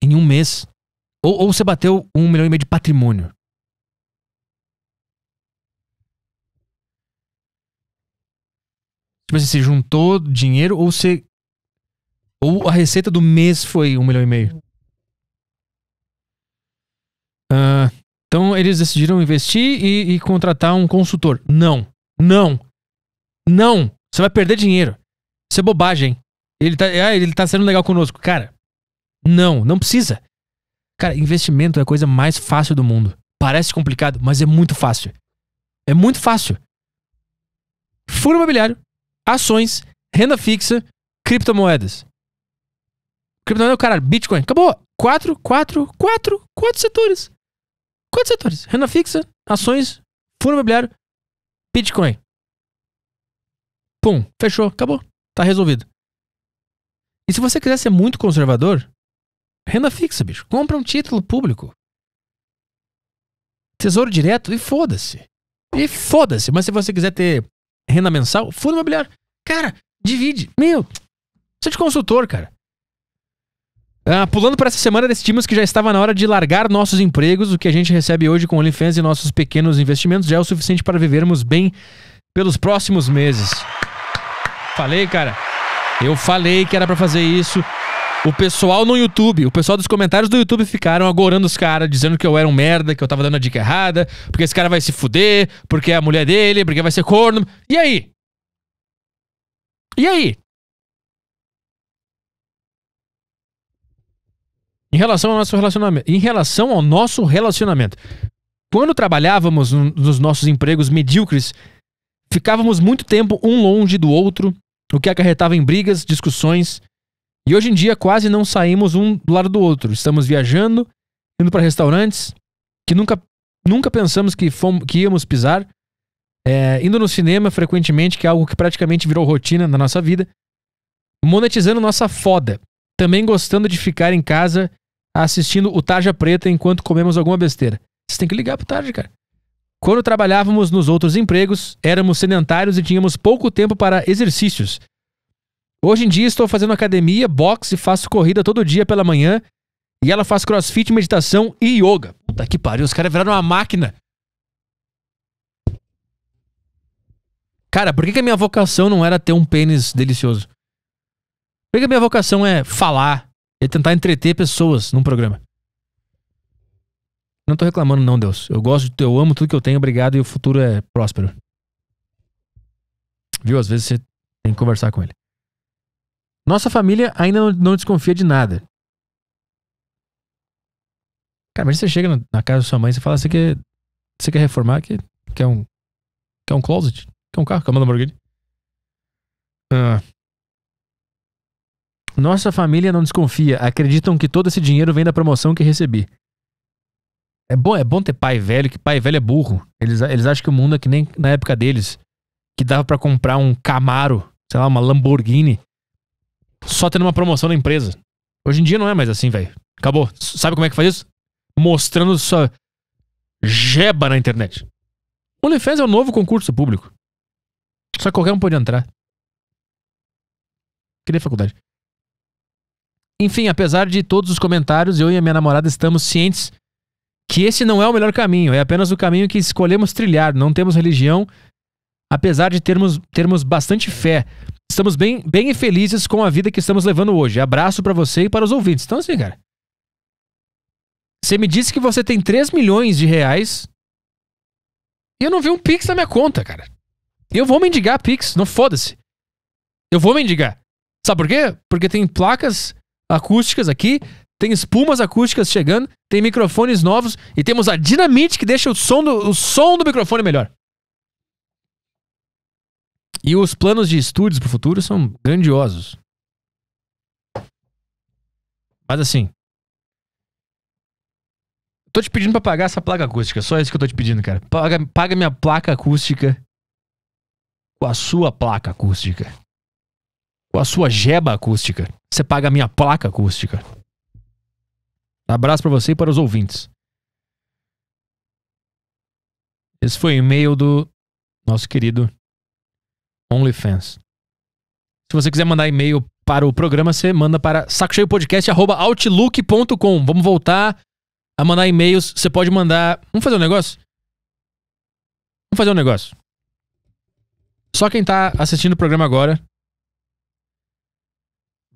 em um mês. Ou, ou você bateu um milhão e meio de patrimônio. Tipo assim, você juntou dinheiro ou você. Ou a receita do mês foi um milhão e meio? Uh, então eles decidiram investir e, e contratar um consultor. Não. Não. Não. Você vai perder dinheiro. Isso é bobagem. Ele tá, ah, ele tá sendo legal conosco. Cara, não, não precisa. Cara, investimento é a coisa mais fácil do mundo. Parece complicado, mas é muito fácil. É muito fácil. furo imobiliário, ações, renda fixa, criptomoedas. Criptomoeda é o caralho, Bitcoin. Acabou. Quatro, quatro, quatro, quatro setores. Quatro setores. Renda fixa, ações, fundo imobiliário, Bitcoin. Pum, fechou, acabou. Tá resolvido. E se você quiser ser muito conservador, renda fixa, bicho. Compra um título público. Tesouro direto e foda-se. E foda-se. Mas se você quiser ter renda mensal, fundo imobiliário. Cara, divide. Meu, você de consultor, cara. Ah, pulando para essa semana, decidimos que já estava na hora de largar nossos empregos. O que a gente recebe hoje com OnlyFans e nossos pequenos investimentos já é o suficiente para vivermos bem pelos próximos meses. Falei, cara. Eu falei que era para fazer isso. O pessoal no YouTube, o pessoal dos comentários do YouTube ficaram agorando os caras, dizendo que eu era um merda, que eu tava dando a dica errada, porque esse cara vai se fuder, porque é a mulher dele, porque vai ser corno. E aí? E aí? Em relação ao nosso relacionamento, em relação ao nosso relacionamento, quando trabalhávamos nos nossos empregos medíocres, ficávamos muito tempo um longe do outro, o que acarretava em brigas, discussões e hoje em dia quase não saímos um do lado do outro. Estamos viajando, indo para restaurantes que nunca, nunca pensamos que, que íamos pisar, é, indo no cinema frequentemente, que é algo que praticamente virou rotina na nossa vida, monetizando nossa foda, também gostando de ficar em casa assistindo o Tarja Preta enquanto comemos alguma besteira. Vocês têm que ligar pro Tarja, cara. Quando trabalhávamos nos outros empregos, éramos sedentários e tínhamos pouco tempo para exercícios, Hoje em dia estou fazendo academia, boxe, faço corrida todo dia pela manhã. E ela faz crossfit, meditação e yoga. Puta que pariu, os caras viraram uma máquina. Cara, por que, que a minha vocação não era ter um pênis delicioso? Por que, que a minha vocação é falar e é tentar entreter pessoas num programa? Não tô reclamando, não, Deus. Eu gosto, eu amo tudo que eu tenho, obrigado, e o futuro é próspero. Viu? Às vezes você tem que conversar com ele. Nossa família ainda não, não desconfia de nada. Cara, mas você chega na, na casa da sua mãe e fala: você quer, você quer reformar? Quer, quer, um, quer um closet? Quer um carro? Quer uma Lamborghini? Ah. Nossa família não desconfia. Acreditam que todo esse dinheiro vem da promoção que recebi. É bom, é bom ter pai velho, que pai velho é burro. Eles, eles acham que o mundo é que nem na época deles, que dava para comprar um Camaro, sei lá, uma Lamborghini, só tendo uma promoção na empresa. Hoje em dia não é mais assim, velho. Acabou. Sabe como é que faz isso? Mostrando sua jeba na internet. O OnlyFans é o novo concurso público. Só qualquer um pode entrar. Que faculdade. Enfim, apesar de todos os comentários, eu e a minha namorada estamos cientes que esse não é o melhor caminho, é apenas o caminho que escolhemos trilhar. Não temos religião, apesar de termos, termos bastante fé. Estamos bem, bem felizes com a vida que estamos levando hoje. Abraço para você e para os ouvintes. Então, assim, cara. Você me disse que você tem 3 milhões de reais e eu não vi um Pix na minha conta, cara. Eu vou mendigar Pix, não foda-se. Eu vou mendigar. Sabe por quê? Porque tem placas acústicas aqui, tem espumas acústicas chegando, tem microfones novos e temos a dinamite que deixa o som do, o som do microfone melhor. E os planos de estúdios para o futuro são grandiosos. Mas assim. Tô te pedindo para pagar essa placa acústica. Só isso que eu tô te pedindo, cara. Paga, paga minha placa acústica com a sua placa acústica. Com a sua jeba acústica. Você paga a minha placa acústica. Abraço para você e para os ouvintes. Esse foi o e-mail do nosso querido OnlyFans. Se você quiser mandar e-mail para o programa, você manda para sacocheiopodcast@outlook.com. Vamos voltar a mandar e-mails. Você pode mandar. Vamos fazer um negócio? Vamos fazer um negócio. Só quem está assistindo o programa agora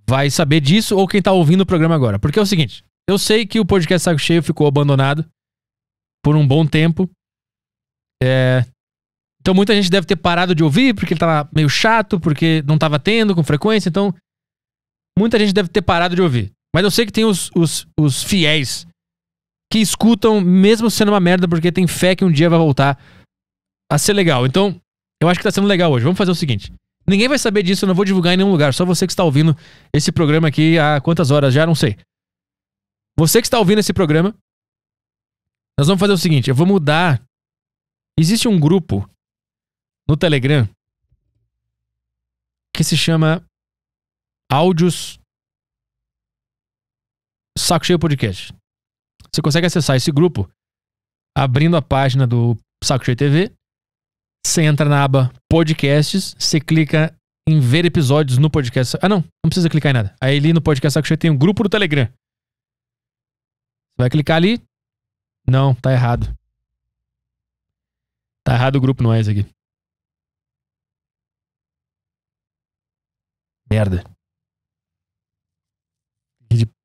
vai saber disso ou quem está ouvindo o programa agora. Porque é o seguinte: eu sei que o podcast Saco Cheio ficou abandonado por um bom tempo. É, então muita gente deve ter parado de ouvir porque ele tava meio chato, porque não tava tendo com frequência. Então muita gente deve ter parado de ouvir. Mas eu sei que tem os, os, os fiéis que escutam mesmo sendo uma merda porque tem fé que um dia vai voltar a ser legal. Então eu acho que tá sendo legal hoje. Vamos fazer o seguinte. Ninguém vai saber disso, eu não vou divulgar em nenhum lugar. Só você que está ouvindo esse programa aqui há quantas horas já, não sei. Você que está ouvindo esse programa, nós vamos fazer o seguinte: eu vou mudar. Existe um grupo no Telegram que se chama Áudios Saco Cheio Podcast. Você consegue acessar esse grupo abrindo a página do Saco Cheio TV. Você entra na aba Podcasts, você clica em ver episódios no podcast. Ah, não, não precisa clicar em nada. Aí ali no podcast Saco Cheio tem um grupo do Telegram. Você vai clicar ali. Não, tá errado. Tá errado o grupo, não é esse aqui. Merda.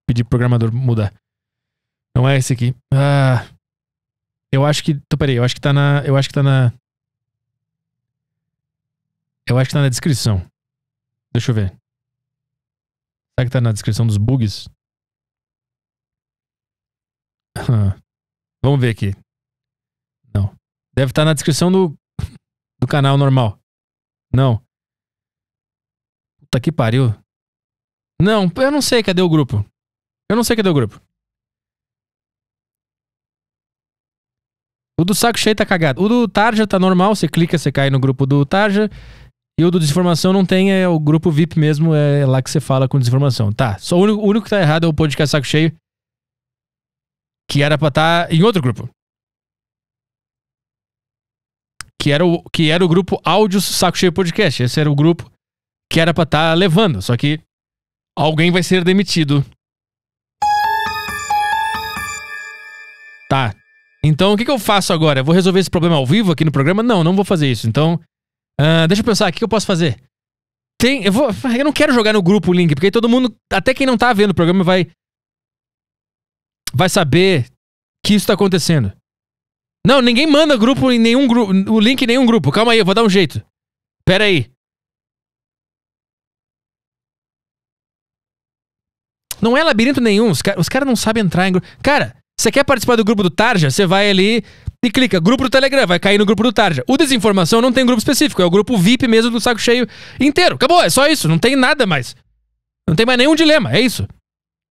Pedir programador mudar. Não é esse aqui. Ah. Eu acho que. Tô, peraí, eu acho que tá na. Eu acho que tá na. Eu acho que tá na descrição. Deixa eu ver. Será que tá na descrição dos bugs? Ah. Vamos ver aqui. Não. Deve estar tá na descrição do, do canal normal. Não. Puta que pariu. Não, eu não sei cadê o grupo. Eu não sei cadê o grupo. O do saco cheio tá cagado. O do Tarja tá normal, você clica, você cai no grupo do Tarja. E o do desinformação não tem, é o grupo VIP mesmo, é lá que você fala com desinformação. Tá, só o único, o único que tá errado é o podcast saco cheio. Que era pra estar tá em outro grupo. Que era, o, que era o grupo Áudios Saco Cheio Podcast. Esse era o grupo que era pra estar tá levando, só que alguém vai ser demitido. Tá. Então o que, que eu faço agora? Eu vou resolver esse problema ao vivo aqui no programa? Não, não vou fazer isso. Então, uh, deixa eu pensar, o que, que eu posso fazer? Tem, eu, vou, eu não quero jogar no grupo o link, porque todo mundo, até quem não tá vendo o programa, vai. Vai saber que isso tá acontecendo. Não, ninguém manda grupo em nenhum grupo. O link em nenhum grupo. Calma aí, eu vou dar um jeito. Pera aí. Não é labirinto nenhum. Os caras cara não sabem entrar em grupo. Cara, você quer participar do grupo do Tarja? Você vai ali e clica, grupo do Telegram, vai cair no grupo do Tarja. O Desinformação não tem grupo específico, é o grupo VIP mesmo do saco cheio inteiro. Acabou, é só isso, não tem nada mais. Não tem mais nenhum dilema, é isso.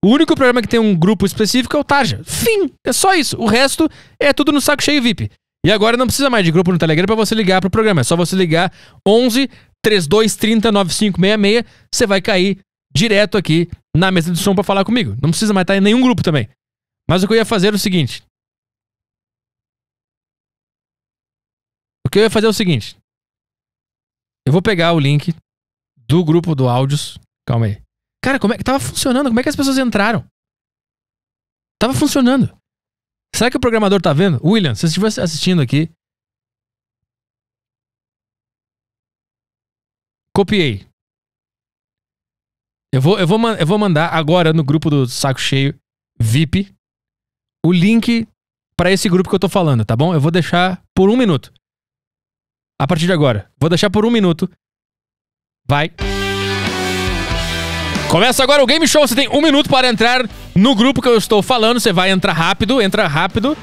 O único programa que tem um grupo específico é o Tarja. Fim, é só isso. O resto é tudo no saco cheio VIP. E agora não precisa mais de grupo no Telegram para você ligar pro programa, é só você ligar 11 3230 9566, você vai cair direto aqui na mesa de som para falar comigo. Não precisa mais estar em nenhum grupo também. Mas o que eu ia fazer é o seguinte. O que eu ia fazer é o seguinte. Eu vou pegar o link do grupo do áudios. Calma aí. Cara, como é que tava funcionando? Como é que as pessoas entraram? Tava funcionando. Será que o programador tá vendo? William, se você estiver assistindo aqui. Copiei. Eu vou, eu, vou, eu vou mandar agora no grupo do Saco Cheio VIP o link para esse grupo que eu tô falando, tá bom? Eu vou deixar por um minuto. A partir de agora. Vou deixar por um minuto. Vai. Começa agora o Game Show. Você tem um minuto para entrar no grupo que eu estou falando. Você vai entrar rápido, entra rápido.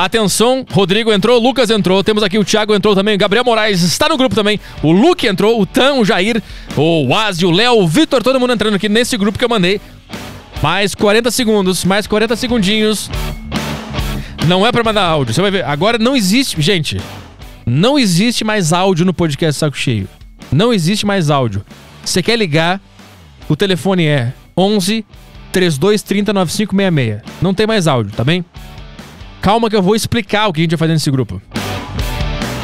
Atenção, Rodrigo entrou, Lucas entrou, temos aqui o Thiago entrou também, Gabriel Moraes está no grupo também, o Luke entrou, o Tan, o Jair, o Wazio, o Léo, o Vitor, todo mundo entrando aqui nesse grupo que eu mandei. Mais 40 segundos, mais 40 segundinhos. Não é pra mandar áudio, você vai ver. Agora não existe, gente, não existe mais áudio no podcast Saco Cheio. Não existe mais áudio. Você quer ligar, o telefone é 11 3230 9566. Não tem mais áudio, tá bem? Calma que eu vou explicar o que a gente vai fazer nesse grupo.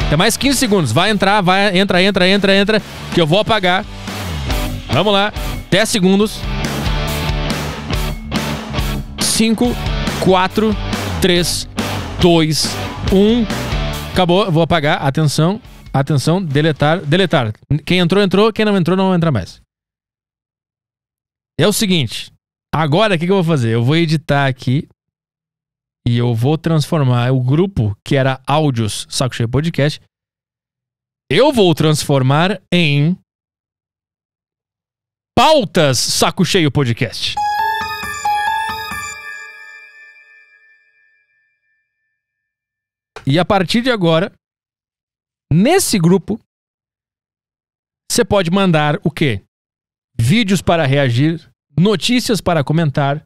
Tem mais 15 segundos. Vai entrar, vai, entra, entra, entra, entra. Que eu vou apagar. Vamos lá. 10 segundos. 5, 4, 3, 2, 1. Acabou. Vou apagar. Atenção. Atenção. Deletar. Deletar. Quem entrou, entrou. Quem não entrou, não entra mais. É o seguinte. Agora, o que, que eu vou fazer? Eu vou editar aqui. E eu vou transformar o grupo que era áudios Saco Cheio Podcast. Eu vou transformar em Pautas Saco Cheio Podcast. E a partir de agora, nesse grupo, você pode mandar o quê? Vídeos para reagir, notícias para comentar.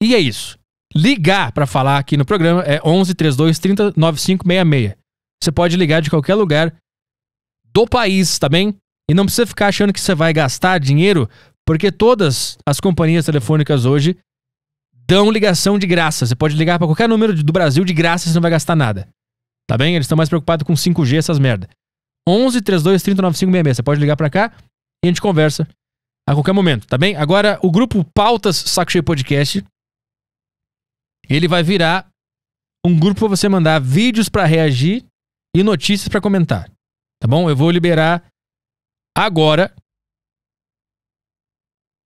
E é isso ligar para falar aqui no programa é 11 32 30 9566. Você pode ligar de qualquer lugar do país, tá bem? E não precisa ficar achando que você vai gastar dinheiro, porque todas as companhias telefônicas hoje dão ligação de graça. Você pode ligar para qualquer número do Brasil de graça, você não vai gastar nada. Tá bem? Eles estão mais preocupados com 5G, essas merda. 11 32 30 9566. Você pode ligar para cá e a gente conversa a qualquer momento, tá bem? Agora, o grupo Pautas Saco Cheio Podcast ele vai virar um grupo para você mandar vídeos para reagir e notícias para comentar. Tá bom? Eu vou liberar agora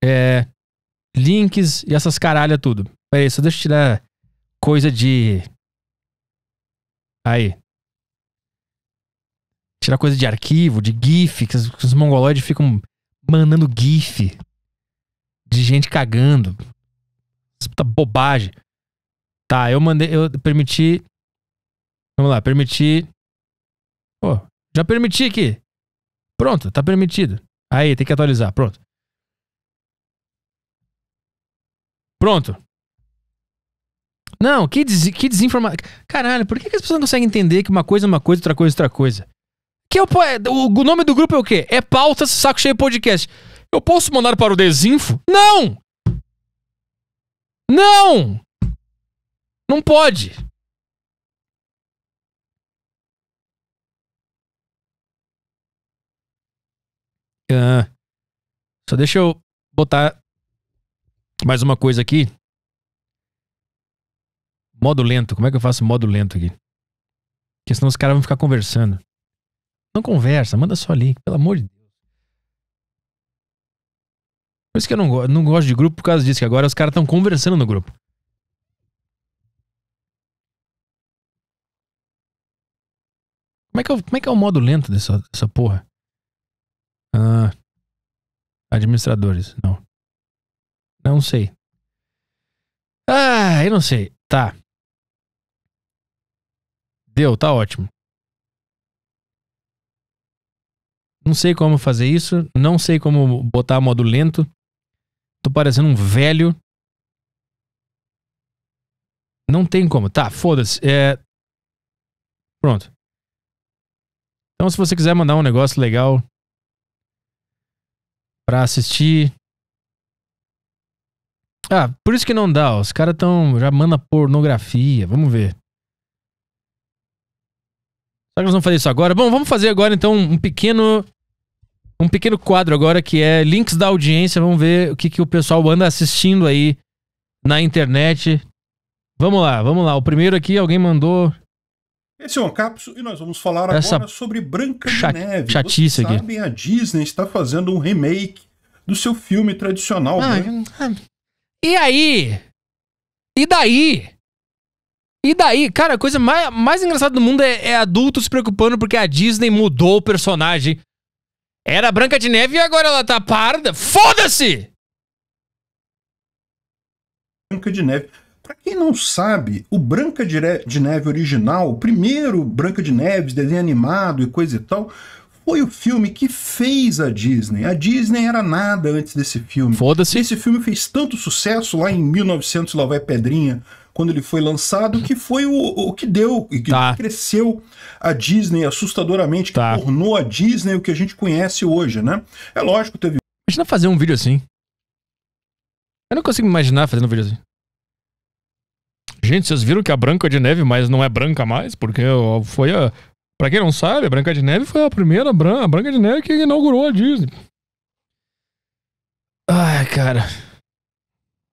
é, links e essas caralhas tudo. Peraí, só deixa eu tirar coisa de. Aí. Tirar coisa de arquivo, de GIF, que os, que os mongoloides ficam mandando GIF de gente cagando. Puta bobagem. Tá, eu mandei, eu permiti. Vamos lá, permiti. Pô, já permiti aqui. Pronto, tá permitido. Aí, tem que atualizar, pronto. Pronto. Não, que, des, que desinformação. Caralho, por que, que as pessoas não conseguem entender que uma coisa é uma coisa, outra coisa é outra coisa? Que é é, o, o, nome do grupo é o quê? É pauta saco cheio podcast. Eu posso mandar para o Desinfo? Não! Não! Não pode. Ah, só deixa eu botar mais uma coisa aqui. Modo lento. Como é que eu faço modo lento aqui? Porque senão os caras vão ficar conversando. Não conversa, manda só ali, pelo amor de Deus. Por isso que eu não, não gosto de grupo, por causa disso, que agora os caras estão conversando no grupo. Como é que é, como é, que é o modo lento dessa, dessa porra? Ah, administradores, não. Não sei. Ah, eu não sei. Tá. Deu, tá ótimo. Não sei como fazer isso. Não sei como botar modo lento. Tô parecendo um velho. Não tem como. Tá, foda-se. É... Pronto. Então, se você quiser mandar um negócio legal pra assistir. Ah, por isso que não dá, ó. os caras tão. Já manda pornografia. Vamos ver. Será que nós vamos fazer isso agora? Bom, vamos fazer agora então um pequeno. Um pequeno quadro agora que é links da audiência. Vamos ver o que, que o pessoal anda assistindo aí na internet. Vamos lá, vamos lá. O primeiro aqui, alguém mandou. Esse é o Ancapso e nós vamos falar Essa agora sobre Branca de Neve. Chatice Vocês aqui. sabem, a Disney está fazendo um remake do seu filme tradicional. Ah, né? É. E aí? E daí? E daí? Cara, a coisa mais, mais engraçada do mundo é, é adulto se preocupando porque a Disney mudou o personagem. Era Branca de Neve e agora ela tá parda. Foda-se! Branca de Neve. Para quem não sabe, o Branca de Neve original, o primeiro Branca de Neve, desenho animado e coisa e tal, foi o filme que fez a Disney. A Disney era nada antes desse filme. Foda-se. Esse filme fez tanto sucesso lá em 1900 lá vai pedrinha, quando ele foi lançado, que foi o, o que deu e que tá. cresceu a Disney assustadoramente, que tá. tornou a Disney o que a gente conhece hoje, né? É lógico, teve Imagina fazer um vídeo assim. Eu não consigo imaginar fazendo um vídeo assim. Gente, vocês viram que a Branca de Neve mas não é branca mais? Porque foi a. Pra quem não sabe, a Branca de Neve foi a primeira branca. a Branca de Neve que inaugurou a Disney. Ai, cara.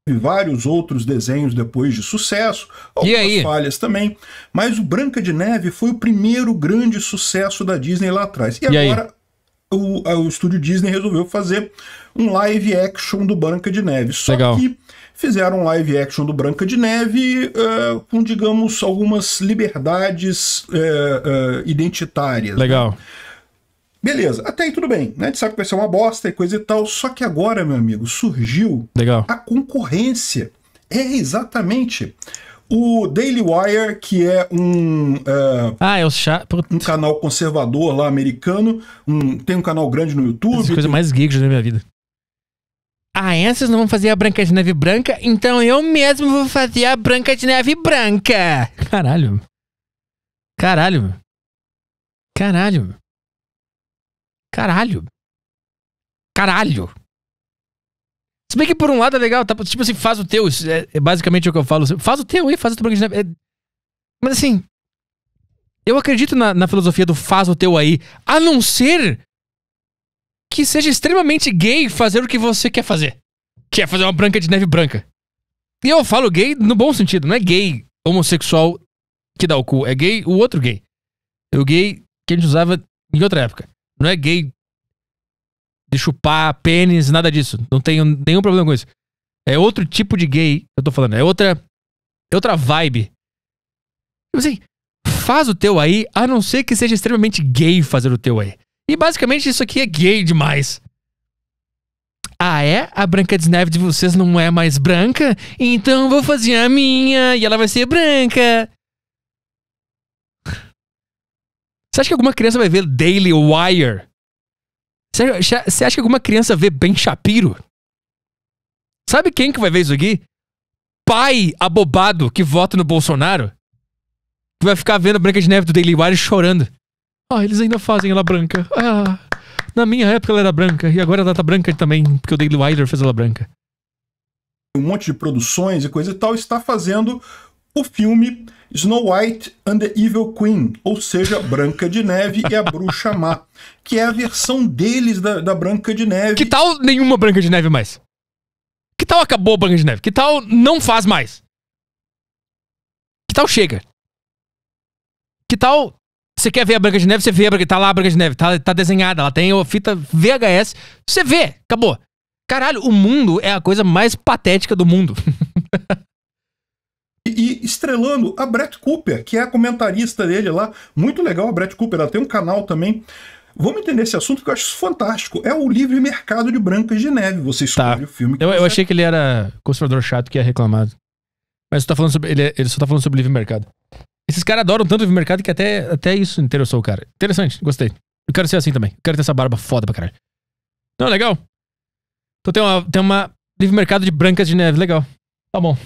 E vários outros desenhos depois de sucesso, algumas falhas também. Mas o Branca de Neve foi o primeiro grande sucesso da Disney lá atrás. E, e agora o, o estúdio Disney resolveu fazer um live action do Branca de Neve. Só Legal. que fizeram live action do Branca de Neve uh, com, digamos, algumas liberdades uh, uh, identitárias. Né? Legal. Né? Beleza, até aí tudo bem, né? A gente sabe que vai ser uma bosta e coisa e tal, só que agora, meu amigo, surgiu Legal. a concorrência. É exatamente o Daily Wire, que é um, uh, ah, é o cha... um canal conservador lá americano, um, tem um canal grande no YouTube. Essa coisa tem... mais geek da minha vida. Ah, essas não vão fazer a Branca de Neve branca, então eu mesmo vou fazer a Branca de Neve branca. Caralho. Caralho. Caralho. Caralho. Caralho. Se bem que por um lado é legal, tá? Tipo assim, faz o teu. É, é basicamente o que eu falo. Faz o teu aí, faz o teu Branca de Neve. É... Mas assim, eu acredito na, na, filosofia do faz o teu aí, a não ser que seja extremamente gay fazer o que você quer fazer. Que é fazer uma branca de neve branca. E eu falo gay no bom sentido, não é gay homossexual que dá o cu, é gay o outro gay. É o gay que a gente usava em outra época. Não é gay de chupar pênis, nada disso. Não tenho nenhum problema com isso. É outro tipo de gay que eu tô falando, é outra é outra vibe. Tipo assim, faz o teu aí, a não ser que seja extremamente gay fazer o teu aí. E basicamente isso aqui é gay demais. Ah, é? A Branca de Neve de vocês não é mais branca? Então vou fazer a minha e ela vai ser branca. Você acha que alguma criança vai ver Daily Wire? Você acha que alguma criança vê Ben Shapiro? Sabe quem que vai ver isso aqui? Pai abobado que vota no Bolsonaro? Que vai ficar vendo a Branca de Neve do Daily Wire chorando. Ah, eles ainda fazem ela branca. Ah, na minha época ela era branca e agora ela tá branca também, porque o Daily Wilder fez ela branca. Um monte de produções e coisa e tal está fazendo o filme Snow White and the Evil Queen, ou seja, Branca de Neve e a (laughs) Bruxa Má, que é a versão deles da, da Branca de Neve. Que tal nenhuma Branca de Neve mais? Que tal acabou a Branca de Neve? Que tal não faz mais? Que tal chega? Que tal você quer ver a Branca de Neve? Você vê a Branca Tá lá a Branca de Neve. Tá, tá desenhada. Ela tem a fita VHS. Você vê. Acabou. Caralho, o mundo é a coisa mais patética do mundo. (laughs) e estrelando a Brett Cooper, que é a comentarista dele lá. Muito legal a Brett Cooper, ela tem um canal também. Vamos entender esse assunto que eu acho fantástico. É o livre mercado de Brancas de Neve. Você tá. escolhe tá. o filme. eu, eu achei que ele era conservador chato que ia é reclamar. Mas você tá falando sobre, ele, é, ele só tá falando sobre livre mercado. Esses caras adoram tanto o mercado que até, até isso interessou o cara. Interessante, gostei. Eu quero ser assim também. Eu quero ter essa barba foda pra caralho. Não, legal. Então tem uma, tem uma livre mercado de brancas de neve. Legal. Tá bom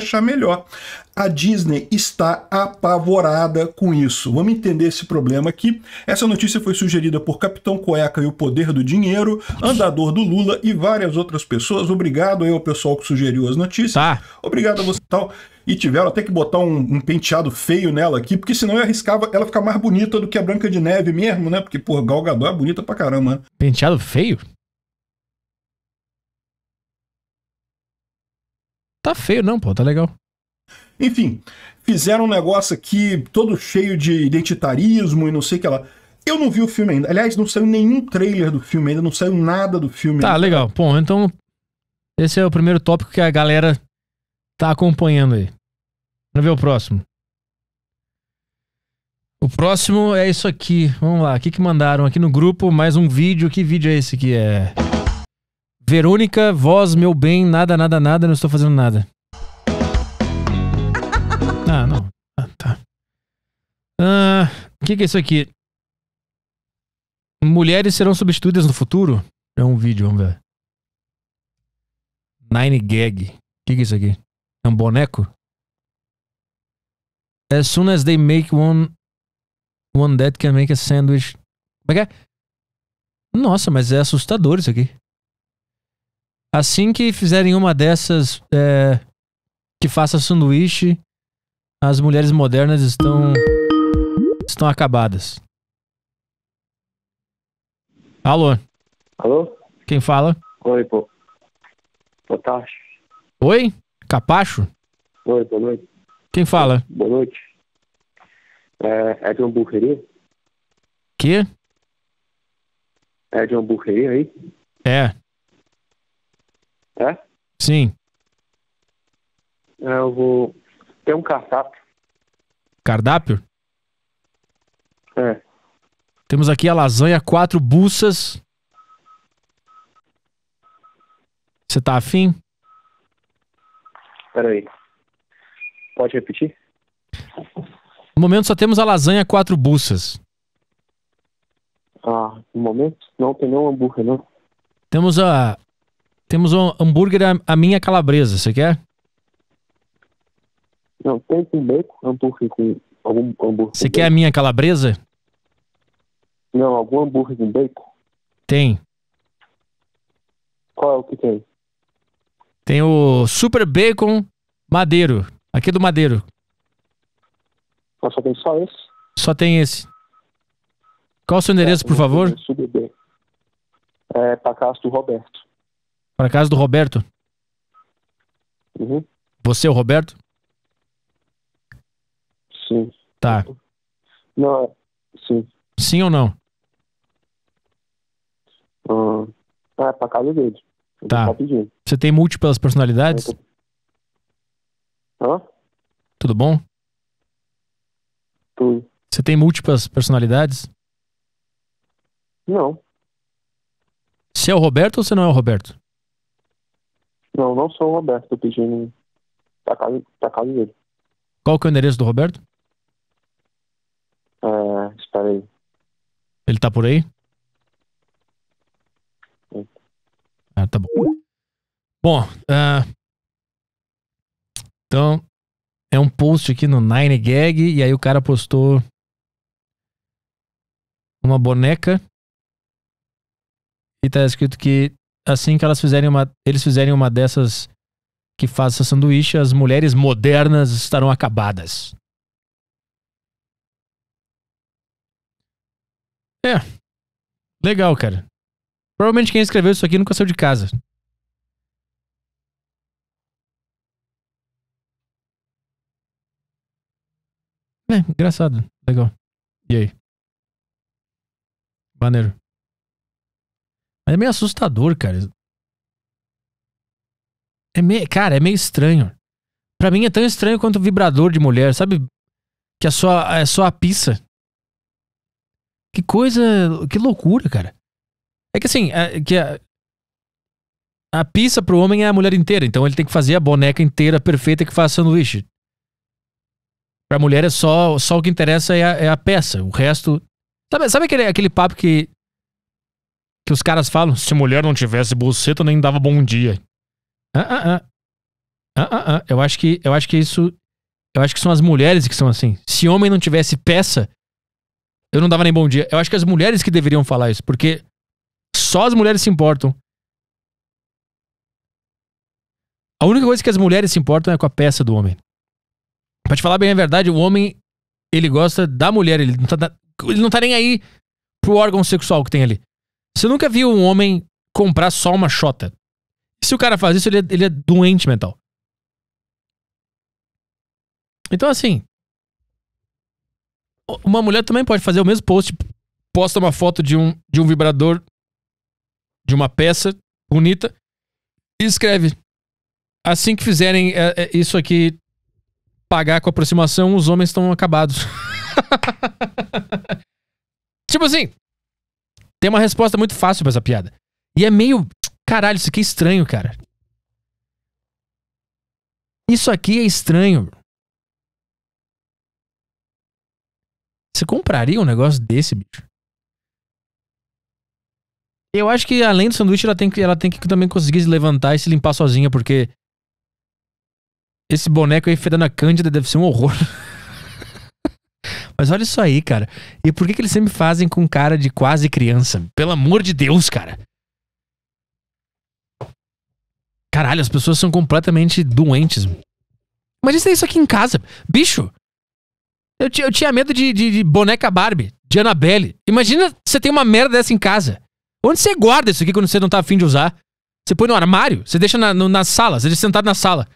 achar melhor. A Disney está apavorada com isso. Vamos entender esse problema aqui. Essa notícia foi sugerida por Capitão Cueca e o Poder do Dinheiro, Andador do Lula e várias outras pessoas. Obrigado aí ao pessoal que sugeriu as notícias. Tá. Obrigado a você tal e tiveram até que botar um, um, penteado feio nela aqui, porque senão eu arriscava ela ficar mais bonita do que a Branca de Neve mesmo, né? Porque, pô, Gal Gadot é bonita pra caramba, né? Penteado feio? Tá feio não, pô, tá legal. Enfim, fizeram um negócio aqui todo cheio de identitarismo e não sei o que lá. Eu não vi o filme ainda. Aliás, não saiu nenhum trailer do filme ainda, não saiu nada do filme. Tá, ainda. legal. Bom, então esse é o primeiro tópico que a galera tá acompanhando aí. Vamos ver o próximo. O próximo é isso aqui. Vamos lá. O que, que mandaram aqui no grupo? Mais um vídeo. Que vídeo é esse aqui? É. Verônica, voz, meu bem, nada, nada, nada, não estou fazendo nada. (laughs) Ah, não. Ah, tá. Ah, o que, que é isso aqui? Mulheres serão substituídas no futuro? É um vídeo, vamos ver. Nine Gag. O que, que é isso aqui? É um boneco? As soon as they make one one that can make a sandwich. Como é que é? Nossa, mas é assustador isso aqui. Assim que fizerem uma dessas é, que faça sanduíche, as mulheres modernas estão estão acabadas. Alô? Alô? Quem fala? Oi, pô. Boa tarde. Oi? Capacho? Oi, boa noite. Quem fala? Boa noite. É, é de uma Quê? É de uma aí? É. É? Sim. É, eu vou. Tem um cardápio. Cardápio? É. Temos aqui a lasanha, quatro buças. Você tá afim? Peraí. Pode repetir? No momento só temos a lasanha quatro buças. Ah, no momento não tem nenhum hambúrguer, não. Temos a. Temos um hambúrguer a, a minha calabresa, você quer? Não, tem com bacon, hambúrguer com algum hambúrguer. Você quer a minha calabresa? Não, algum hambúrguer com bacon? Tem. Qual é o que tem? Tem o Super Bacon Madeiro. Aqui é do Madeiro. só tem só esse? Só tem esse. Qual o seu endereço, é, por favor? Super Bacon. É pra casa do Roberto. Pra casa do Roberto? Uhum. Você, é o Roberto? Sim. Tá. Não, é, sim. Sim ou não? ah, é pra casa dele tá. Você tem múltiplas personalidades? Hã? Tudo bom? Tudo. Você tem múltiplas personalidades? Não. Você é o Roberto ou você não é o Roberto? Não, não sou o Roberto. Estou pedindo pra casa, pra casa dele. Qual que é o endereço do Roberto? É, espera aí. Ele tá por aí? Ah, tá bom. Bom, uh, então é um post aqui no Nine Gag e aí o cara postou uma boneca e tá escrito que assim que elas fizerem uma, eles fizerem uma dessas que faz essa sanduíche, as mulheres modernas estarão acabadas. É. Legal, cara. Provavelmente quem escreveu isso aqui nunca saiu de casa. É, engraçado. Legal. E aí? Maneiro. Mas é meio assustador, cara. É meio, cara, é meio estranho. Pra mim é tão estranho quanto o vibrador de mulher, sabe? Que é só, é só a pizza. Que coisa. Que loucura, cara. É que assim, é, que a, a pizza pro homem é a mulher inteira, então ele tem que fazer a boneca inteira perfeita que faz sanduíche. Pra mulher é só, só o que interessa é a, é a peça, o resto... Sabe, sabe aquele, aquele papo que, que os caras falam? Se mulher não tivesse buceta, nem dava bom dia. Ah, ah, ah. Ah, ah, ah. Eu acho que, eu acho que isso... Eu acho que são as mulheres que são assim. Se homem não tivesse peça, eu não dava nem bom dia. Eu acho que as mulheres que deveriam falar isso, porque só as mulheres se importam. A única coisa que as mulheres se importam é com a peça do homem. Pra te falar bem a verdade, o homem, ele gosta da mulher, ele não tá, ele não tá nem aí pro órgão sexual que tem ali. Você nunca viu um homem comprar só uma xota. Se o cara faz isso, ele é, ele é doente mental. Então, assim. Uma mulher também pode fazer o mesmo post, posta uma foto de um, de um vibrador de uma peça bonita e escreve: Assim que fizerem é, é, isso aqui pagar com aproximação, os homens estão acabados. (laughs) tipo assim, tem uma resposta muito fácil pra essa piada. E é meio. Caralho, isso aqui é estranho, cara. Isso aqui é estranho. Você compraria um negócio desse, bicho? Eu acho que além do sanduíche, ela tem que, ela tem que também conseguir se levantar e se limpar sozinha, porque. Esse boneco aí fedendo a Cândida deve ser um horror. (laughs) Mas olha isso aí, cara. E por que, que eles sempre fazem com cara de quase criança? Pelo amor de Deus, cara. Caralho, as pessoas são completamente doentes. Imagina é isso aqui em casa. Bicho, eu, eu tinha medo de, de, de boneca Barbie, de Annabelle. Imagina você tem uma merda dessa em casa. Onde você guarda isso aqui quando você não tá afim de usar? Você põe no armário? Você deixa na, no, na sala? Você deixa sentado na sala.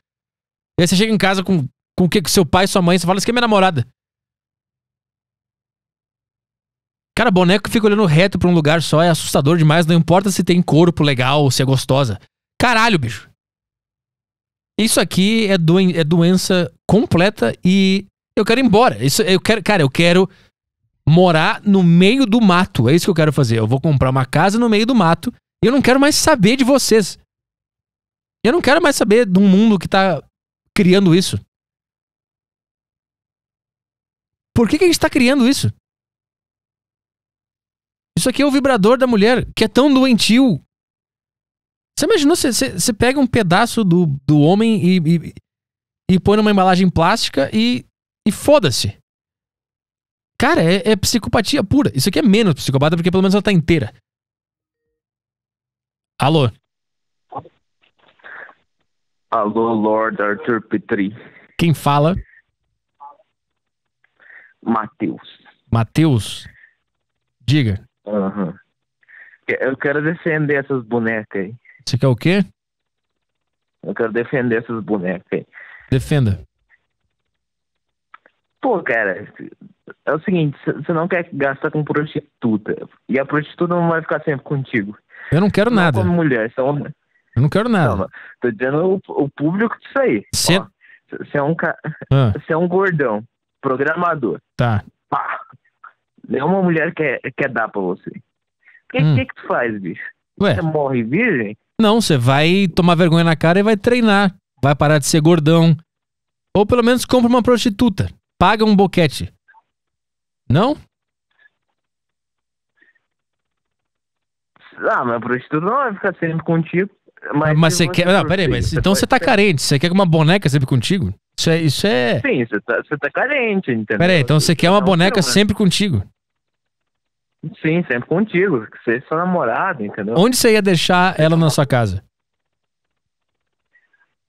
E aí você chega em casa com, com o que? Com seu pai, sua mãe. Você fala, isso aqui é minha namorada. Cara, boneco que fica olhando reto pra um lugar só é assustador demais. Não importa se tem corpo legal, se é gostosa. Caralho, bicho. Isso aqui é, doen é doença completa e eu quero ir embora. Isso, eu quero, cara, eu quero morar no meio do mato. É isso que eu quero fazer. Eu vou comprar uma casa no meio do mato e eu não quero mais saber de vocês. Eu não quero mais saber de um mundo que tá criando isso. Por que, que a gente tá criando isso? Isso aqui é o vibrador da mulher, que é tão doentio. Você imaginou, você, você pega um pedaço do, do homem e, e, e põe numa embalagem plástica e, e foda-se. Cara, é, é, psicopatia pura. Isso aqui é menos psicopata porque pelo menos ela tá inteira. Alô? Alô, Lord Arthur Petri. Quem fala? Matheus. Matheus? Diga. Uhum. Eu quero defender essas bonecas aí. Você quer o quê? Eu quero defender essas bonecas aí. Defenda. Pô, cara, é o seguinte, você não quer gastar com prostituta. E a prostituta não vai ficar sempre contigo. Eu não quero não nada. Como mulher, são... Eu não quero nada. Não, tô dizendo o, o público disso aí. Você é um você ah. (laughs) é um gordão, programador. Tá. Pá. Nenhuma é mulher quer, é, quer é dar pra você. O que, hum. que, que tu faz, bicho? Você morre virgem? Não, você vai tomar vergonha na cara e vai treinar. Vai parar de ser gordão. Ou pelo menos compra uma prostituta. Paga um boquete. Não? Ah, mas isso tudo não vai ficar sempre contigo. Mas, mas você, quer. Não, peraí, mas então você tá carente. Você quer uma boneca sempre contigo? Isso é. Isso é... Sim, você tá, você tá carente, entendeu? Peraí, então você quer é uma não, boneca não, sempre né? contigo? Sim, sempre contigo. Você é sua namorada, entendeu? Onde você ia deixar ela na sua casa?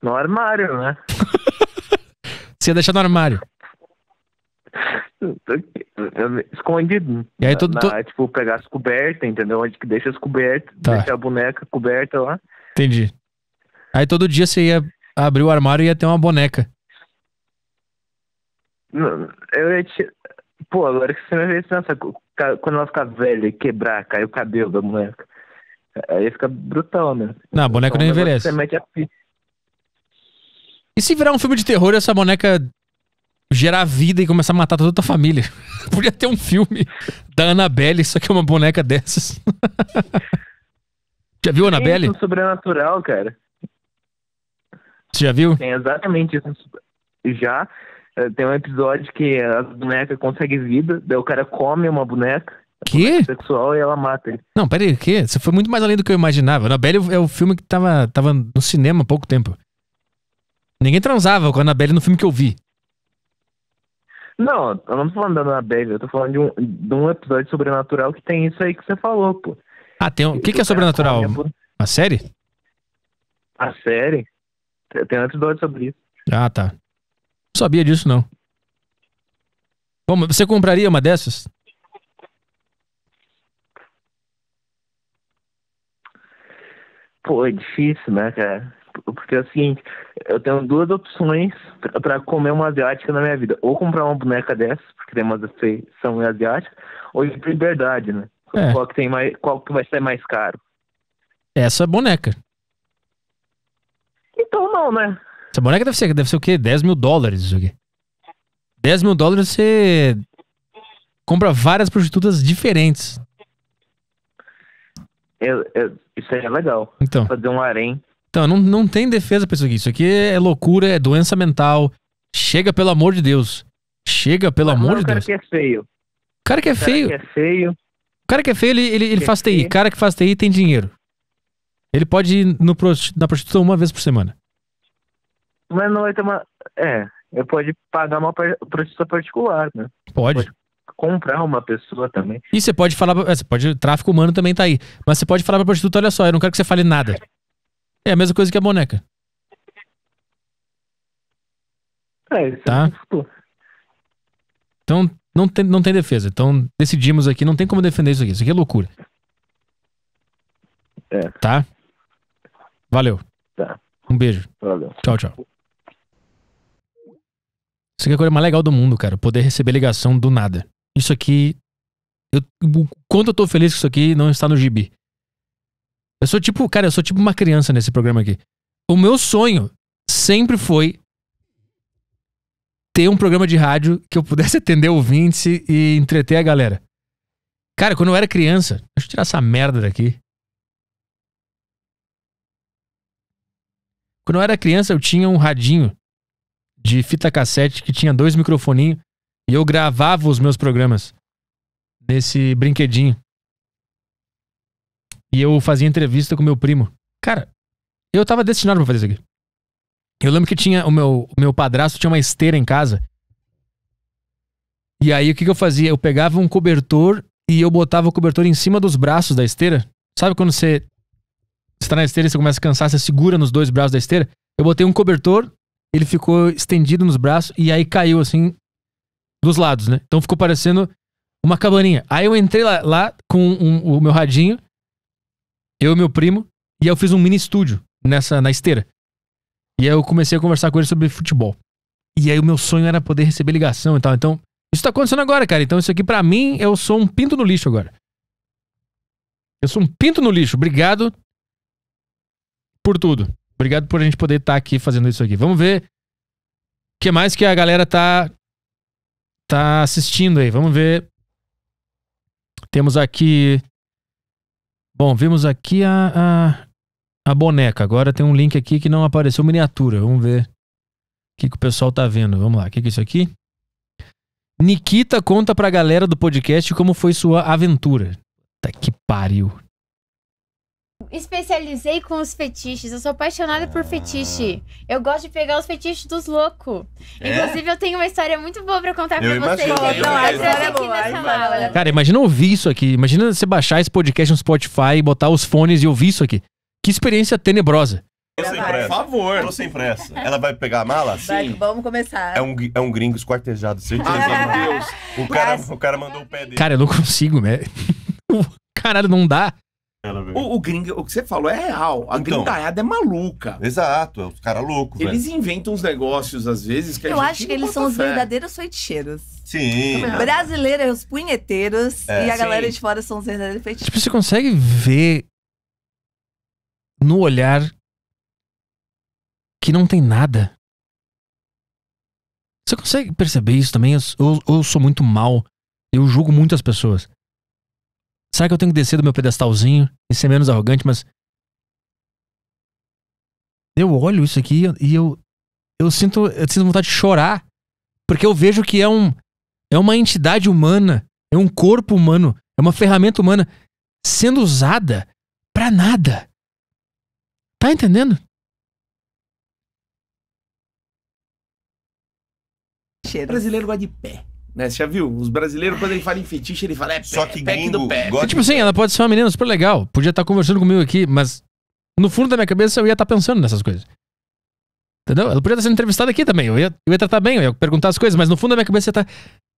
No armário, né? (laughs) você ia deixar no armário escondido. E aí todo, é Tipo, pegar as cobertas, entendeu? Onde que deixa as cobertas, tá. deixa a boneca coberta lá. Entendi. Aí todo dia você ia abrir o armário e ia ter uma boneca. eu ia te... Pô, agora que você me fez pensar, quando ela ficar velha e quebrar, cair o cabelo da boneca, aí fica brutal, né? Não, a boneca então, não envelhece. Você mete a... E se virar um filme de terror, essa boneca gerar vida e começar a matar toda a tua família. (laughs) Podia ter um filme da Annabelle, só que é uma boneca dessas. (laughs) já viu a Annabelle? Isso, sobrenatural, cara. Você já viu? Tem exatamente isso. Já. Eh, tem um episódio que a boneca consegue vida, daí o cara come uma boneca. Que? Sexual e ela mata ele. Não, peraí, o quê? Você foi muito mais além do que eu imaginava. Annabelle é, é o filme que tava, tava no cinema há pouco tempo. Ninguém transava com a Annabelle no filme que eu vi. Não, eu não tô falando da Annabelle, eu tô falando de um, de um episódio sobrenatural que tem isso aí que você falou, pô. Ah, tem um... O que, que é sobrenatural? A série? A série? Tem um episódio sobre isso. Ah, tá. Não sabia disso, não. Bom, você compraria uma dessas? Pô, é difícil, né, cara? Porque é o seguinte, eu tenho duas opções para comer uma asiática na minha vida. Ou comprar uma boneca dessa, porque tem umas que são asiáticas, ou ir pra liberdade, né? É. Qual, que tem mais, qual que vai ser mais caro? Essa é boneca. Então não, né? Essa boneca deve ser, deve ser o quê? 10 mil dólares isso aqui. 10 mil dólares você compra várias prostitutas diferentes. isso aí é legal. Então. Fazer um harém. Então, não, não tem defesa pra isso aqui. Isso aqui é loucura, é doença mental. Chega, pelo amor de Deus. Chega, pelo amor de Deus. O cara que é feio. O cara que é feio. Cara que é feio. O cara que é feio, ele, ele, ele faz TI. O cara que faz TI tem dinheiro. Ele pode ir no, na prostituta uma vez por semana. Mas não vai ter uma. É, eu pode pagar uma prostituta particular, né? Pode. pode. Comprar uma pessoa também. E você pode falar. É, você pode. Tráfico humano também tá aí. Mas você pode falar pra prostituta: olha só, eu não quero que você fale nada. É a mesma coisa que a boneca. É, isso tá? É então, não tem, não tem defesa. Então, decidimos aqui, não tem como defender isso aqui. Isso aqui é loucura. É. Tá? Valeu. Tá. Um beijo. Valeu. Tchau, tchau. Isso aqui é a coisa mais legal do mundo, cara. Poder receber ligação do nada. Isso aqui. Eu, quanto eu tô feliz que isso aqui não está no gibi. Eu sou tipo, cara, eu sou tipo uma criança nesse programa aqui. O meu sonho sempre foi ter um programa de rádio que eu pudesse (laughs) atender ouvintes e entreter a galera. Cara, quando eu era criança, deixa eu tirar essa merda daqui. Quando eu era criança, eu tinha um radinho de fita cassete que tinha dois microfoninhos e eu gravava os meus programas nesse brinquedinho. E eu fazia entrevista com meu primo. Cara, eu tava destinado pra fazer isso aqui. Eu lembro que tinha o meu, o meu padrasto tinha uma esteira em casa. E aí o que, que eu fazia? Eu pegava um cobertor e eu botava o cobertor em cima dos braços da esteira. Sabe quando você está na esteira e você começa a cansar, você segura nos dois braços da esteira? Eu botei um cobertor, ele ficou estendido nos braços e aí caiu assim dos lados, né? Então ficou parecendo uma cabaninha. Aí eu entrei lá, lá com um, o meu radinho eu e meu primo, e aí eu fiz um mini estúdio nessa, na esteira. E aí eu comecei a conversar com ele sobre futebol. E aí o meu sonho era poder receber ligação e tal. Então, isso tá acontecendo agora, cara. Então isso aqui para mim, eu sou um pinto no lixo agora. Eu sou um pinto no lixo. Obrigado por tudo. Obrigado por a gente poder estar tá aqui fazendo isso aqui. Vamos ver o que mais que a galera tá tá assistindo aí. Vamos ver. Temos aqui Bom, vimos aqui a, a, a, boneca. Agora tem um link aqui que não apareceu miniatura. Vamos ver o que, que o pessoal tá vendo. Vamos lá, o que, que é isso aqui? Nikita conta pra galera do podcast como foi sua aventura. Tá que pariu especializei com os fetiches. Eu sou apaixonada por ah. fetiche. Eu gosto de pegar os fetiches dos loucos. É? Inclusive, eu tenho uma história muito boa pra contar eu pra vocês. Imagino, então, eu aqui é nessa mala. Cara, imagina ouvir isso aqui. Imagina você baixar esse podcast no Spotify, botar os fones e ouvir isso aqui. Que experiência tenebrosa. Tô sem pressa. Por favor. Tô sem pressa. Ela vai pegar a mala? Sim. Vai, vamos começar. É um, é um gringo esquartejado, certeza. Ah, meu Deus. O cara, o cara mandou o pé dele. Cara, eu não consigo, né? (laughs) Caralho, não dá cara, O, o gringo, o que você falou é real. A então, é maluca. Exato, é os caras loucos, Eles velho. inventam uns negócios, às vezes, que Eu acho que eles são fé. os verdadeiros feiticheiros. Sim. É. Brasileiro é os punheteiros é, e a sim. galera de fora são os verdadeiros feiticheiros. Tipo, você consegue ver no olhar que não tem nada. Você consegue perceber isso também? Eu, eu, eu sou muito mal. Eu julgo muitas pessoas. Será que eu tenho que descer do meu pedestalzinho e ser menos arrogante? Mas. Eu olho isso aqui e eu. Eu sinto, eu sinto vontade de chorar. Porque eu vejo que é um. É uma entidade humana. É um corpo humano. É uma ferramenta humana sendo usada para nada. Tá entendendo? Cheiro. Brasileiro gosta de pé. Né? Você já viu? Os brasileiros, quando ele fala em fetiche, ele fala, é Só que pack gringo do pé. gosta- É, tipo assim, ela pode ser uma menina super legal, podia estar tá conversando comigo aqui, mas no fundo da minha cabeça eu ia estar tá pensando nessas coisas. Entendeu? Ela podia estar tá sendo entrevistada aqui também, eu ia, eu ia tratar bem, eu ia perguntar as coisas, mas no fundo da minha cabeça ia estar,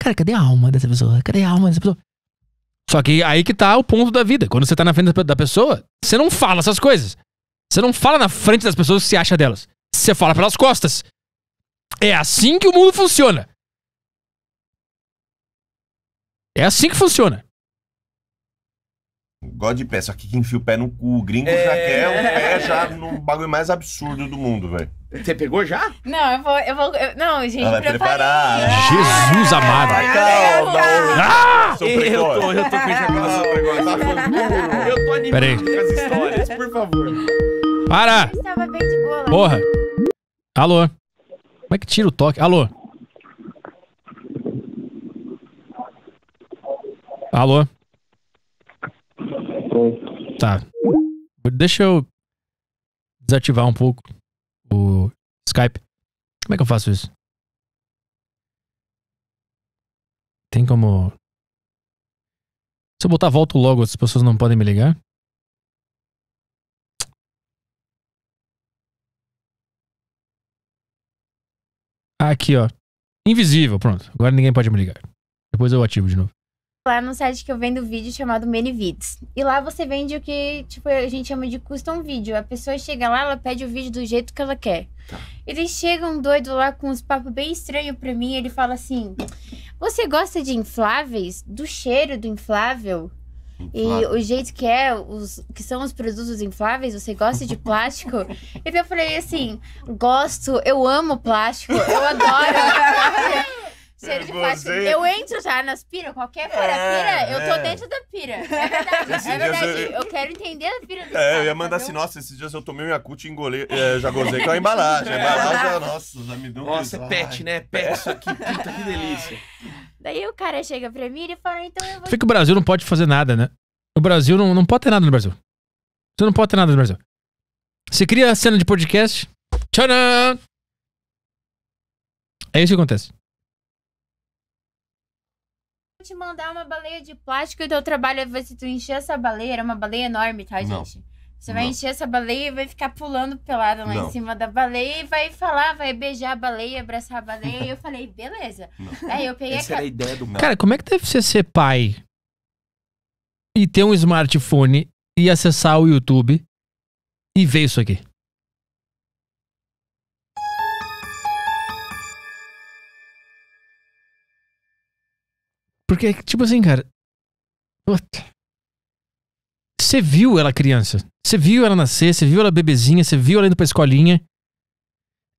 cara, cadê a alma dessa pessoa? Cadê a alma dessa pessoa? Só que aí que tá o ponto da vida. Quando você tá na frente da pessoa, você não fala essas coisas. Você não fala na frente das pessoas o que você acha delas. Você fala pelas costas. É assim que o mundo funciona. É assim que funciona. Gosto de pé, só que quem enfia o pé no cu, o gringo já é. quer o pé já no bagulho mais absurdo do mundo, velho. Você pegou já? Não, eu vou. Eu vou eu- não, gente, Ela vai preparar. Jesus amado. Ah, calma, ô. Ah! Eu tô, eu tô com ejaculação precoce. Eu tô animado Peraí. com as histórias, por favor. Para! Porra! Alô? Como é que tira o toque? Alô? Alô? Oi. Tá. Deixa eu desativar um pouco o Skype. Como é que eu faço isso? Tem como. Se eu botar volto logo, as pessoas não podem me ligar? Aqui, ó. Invisível, pronto. Agora ninguém pode me ligar. Depois eu ativo de novo lá no site que eu vendo vídeo chamado Vids E lá você vende o que tipo, a gente chama de custom vídeo. A pessoa chega lá, ela pede o vídeo do jeito que ela quer. Tá. Eles chegam doido lá com uns papos bem estranhos pra mim. Ele fala assim: Você gosta de infláveis? Do cheiro do inflável? E o jeito que é, os que são os produtos infláveis, você gosta de plástico? (laughs) então eu falei assim: gosto, eu amo plástico, eu adoro. (laughs) Cheiro de é, Eu entro já nas pira, qualquer for é, pira, eu tô é. dentro da pira. É verdade, é verdade. Eu quero entender a pira do É, eu ia tá mandar assim, nossa, esses dias eu tomei um Yakut e engolei, já gozei com a embalagem. A embalagem, nossa, já me deu um Nossa, é pet, né? Pet isso aqui, puta, que delícia. Daí o cara chega pra mim e fala, então eu vou... Fica o Brasil não pode fazer nada, né? O Brasil não, não pode ter nada no Brasil. Você não pode ter nada no Brasil. Você cria a cena de podcast. Tcharam! É isso que acontece te mandar uma baleia de plástico e o teu trabalho é você tu encher essa baleia, era uma baleia enorme, tá, gente? Não. Você vai não. encher essa baleia e vai ficar pulando pelada lá não. em cima da baleia e vai falar, vai beijar a baleia, abraçar a baleia. e eu falei, beleza. (laughs) Aí eu peguei Essa a... era a ideia do Cara, como é que deve ser ser pai e ter um smartphone e acessar o YouTube e ver isso aqui? Porque, tipo assim, cara. Você viu ela criança. Você viu ela nascer, você viu ela bebezinha, você viu ela indo pra escolinha.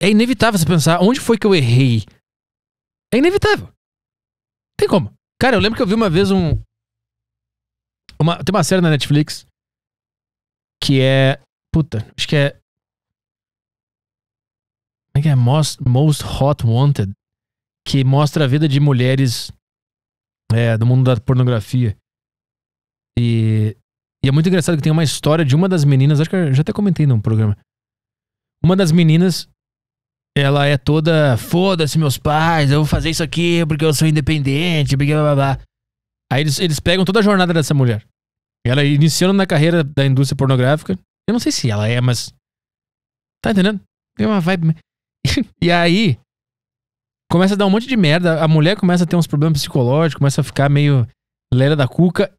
É inevitável você pensar onde foi que eu errei. É inevitável. tem como. Cara, eu lembro que eu vi uma vez um. Uma, tem uma série na Netflix que é. Puta, acho que é. Como é que é? Most, Most Hot Wanted. Que mostra a vida de mulheres é, do mundo da pornografia. E, e é muito engraçado que tem uma história de uma das meninas, acho que eu já até comentei num programa. Uma das meninas, ela é toda, foda-se meus pais, eu vou fazer isso aqui porque eu sou independente, blá blá blá. Aí eles, eles pegam toda a jornada dessa mulher. Ela iniciando na carreira da indústria pornográfica. Eu não sei se ela é, mas. Tá entendendo? Tem uma vibe. (laughs) e aí, começa a dar um monte de merda, a mulher começa a ter uns problemas psicológicos, começa a ficar meio lera da cuca.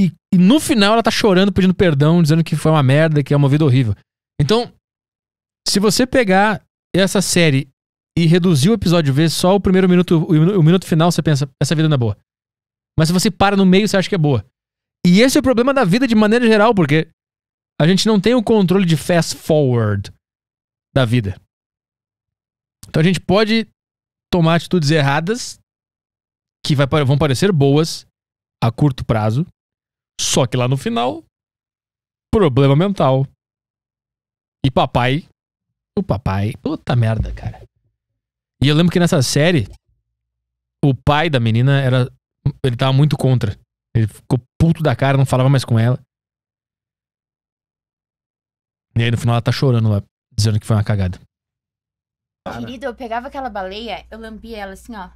E, e, no final ela tá chorando, pedindo perdão, dizendo que foi uma merda, que é uma vida horrível. Então, se você pegar essa série e reduzir o episódio ver só o primeiro minuto, o, o minuto final, você pensa, essa vida não é boa. Mas se você para no meio, você acha que é boa. E esse é o problema da vida de maneira geral, porque a gente não tem o controle de fast forward da vida. Então a gente pode tomar atitudes erradas que vai, vão parecer boas a curto prazo, só que lá no final, problema mental. E papai. O papai. Puta merda, cara. E eu lembro que nessa série, o pai da menina era. Ele tava muito contra. Ele ficou puto da cara, não falava mais com ela. E aí no final ela tá chorando lá, dizendo que foi uma cagada. Querido, eu pegava aquela baleia, eu lambia ela assim, ó.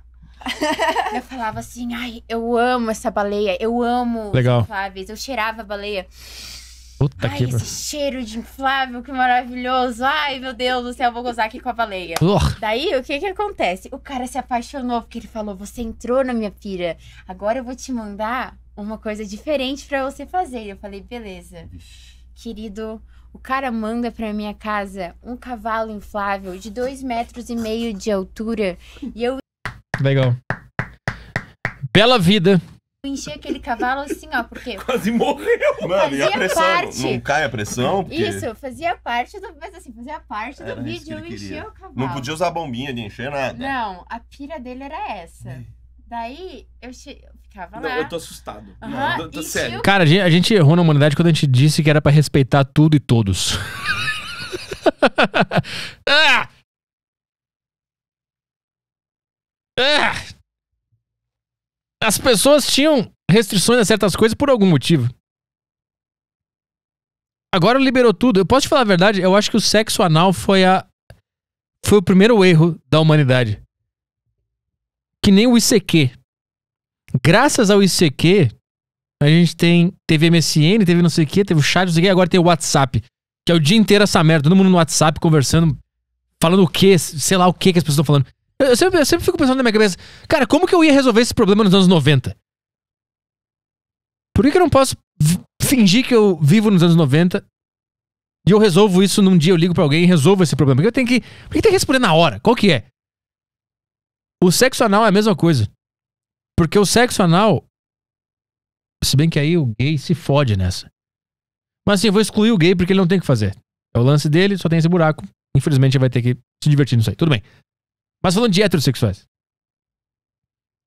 (laughs) eu falava assim, ai, eu amo essa baleia, eu amo Legal. infláveis. Eu cheirava a baleia. Puta ai, que... esse cheiro de inflável, que maravilhoso. Ai, meu Deus do céu, vou gozar aqui com a baleia. Uh. Daí, o que que acontece? O cara se apaixonou, porque ele falou, você entrou na minha pira. Agora eu vou te mandar uma coisa diferente para você fazer. E eu falei, beleza. Querido, o cara manda pra minha casa um cavalo inflável de dois metros e meio de altura e eu. Legal. Bela vida. Eu enchi aquele cavalo assim, ó, porque. (laughs) Quase morreu! Mano, fazia e a pressão? Parte... Não, cai a pressão? Porque... Isso, fazia parte do. Mas assim, fazia parte do vídeo eu encher o cavalo. Não podia usar bombinha de encher nada. Não, a pira dele era essa. Daí eu che lá. Não, eu tô assustado. Não, tô, sério. Cara, a gente errou na humanidade quando a gente disse que era para respeitar tudo e todos. (laughs) Ah! Ah! As pessoas tinham restrições a certas coisas por algum motivo. Agora liberou tudo. Eu posso te falar a verdade? Eu acho que o sexo anal foi a foi o primeiro erro da humanidade. Que nem o ICQ. Graças ao ICQ, a gente tem TV MSN, teve não sei o quê, teve o chat, não sei o quê, agora tem o WhatsApp. Que é o dia inteiro essa merda, todo mundo no WhatsApp conversando, falando o quê, sei lá o quê que as pessoas estão falando. Eu, eu, sempre, eu sempre fico pensando na minha cabeça, cara, como que eu ia resolver esse problema nos anos 90? Por que, que eu não posso fingir que eu vivo nos anos 90 e eu resolvo isso num dia, eu ligo para alguém e resolvo esse problema? Porque eu tenho que. Por que tem que responder na hora? Qual que é? O sexo anal é a mesma coisa. Porque o sexo anal. Se bem que aí o gay se fode nessa. Mas assim, eu vou excluir o gay porque ele não tem o que fazer. É o lance dele, só tem esse buraco. Infelizmente, ele vai ter que se divertir nisso aí. Tudo bem. Mas falando de heterossexuais.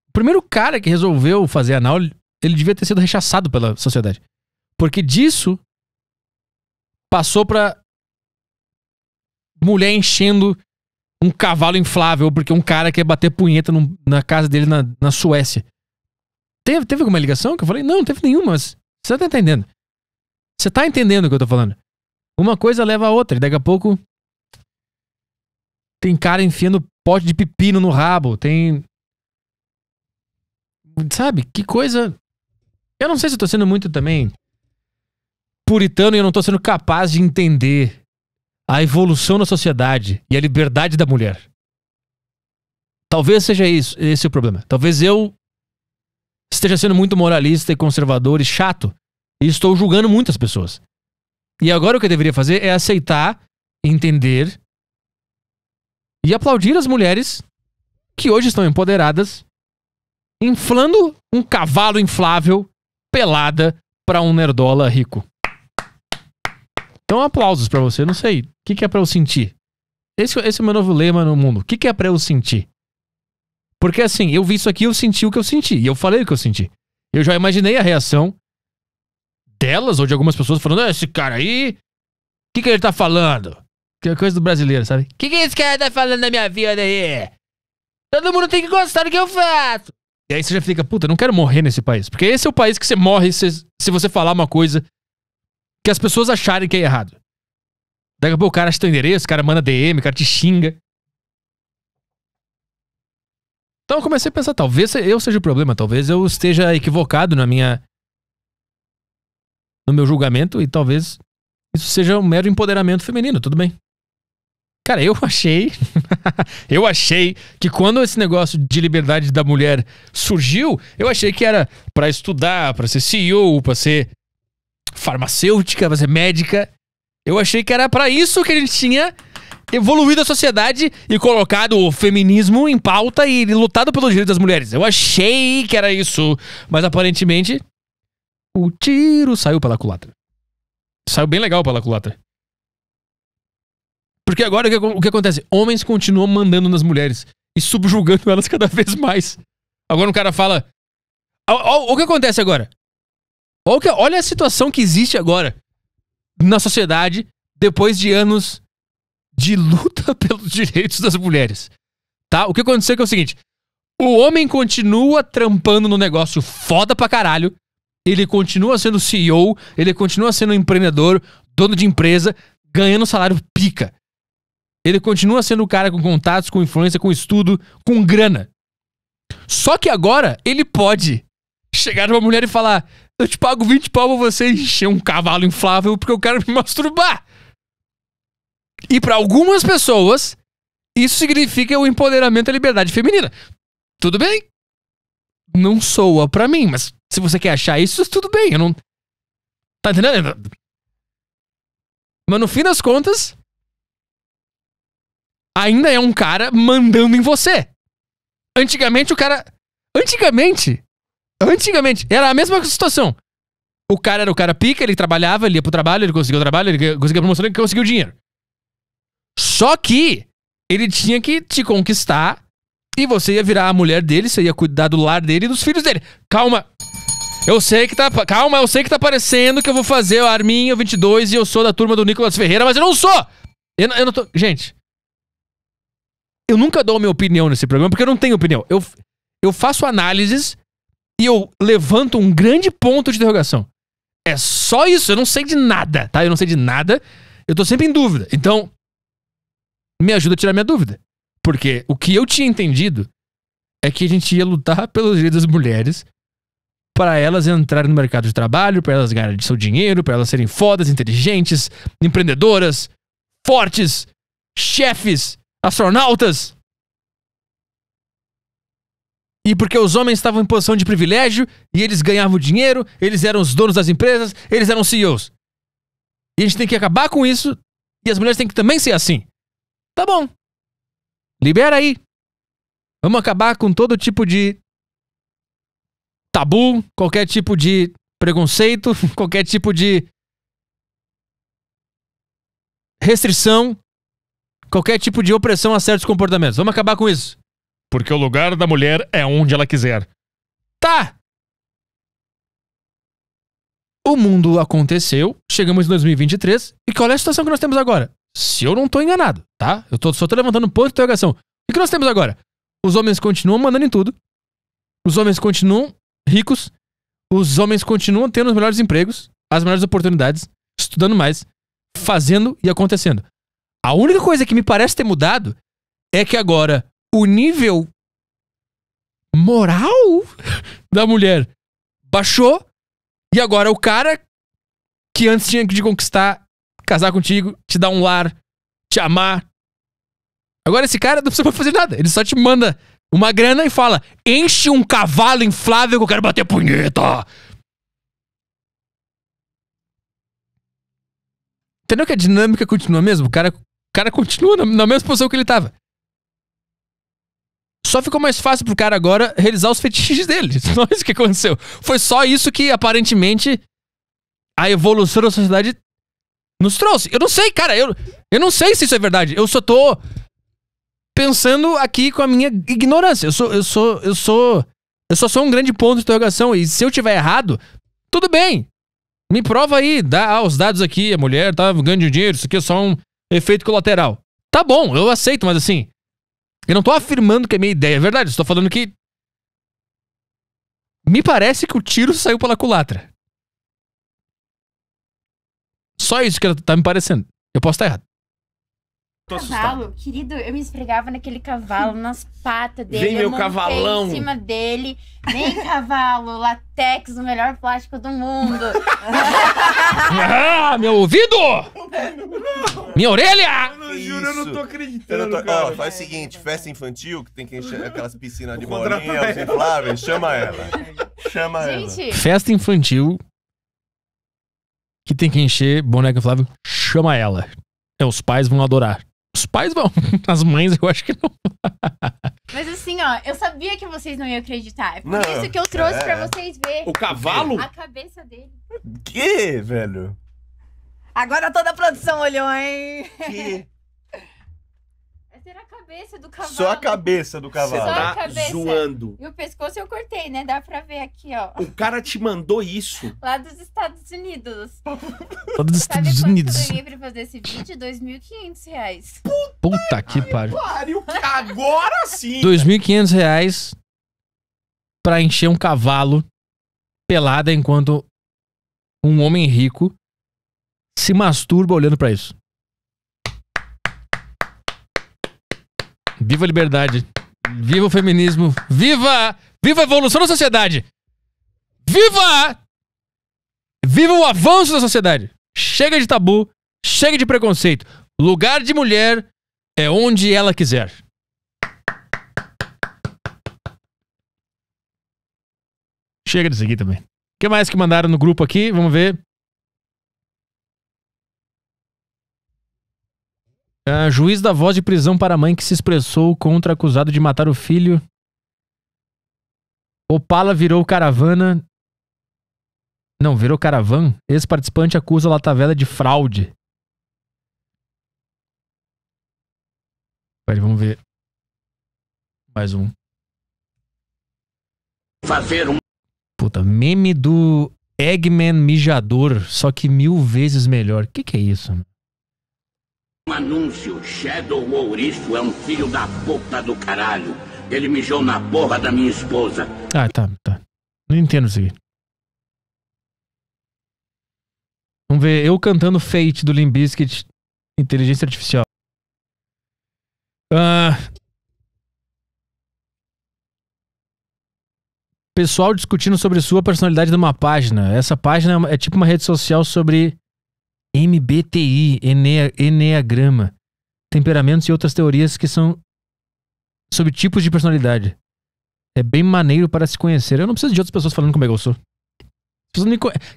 O primeiro cara que resolveu fazer anal, ele devia ter sido rechaçado pela sociedade. Porque disso passou pra mulher enchendo um cavalo inflável porque um cara quer bater punheta no, na casa dele na, na Suécia. Teve, teve alguma ligação que eu falei? Não, não teve nenhuma, mas você tá entendendo. Você tá entendendo o que eu tô falando. Uma coisa leva a outra, e daqui a pouco tem cara enfiando pote de pepino no rabo, tem. Sabe, que coisa. Eu não sei se eu tô sendo muito também puritano e eu não tô sendo capaz de entender a evolução na sociedade e a liberdade da mulher. Talvez seja isso, esse o problema. Talvez eu esteja sendo muito moralista e conservador e chato e estou julgando muitas pessoas. E agora o que eu deveria fazer é aceitar, entender e aplaudir as mulheres que hoje estão empoderadas, inflando um cavalo inflável pelada para um nerdola rico. Então, aplausos para você. Não sei. O que, que é para eu sentir? Esse, esse é o meu novo lema no mundo. O que, que é para eu sentir? Porque assim, eu vi isso aqui, eu senti o que eu senti. E eu falei o que eu senti. Eu já imaginei a reação delas ou de algumas pessoas falando: ah, esse cara aí, o que, que ele tá falando? Que é coisa do brasileiro, sabe? O que, que esse cara tá falando na minha vida aí? Todo mundo tem que gostar do que eu faço. E aí você já fica, puta, não quero morrer nesse país. Porque esse é o país que você morre se, se você falar uma coisa que as pessoas acharem que é errado. Daqui a pouco o cara acha teu endereço, o cara manda DM, o cara te xinga. Então eu comecei a pensar, talvez eu seja o problema, talvez eu esteja equivocado na minha no meu julgamento e talvez isso seja um mero empoderamento feminino, tudo bem. Cara, eu achei, (laughs) eu achei que quando esse negócio de liberdade da mulher surgiu, eu achei que era para estudar, para ser CEO, para ser farmacêutica, vai médica. Eu achei que era para isso que a gente tinha evoluído a sociedade e colocado o feminismo em pauta e lutado pelos direitos das mulheres. Eu achei que era isso, mas aparentemente o tiro saiu pela culatra. Saiu bem legal pela culatra. Porque agora o que, o que acontece? Homens continuam mandando nas mulheres e subjugando elas (laughs) cada vez mais. Agora um cara fala. O, o, o que acontece agora? É, olha a situação que existe agora na sociedade depois de anos de luta (laughs) pelos direitos das mulheres. Tá? O que aconteceu é, é o seguinte: o homem continua trampando no negócio foda pra caralho. Ele continua sendo CEO, ele continua sendo empreendedor, dono de empresa, ganhando salário pica. Ele continua sendo o cara com contatos, com influência, com estudo, com grana. Só que agora ele pode chegar pra uma mulher e falar: eu te pago 20 pau pra você encher um cavalo inflável porque eu quero me masturbar. E para algumas pessoas, isso significa o empoderamento e a liberdade feminina. Tudo bem. Não soa pra mim, mas se você quer achar isso, tudo bem. Eu não. Tá entendendo? Mas no fim das contas, ainda é um cara mandando em você. Antigamente o cara. Antigamente, Antigamente, era a mesma situação. O cara era o cara pica, ele trabalhava, ele ia pro trabalho, ele conseguiu o trabalho, ele conseguiu promoção, ele conseguiu dinheiro. Só que ele tinha que te conquistar e você ia virar a mulher dele, você ia cuidar do lar dele e dos filhos dele. Calma. Eu sei que tá. Calma, eu sei que tá parecendo que eu vou fazer o Arminho 22 e eu sou da turma do Nicolas Ferreira, mas eu não sou! Eu, eu não tô. Gente. Eu nunca dou minha opinião nesse programa porque eu não tenho opinião. Eu, eu faço análises e eu levanto um grande ponto de interrogação. É só isso, eu não sei de nada, tá? Eu não sei de nada, eu tô sempre em dúvida. Então, me ajuda a tirar minha dúvida. Porque o que eu tinha entendido é que a gente ia lutar pelos direitos das mulheres para elas entrarem no mercado de trabalho, para elas ganharem seu dinheiro, para elas serem fodas, inteligentes, empreendedoras, fortes, chefes, astronautas. E porque os homens estavam em posição de privilégio e eles ganhavam dinheiro, eles eram os donos das empresas, eles eram CEOs. E a gente tem que acabar com isso e as mulheres têm que também ser assim. Tá bom. Libera aí. Vamos acabar com todo tipo de tabu, qualquer tipo de preconceito, (laughs) qualquer tipo de restrição, qualquer tipo de opressão a certos comportamentos. Vamos acabar com isso porque o lugar da mulher é onde ela quiser. Tá! O mundo aconteceu, chegamos em 2023, e qual é a situação que nós temos agora? Se eu não tô enganado, tá? Eu tô, só tô levantando um ponto de interrogação. O que nós temos agora? Os homens continuam mandando em tudo. Os homens continuam ricos. Os homens continuam tendo os melhores empregos, as melhores oportunidades, estudando mais, fazendo e acontecendo. A única coisa que me parece ter mudado é que agora o nível moral (laughs) da mulher baixou e agora o cara que antes tinha que te conquistar, casar contigo, te dar um lar, te amar. Agora esse cara não precisa fazer nada, ele só te manda uma grana e fala: "Enche um cavalo inflável que eu quero bater punheta". Entendeu que a dinâmica continua mesmo? O cara, o cara continua na, na mesma posição que ele tava. Só ficou mais fácil pro cara agora realizar os fetiches dele. Não (laughs) é isso que aconteceu. Foi só isso que, aparentemente, a evolução da sociedade nos trouxe. Eu não sei, cara. Eu, eu não sei se isso é verdade. Eu só tô pensando aqui com a minha ignorância. Eu sou, eu sou, eu sou, eu só sou um grande ponto de interrogação. E se eu tiver errado, tudo bem. Me prova aí, dá ah, os dados aqui, a mulher tá ganhando dinheiro, isso aqui é só um efeito colateral. Tá bom, eu aceito, mas assim, eu não tô afirmando que é minha ideia é verdade, estou falando que. Me parece que o tiro saiu pela culatra. Só isso que tá me parecendo. Eu posso estar errado cavalo, assustado. querido, eu me esfregava naquele cavalo, nas patas dele. Vem meu cavalão! Em cima dele. Vem cavalo, latex, o melhor plástico do mundo. (laughs) ah, meu ouvido! Minha orelha! Eu juro, eu não tô acreditando. Não tô... Ó, faz o seguinte: festa infantil, que tem que encher aquelas piscinas de bolinha, os infláveis, chama ela. Chama Gente. ela. Festa infantil. Que tem que encher boneca Flávio, chama ela. É, os pais vão adorar. Os pais vão, (laughs) as mães eu acho que não. Mas assim, ó, eu sabia que vocês não iam acreditar. É por Não, isso que eu trouxe é. pra vocês verem O cavalo? a cabeça dele. Que, velho? Agora toda a produção olhou, hein? Que? Era a cabeça do cavalo. Só a cabeça do cavalo. Você tá zoando. E o pescoço eu cortei, né? Dá pra ver aqui, ó. O cara te mandou isso? (laughs) Lá dos Estados Unidos. Lá dos Sabe Estados Unidos. eu ganhei pra fazer esse vídeo? 2.500 reais. Puta, Puta que pariu. pariu. Agora sim. 2.500 reais pra encher um cavalo pelada enquanto um homem rico se masturba olhando para isso. Viva a liberdade. Viva o feminismo. Viva! Viva a evolução da sociedade. Viva! Viva o avanço da sociedade. Chega de tabu, chega de preconceito. Lugar de mulher é onde ela quiser. Chega disso aqui também. O que mais que mandaram no grupo aqui? Vamos ver. Uh, juiz da voz de prisão para a mãe que se expressou contra acusado de matar o filho. Opala virou caravana. Não, virou caravan. Esse participante acusa Latavela de fraude. Peraí, vamos ver. Mais um. Fazer um. Puta, meme do Eggman mijador, só que mil vezes melhor. O que, que é isso? Mano? Um anúncio, Shadow Ouriço é um filho da puta do caralho. Ele mijou na porra da minha esposa. Ah, tá, tá. Não entendo isso aqui. Vamos ver, eu cantando Fate do Limbiskit, inteligência artificial. Ah, pessoal discutindo sobre sua personalidade numa página. Essa página é tipo uma rede social sobre MBTI, ene, Enneagrama, temperamentos e outras teorias que são sobre tipos de personalidade. É bem maneiro para se conhecer. Eu não preciso de outras pessoas falando como é que eu sou.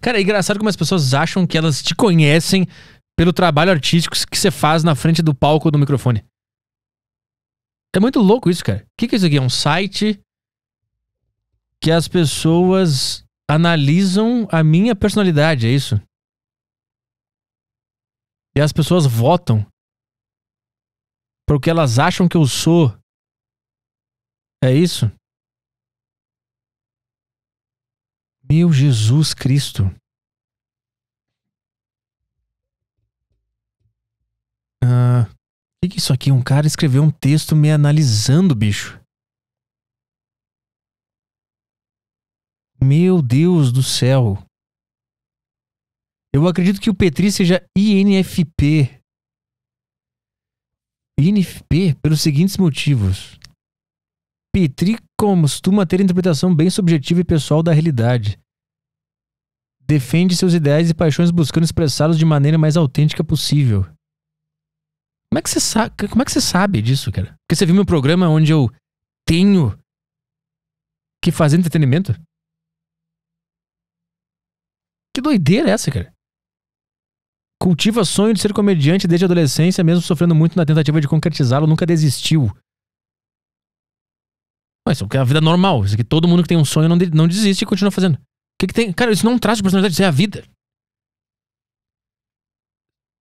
Cara, é engraçado como as pessoas acham que elas te conhecem pelo trabalho artístico que você faz na frente do palco ou do microfone. É muito louco isso, cara. O que, que é isso aqui? É um site que as pessoas analisam a minha personalidade, é isso? E as pessoas votam porque elas acham que eu sou. É isso? Meu Jesus Cristo. o ah, que, é isso aqui? Um cara escreveu um texto me analisando, bicho. Meu Deus do céu. Eu acredito que o Petri seja INFP. INFP pelos seguintes motivos. Petri costuma ter interpretação bem subjetiva e pessoal da realidade. Defende seus ideais e paixões buscando expressá-los de maneira mais autêntica possível. Como é que você sabe, como é que você sabe disso, cara? Porque você viu meu programa onde eu tenho que fazer entretenimento? Que doideira é essa, cara? Cultiva sonho de ser comediante desde a adolescência, mesmo sofrendo muito na tentativa de concretizá-lo, nunca desistiu. Mas isso é, é a vida normal. Isso aqui, todo mundo que tem um sonho não, não desiste e continua fazendo. O que, que tem. Cara, isso não traz de personalidade, isso é a vida.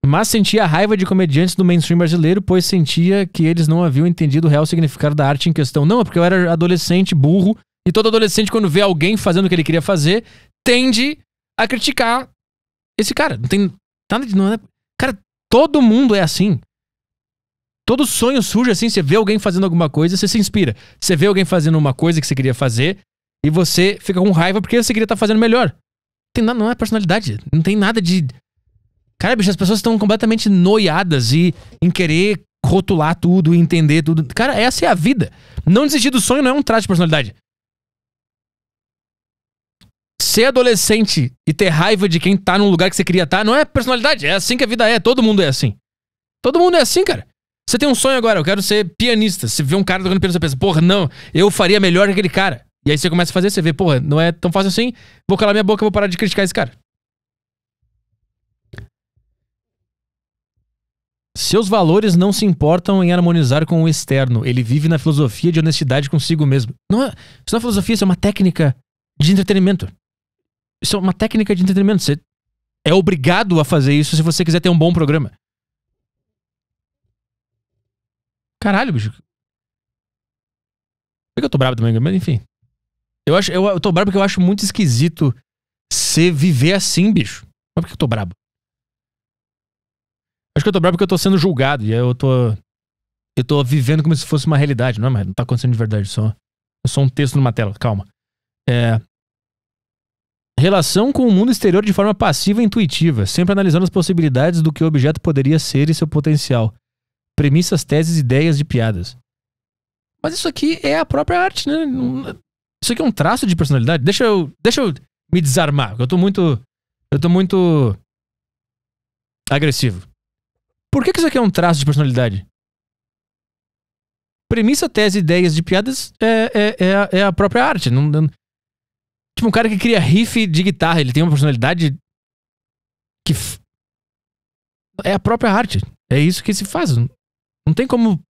Mas sentia raiva de comediantes do mainstream brasileiro, pois sentia que eles não haviam entendido o real significado da arte em questão. Não, é porque eu era adolescente, burro, e todo adolescente, quando vê alguém fazendo o que ele queria fazer, tende a criticar esse cara. Não tem Nada tá de. Né? cara, todo mundo é assim. Todo sonho surge assim, você vê alguém fazendo alguma coisa, você se inspira. Você vê alguém fazendo uma coisa que você queria fazer e você fica com raiva porque você queria estar tá fazendo melhor. Tem nada, não é personalidade, não tem nada de Cara, bicho, as pessoas estão completamente noiadas e em querer rotular tudo e entender tudo. Cara, essa é a vida. Não desistir do sonho não é um traço de personalidade ser adolescente e ter raiva de quem tá num lugar que você queria estar, tá, não é personalidade, é assim que a vida é, todo mundo é assim. Todo mundo é assim, cara. Você tem um sonho agora, eu quero ser pianista. Você vê um cara tocando piano, você pensa, porra, não, eu faria melhor que aquele cara. E aí você começa a fazer, você vê, porra, não é tão fácil assim, vou calar minha boca, vou parar de criticar esse cara. Seus valores não se importam em harmonizar com o externo. Ele vive na filosofia de honestidade consigo mesmo. Não é, isso não é filosofia, isso é uma técnica de entretenimento. Isso é uma técnica de entretenimento. Você é obrigado a fazer isso se você quiser ter um bom programa. Caralho, bicho. Por que eu tô bravo também? Mas enfim. Eu, acho, eu, eu tô bravo porque eu acho muito esquisito você viver assim, bicho. Mas por que eu tô brabo? Acho que eu tô bravo porque eu tô sendo julgado. E eu tô. Eu tô vivendo como se fosse uma realidade, não é? Mas não tá acontecendo de verdade, só. Eu é sou um texto numa tela, calma. É. Relação com o mundo exterior de forma passiva e intuitiva, sempre analisando as possibilidades do que o objeto poderia ser e seu potencial. Premissas, teses, ideias de piadas. Mas isso aqui é a própria arte, né? Isso aqui é um traço de personalidade. Deixa eu, deixa eu me desarmar, eu tô muito. Eu tô muito. agressivo. Por que, que isso aqui é um traço de personalidade? Premissa, tese, ideias de piadas é, é, é, a, é a própria arte. Não, não, Tipo, um cara que cria riff de guitarra. Ele tem uma personalidade que f... é a própria arte. É isso que se faz. Não tem como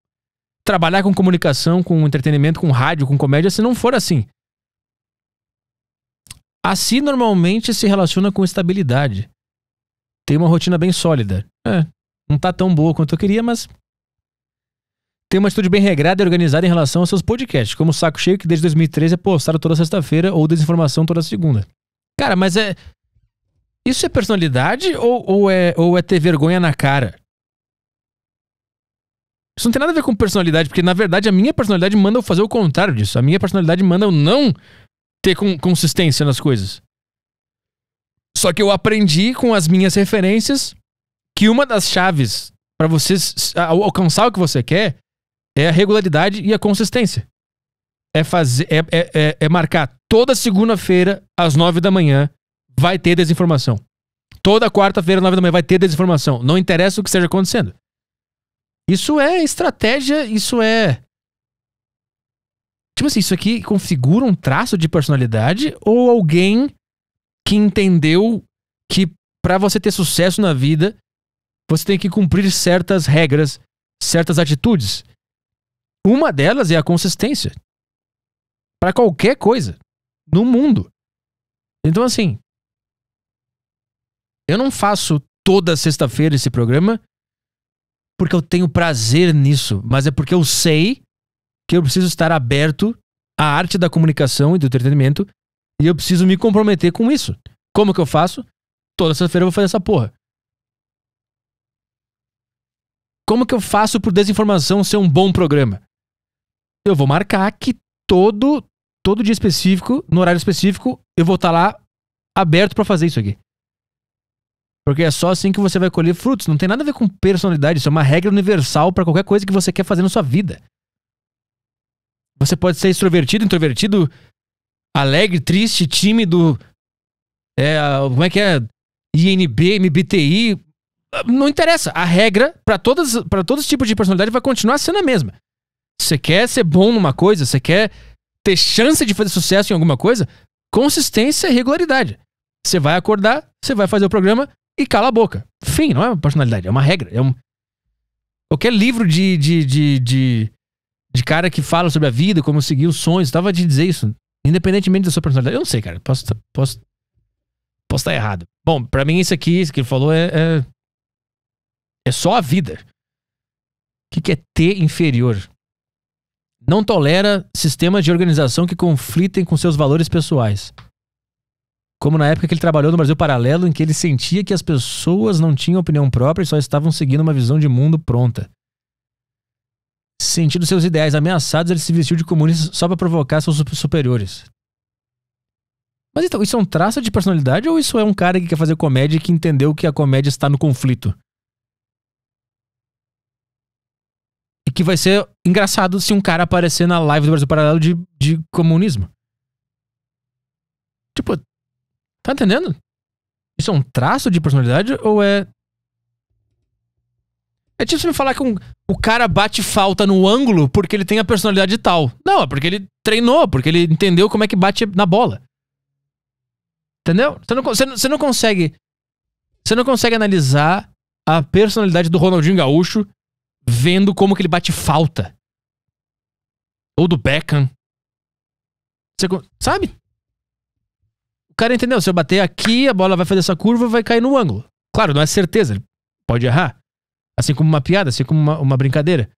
trabalhar com comunicação, com entretenimento, com rádio, com comédia se não for assim. Assim normalmente se relaciona com estabilidade. Tem uma rotina bem sólida. É, não tá tão boa quanto eu queria, mas tem uma atitude bem regrada e organizada em relação aos seus podcasts, como o Saco Cheio, que desde 2013 é postado toda sexta-feira ou Desinformação toda segunda. Cara, mas é. Isso é personalidade ou, ou, é, ou é ter vergonha na cara? Isso não tem nada a ver com personalidade, porque na verdade a minha personalidade manda eu fazer o contrário disso. A minha personalidade manda eu não ter com, consistência nas coisas. Só que eu aprendi com as minhas referências que uma das chaves para você alcançar o que você quer é a regularidade e a consistência. É, fazer, é, é, é, é marcar toda segunda-feira, às nove da manhã, vai ter desinformação. Toda quarta-feira, nove da manhã, vai ter desinformação. Não interessa o que esteja acontecendo. Isso é estratégia, isso é. Tipo assim, isso aqui configura um traço de personalidade ou alguém que entendeu que para você ter sucesso na vida, você tem que cumprir certas regras, certas atitudes, uma delas é a consistência. Para qualquer coisa. No mundo. Então, assim. Eu não faço toda sexta-feira esse programa porque eu tenho prazer nisso, mas é porque eu sei que eu preciso estar aberto à arte da comunicação e do entretenimento e eu preciso me comprometer com isso. Como que eu faço? Toda sexta-feira eu vou fazer essa porra. Como que eu faço por desinformação ser um bom programa? eu vou marcar que todo, todo dia específico, no horário específico, eu vou estar tá lá aberto para fazer isso aqui. Porque é só assim que você vai colher frutos. Não tem nada a ver com personalidade. Isso é uma regra universal para qualquer coisa que você quer fazer na sua vida. Você pode ser extrovertido, introvertido, alegre, triste, tímido. É, como é que é? INB, MBTI. Não interessa. A regra para todos os tipos de personalidade vai continuar sendo a mesma. Você quer ser bom numa coisa? Você quer ter chance de fazer sucesso em alguma coisa? Consistência e regularidade. Você vai acordar, você vai fazer o programa e cala a boca. Fim, não é uma personalidade, é uma regra. É um... Qualquer livro de, de, de, de, de cara que fala sobre a vida, como seguir os sonhos, estava de dizer isso. Independentemente da sua personalidade. Eu não sei, cara. Posso, tá, posso, posso estar tá errado. Bom, para mim isso aqui, isso que ele falou é, é, é só a vida. O que, que é ter inferior? Não tolera sistemas de organização que conflitem com seus valores pessoais. Como na época que ele trabalhou no Brasil Paralelo, em que ele sentia que as pessoas não tinham opinião própria e só estavam seguindo uma visão de mundo pronta. Sentindo seus ideais ameaçados, ele se vestiu de comunista só para provocar seus superiores. Mas então, isso é um traço de personalidade ou isso é um cara que quer fazer comédia e que entendeu que a comédia está no conflito? que vai ser engraçado se um cara aparecer na live do Brasil Paralelo de, de comunismo. Tipo, tá entendendo? Isso é um traço de personalidade ou é. É tipo você me falar que um, o cara bate falta no ângulo porque ele tem a personalidade tal. Não, é porque ele treinou, porque ele entendeu como é que bate na bola. Entendeu? Você não, você não, você não consegue. Você não consegue analisar a personalidade do Ronaldinho Gaúcho vendo como que ele bate falta. Ou do Beckham. sabe? O cara entendeu. Se eu bater aqui, a bola vai fazer essa curva vai cair no ângulo. Claro, não é certeza. Ele pode errar. Assim como uma piada, assim como uma, uma brincadeira.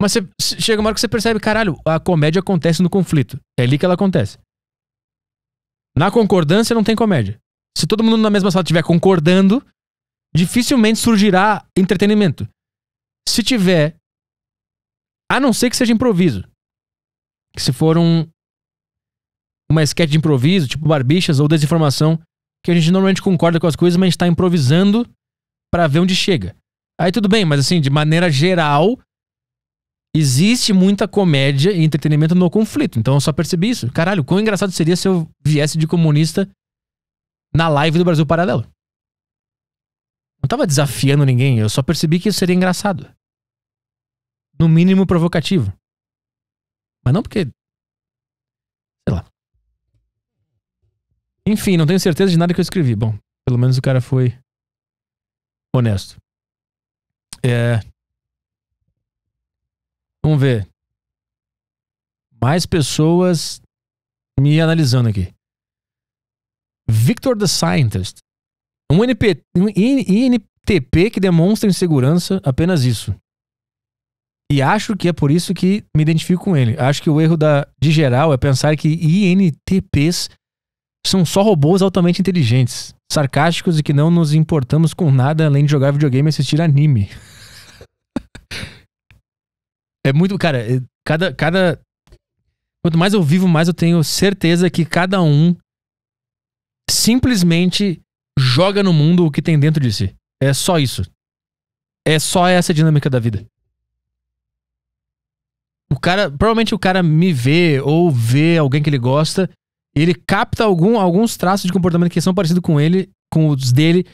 Mas você, chega uma hora que você percebe, caralho, a comédia acontece no conflito. É ali que ela acontece. Na concordância não tem comédia. Se todo mundo na mesma sala estiver concordando, dificilmente surgirá entretenimento. Se tiver, a não ser que seja improviso, que se for um uma esquete de improviso, tipo barbichas ou desinformação, que a gente normalmente concorda com as coisas, mas a gente tá improvisando para ver onde chega. Aí tudo bem, mas assim, de maneira geral, existe muita comédia e entretenimento no conflito. Então eu só percebi isso. Caralho, quão engraçado seria se eu viesse de comunista na live do Brasil Paralelo. Não tava desafiando ninguém, eu só percebi que isso seria engraçado. No mínimo provocativo. Mas não porque. Sei lá. Enfim, não tenho certeza de nada que eu escrevi. Bom, pelo menos o cara foi honesto. É. Vamos ver. Mais pessoas me analisando aqui. Victor the Scientist um, NP, um INTP que demonstra insegurança, apenas isso. E acho que é por isso que me identifico com ele. Acho que o erro da, de geral é pensar que INTPs são só robôs altamente inteligentes, sarcásticos e que não nos importamos com nada além de jogar videogame e assistir anime. (laughs) é muito. Cara, é, cada, cada. Quanto mais eu vivo, mais eu tenho certeza que cada um simplesmente joga no mundo o que tem dentro de si. É só isso. É só essa dinâmica da vida. O cara, provavelmente o cara me vê ou vê alguém que ele gosta, e ele capta algum, alguns traços de comportamento que são parecidos com ele, com os dele,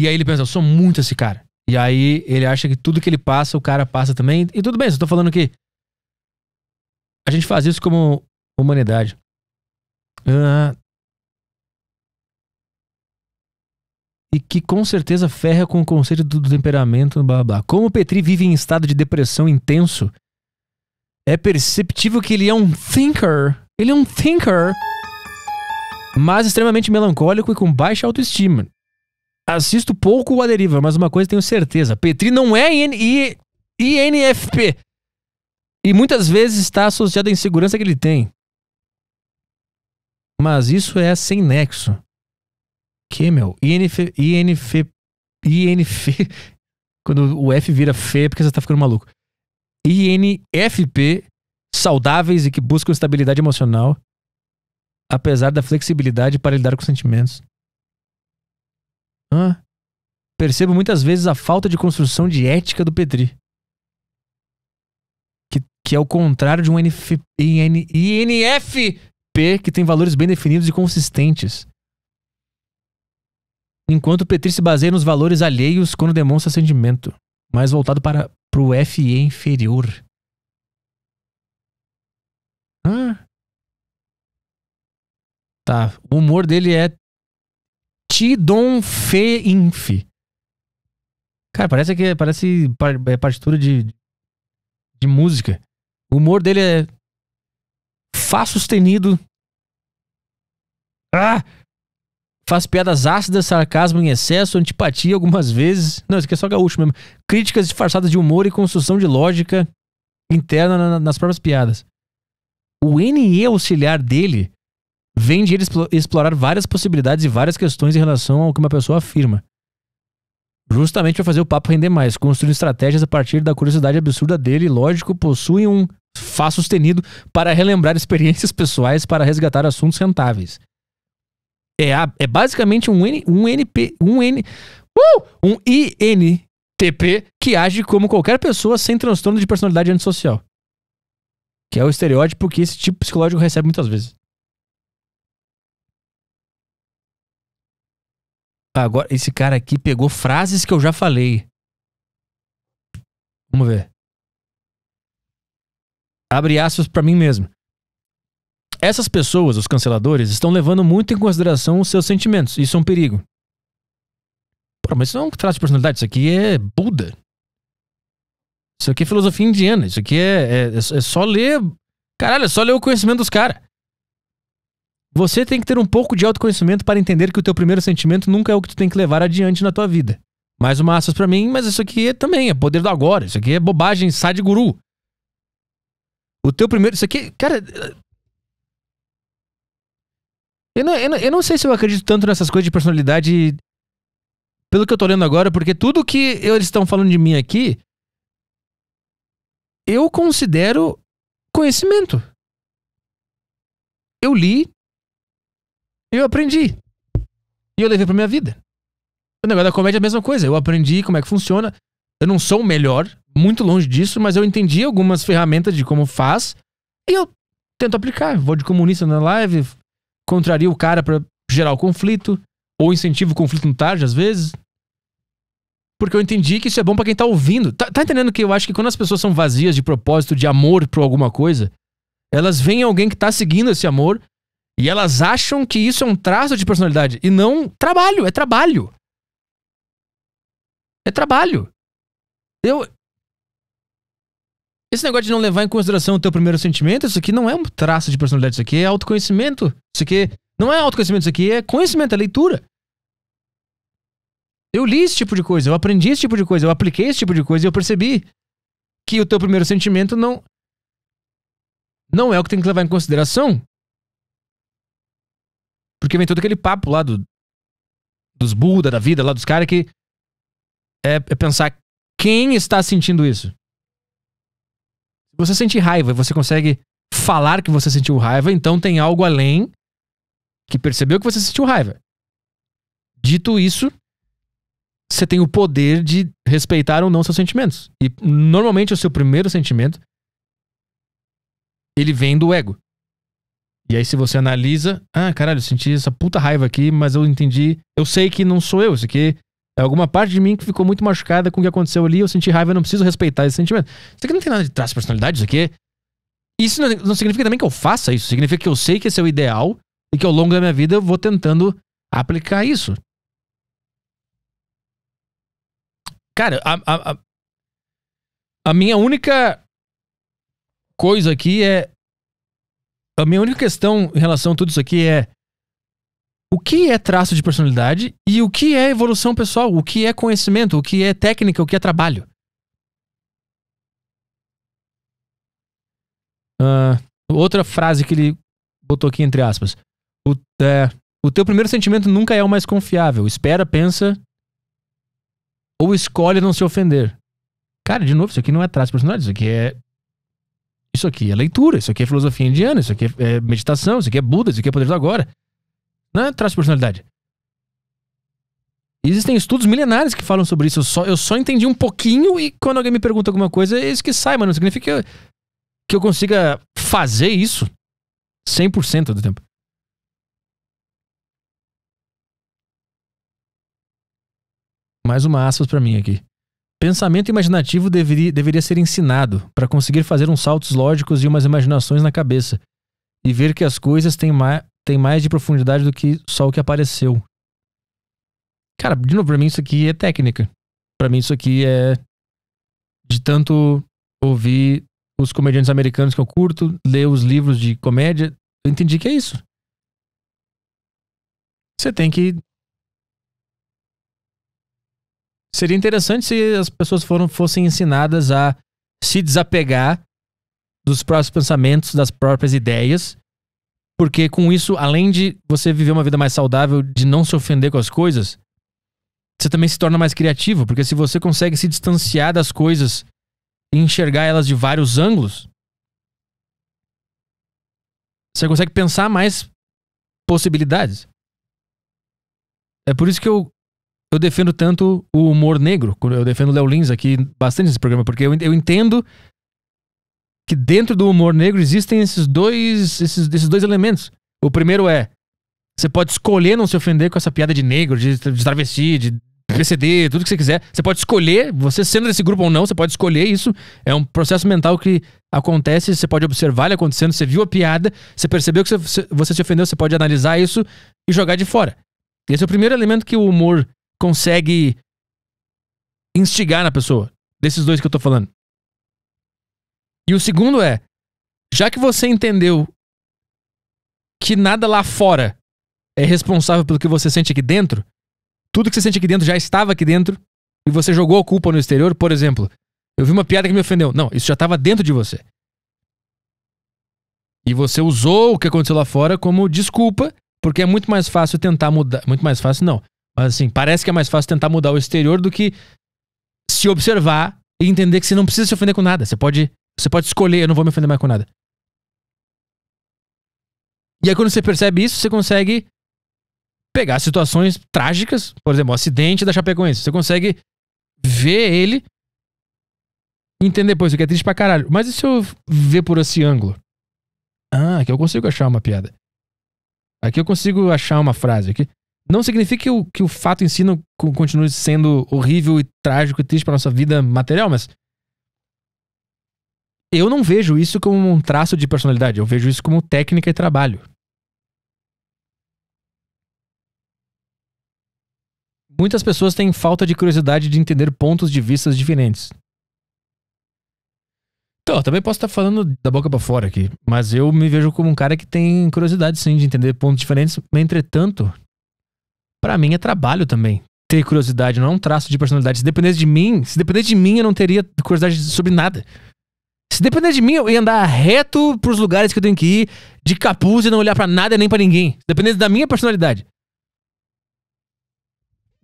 e aí ele pensa, eu sou muito esse cara. E aí ele acha que tudo que ele passa, o cara passa também. E tudo bem, eu tô falando que a gente faz isso como humanidade. Uh, e que com certeza ferra com o conceito do, temperamento, blá, blá Como o Petri vive em estado de depressão intenso, é perceptível que ele é um thinker. Ele é um thinker, mas extremamente melancólico e com baixa autoestima. Assisto pouco o A Deriva, mas uma coisa tenho certeza: Petri não é INFP. E muitas vezes está associado à insegurança que ele tem. Mas isso é sem nexo que, meu? INF, INF, INF. (laughs) Quando o F vira F é porque você tá ficando maluco. INFP saudáveis e que buscam estabilidade emocional, apesar da flexibilidade para lidar com sentimentos. Hã? Percebo muitas vezes a falta de construção de ética do Petri. Que, que é o contrário de um NF, INF INFP que tem valores bem definidos e consistentes enquanto Petri se baseia nos valores alheios quando demonstra sentimento, mais voltado para o FE inferior. Ah. Tá, o humor dele é Tidon Fe Inf. Cara, parece que é, parece é partitura de, de música. O humor dele é Fá sustenido. Ah! Faz piadas ácidas, sarcasmo em excesso, antipatia algumas vezes. Não, isso aqui é só gaúcho mesmo. Críticas disfarçadas de humor e construção de lógica interna na, nas próprias piadas. O NE auxiliar dele vem de ele explorar várias possibilidades e várias questões em relação ao que uma pessoa afirma. Justamente para fazer o papo render mais, construindo estratégias a partir da curiosidade absurda dele, lógico, possui um Fá sustenido para relembrar experiências pessoais para resgatar assuntos rentáveis. É, a, é basicamente um, N, um NP. Um N. Uh! Um INTP que age como qualquer pessoa sem transtorno de personalidade antissocial. Que é o estereótipo que esse tipo psicológico recebe muitas vezes. Agora, esse cara aqui pegou frases que eu já falei. Vamos ver. Abre aspas para mim mesmo. Essas pessoas, os canceladores, estão levando muito em consideração os seus sentimentos. Isso é um perigo. Pô, mas isso não é um traço de personalidade, isso aqui é Buda. Isso aqui é filosofia indiana, isso aqui é, é, é, é só ler. Caralho, é só ler o conhecimento dos caras. Você tem que ter um pouco de autoconhecimento para entender que o teu primeiro sentimento nunca é o que tu tem que levar adiante na tua vida. Mais uma aspas para mim, mas isso aqui é, também é poder do agora. Isso aqui é bobagem, sai de guru. O teu primeiro. Isso aqui. Cara, eu não, eu, não, eu não sei se eu acredito tanto nessas coisas de personalidade. Pelo que eu tô lendo agora, porque tudo que eles estão falando de mim aqui. Eu considero conhecimento. Eu li. Eu aprendi. E eu levei pra minha vida. O negócio da comédia é a mesma coisa. Eu aprendi como é que funciona. Eu não sou o melhor, muito longe disso, mas eu entendi algumas ferramentas de como faz. E eu tento aplicar. Vou de comunista na live, contraria o cara para gerar o conflito, ou incentiva o conflito no tarde, às vezes. Porque eu entendi que isso é bom para quem tá ouvindo. Tá, tá, entendendo que eu acho que quando as pessoas são vazias de propósito, de amor por alguma coisa, elas veem alguém que tá seguindo esse amor e elas acham que isso é um traço de personalidade. E não trabalho, é trabalho. É trabalho. Eu, esse negócio de não levar em consideração o teu primeiro sentimento, isso aqui não é um traço de personalidade, isso aqui é autoconhecimento. Isso aqui não é autoconhecimento, isso aqui é conhecimento, é leitura. Eu li esse tipo de coisa, eu aprendi esse tipo de coisa, eu apliquei esse tipo de coisa e eu percebi que o teu primeiro sentimento não não é o que tem que levar em consideração. Porque vem todo aquele papo lá do, dos Buda, da vida, lá dos caras que é, é pensar quem está sentindo isso. Se você sente raiva e você consegue falar que você sentiu raiva, então tem algo além que percebeu que você sentiu raiva. Dito isso, você tem o poder de respeitar ou não seus sentimentos. E normalmente o seu primeiro sentimento ele vem do ego. E aí se você analisa, ah, caralho, eu senti essa puta raiva aqui, mas eu entendi, eu sei que não sou eu, isso aqui é Alguma parte de mim que ficou muito machucada com o que aconteceu ali, eu senti raiva, eu não preciso respeitar esse sentimento. Isso aqui não tem nada de traço de personalidade, isso aqui. É- isso não, não significa também que eu faça isso, significa que eu sei que esse é o ideal e que ao longo da minha vida eu vou tentando aplicar isso. Cara, a, a, a, a minha única coisa aqui é. A minha única questão em relação a tudo isso aqui é o que é traço de personalidade e o que é evolução pessoal, o que é conhecimento, o que é técnica, o que é trabalho. Uh, outra frase que ele botou aqui entre aspas. O, é, o teu primeiro sentimento nunca é o mais confiável. Espera, pensa ou escolhe não se ofender. Cara, de novo, isso aqui não é traço de personalidade, isso aqui é isso aqui é leitura, isso aqui é filosofia indiana, isso aqui é, é meditação, isso aqui é Buda, isso aqui é poder do agora. Não é traço de personalidade. Existem estudos milenares que falam sobre isso. Eu só, eu só entendi um pouquinho e quando alguém me pergunta alguma coisa, é isso que sai, mas Não significa que eu, que eu consiga fazer isso 100% do tempo. Mais uma aspas para mim aqui. Pensamento imaginativo deveria, deveria ser ensinado para conseguir fazer uns saltos lógicos e umas imaginações na cabeça e ver que as coisas têm, mais tem mais de profundidade do que só o que apareceu. Cara, de novo, pra mim isso aqui é técnica. Para mim isso aqui é de tanto ouvir os comediantes americanos que eu curto, ler os livros de comédia, eu entendi que é isso. Você tem que Seria interessante se as pessoas foram, fossem ensinadas a se desapegar dos próprios pensamentos, das próprias ideias porque com isso, além de você viver uma vida mais saudável, de não se ofender com as coisas, você também se torna mais criativo. Porque se você consegue se distanciar das coisas e enxergar elas de vários ângulos, você consegue pensar mais possibilidades. É por isso que eu, eu defendo tanto o humor negro. Eu defendo o Léo Lins aqui bastante nesse programa, porque eu, eu entendo que dentro do humor negro existem esses dois, esses, esses dois elementos. O primeiro é, você pode escolher não se ofender com essa piada de negro, de, de travesti, de PCD, tudo que você quiser. Você pode escolher, você sendo desse grupo ou não, você pode escolher isso. É um processo mental que acontece, você pode observar ele acontecendo, você viu a piada, você percebeu que você, você se ofendeu, você pode analisar isso e jogar de fora. Esse é o primeiro elemento que o humor consegue instigar na pessoa, desses dois que eu tô falando. E o segundo é, já que você entendeu que nada lá fora é responsável pelo que você sente aqui dentro, tudo que você sente aqui dentro já estava aqui dentro e você jogou a culpa no exterior, por exemplo, eu vi uma piada que me ofendeu. Não, isso já estava dentro de você. E você usou o que aconteceu lá fora como desculpa, porque é muito mais fácil tentar mudar. Muito mais fácil, não. Mas assim, parece que é mais fácil tentar mudar o exterior do que se observar e entender que você não precisa se ofender com nada. Você pode você pode escolher, eu não vou me ofender mais com nada. E aí, quando você percebe isso, você consegue pegar situações trágicas, por exemplo, o acidente da Chapecoense. Você consegue ver ele e entender, pô, isso aqui é triste pra caralho. Mas e se eu ver por esse ângulo? Ah, aqui eu consigo achar uma piada. Aqui eu consigo achar uma frase. Aqui. Não significa que o, que o fato em si não continue sendo horrível e trágico e triste pra nossa vida material, mas eu não vejo isso como um traço de personalidade, eu vejo isso como técnica e trabalho. Muitas pessoas têm falta de curiosidade de entender pontos de vistas diferentes. Então, eu também posso estar falando da boca para fora aqui, mas eu me vejo como um cara que tem curiosidade sim de entender pontos diferentes, entretanto, para mim é trabalho também. Ter curiosidade não é um traço de personalidade. Se dependesse de mim, se dependesse de mim, eu não teria curiosidade sobre nada. Se depender de mim, eu ia andar reto pros lugares que eu tenho que ir, de capuz e não olhar para nada nem para ninguém. Dependendo da minha personalidade.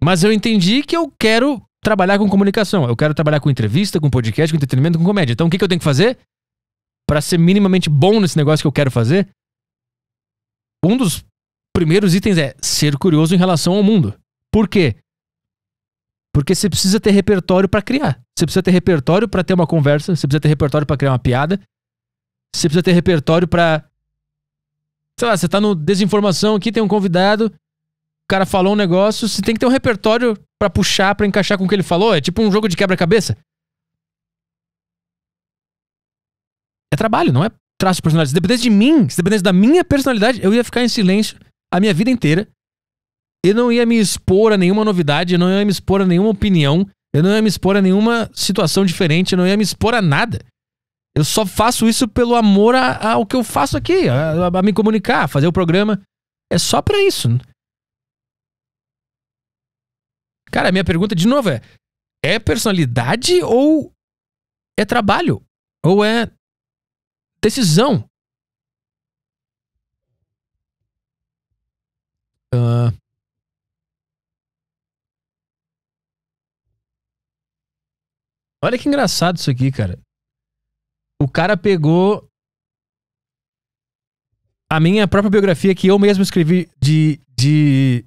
Mas eu entendi que eu quero trabalhar com comunicação. Eu quero trabalhar com entrevista, com podcast, com entretenimento, com comédia. Então o que, que eu tenho que fazer? para ser minimamente bom nesse negócio que eu quero fazer? Um dos primeiros itens é ser curioso em relação ao mundo. Por quê? Porque você precisa ter repertório para criar. Você precisa ter repertório para ter uma conversa, você precisa ter repertório para criar uma piada. Você precisa ter repertório para sei lá, você tá no desinformação aqui, tem um convidado, o cara falou um negócio, você tem que ter um repertório para puxar, para encaixar com o que ele falou, é tipo um jogo de quebra-cabeça. É trabalho, não é traço de personalidade. Se dependesse de mim, se dependesse da minha personalidade, eu ia ficar em silêncio a minha vida inteira. Eu não ia me expor a nenhuma novidade, eu não ia me expor a nenhuma opinião. Eu não ia me expor a nenhuma situação diferente, eu não ia me expor a nada. Eu só faço isso pelo amor ao que eu faço aqui, a, a, a me comunicar, a fazer o programa. É só para isso. Cara, a minha pergunta de novo é: é personalidade ou é trabalho? Ou é decisão? Uh, Olha que engraçado isso aqui, cara. O cara pegou a minha própria biografia que eu mesmo escrevi de, de,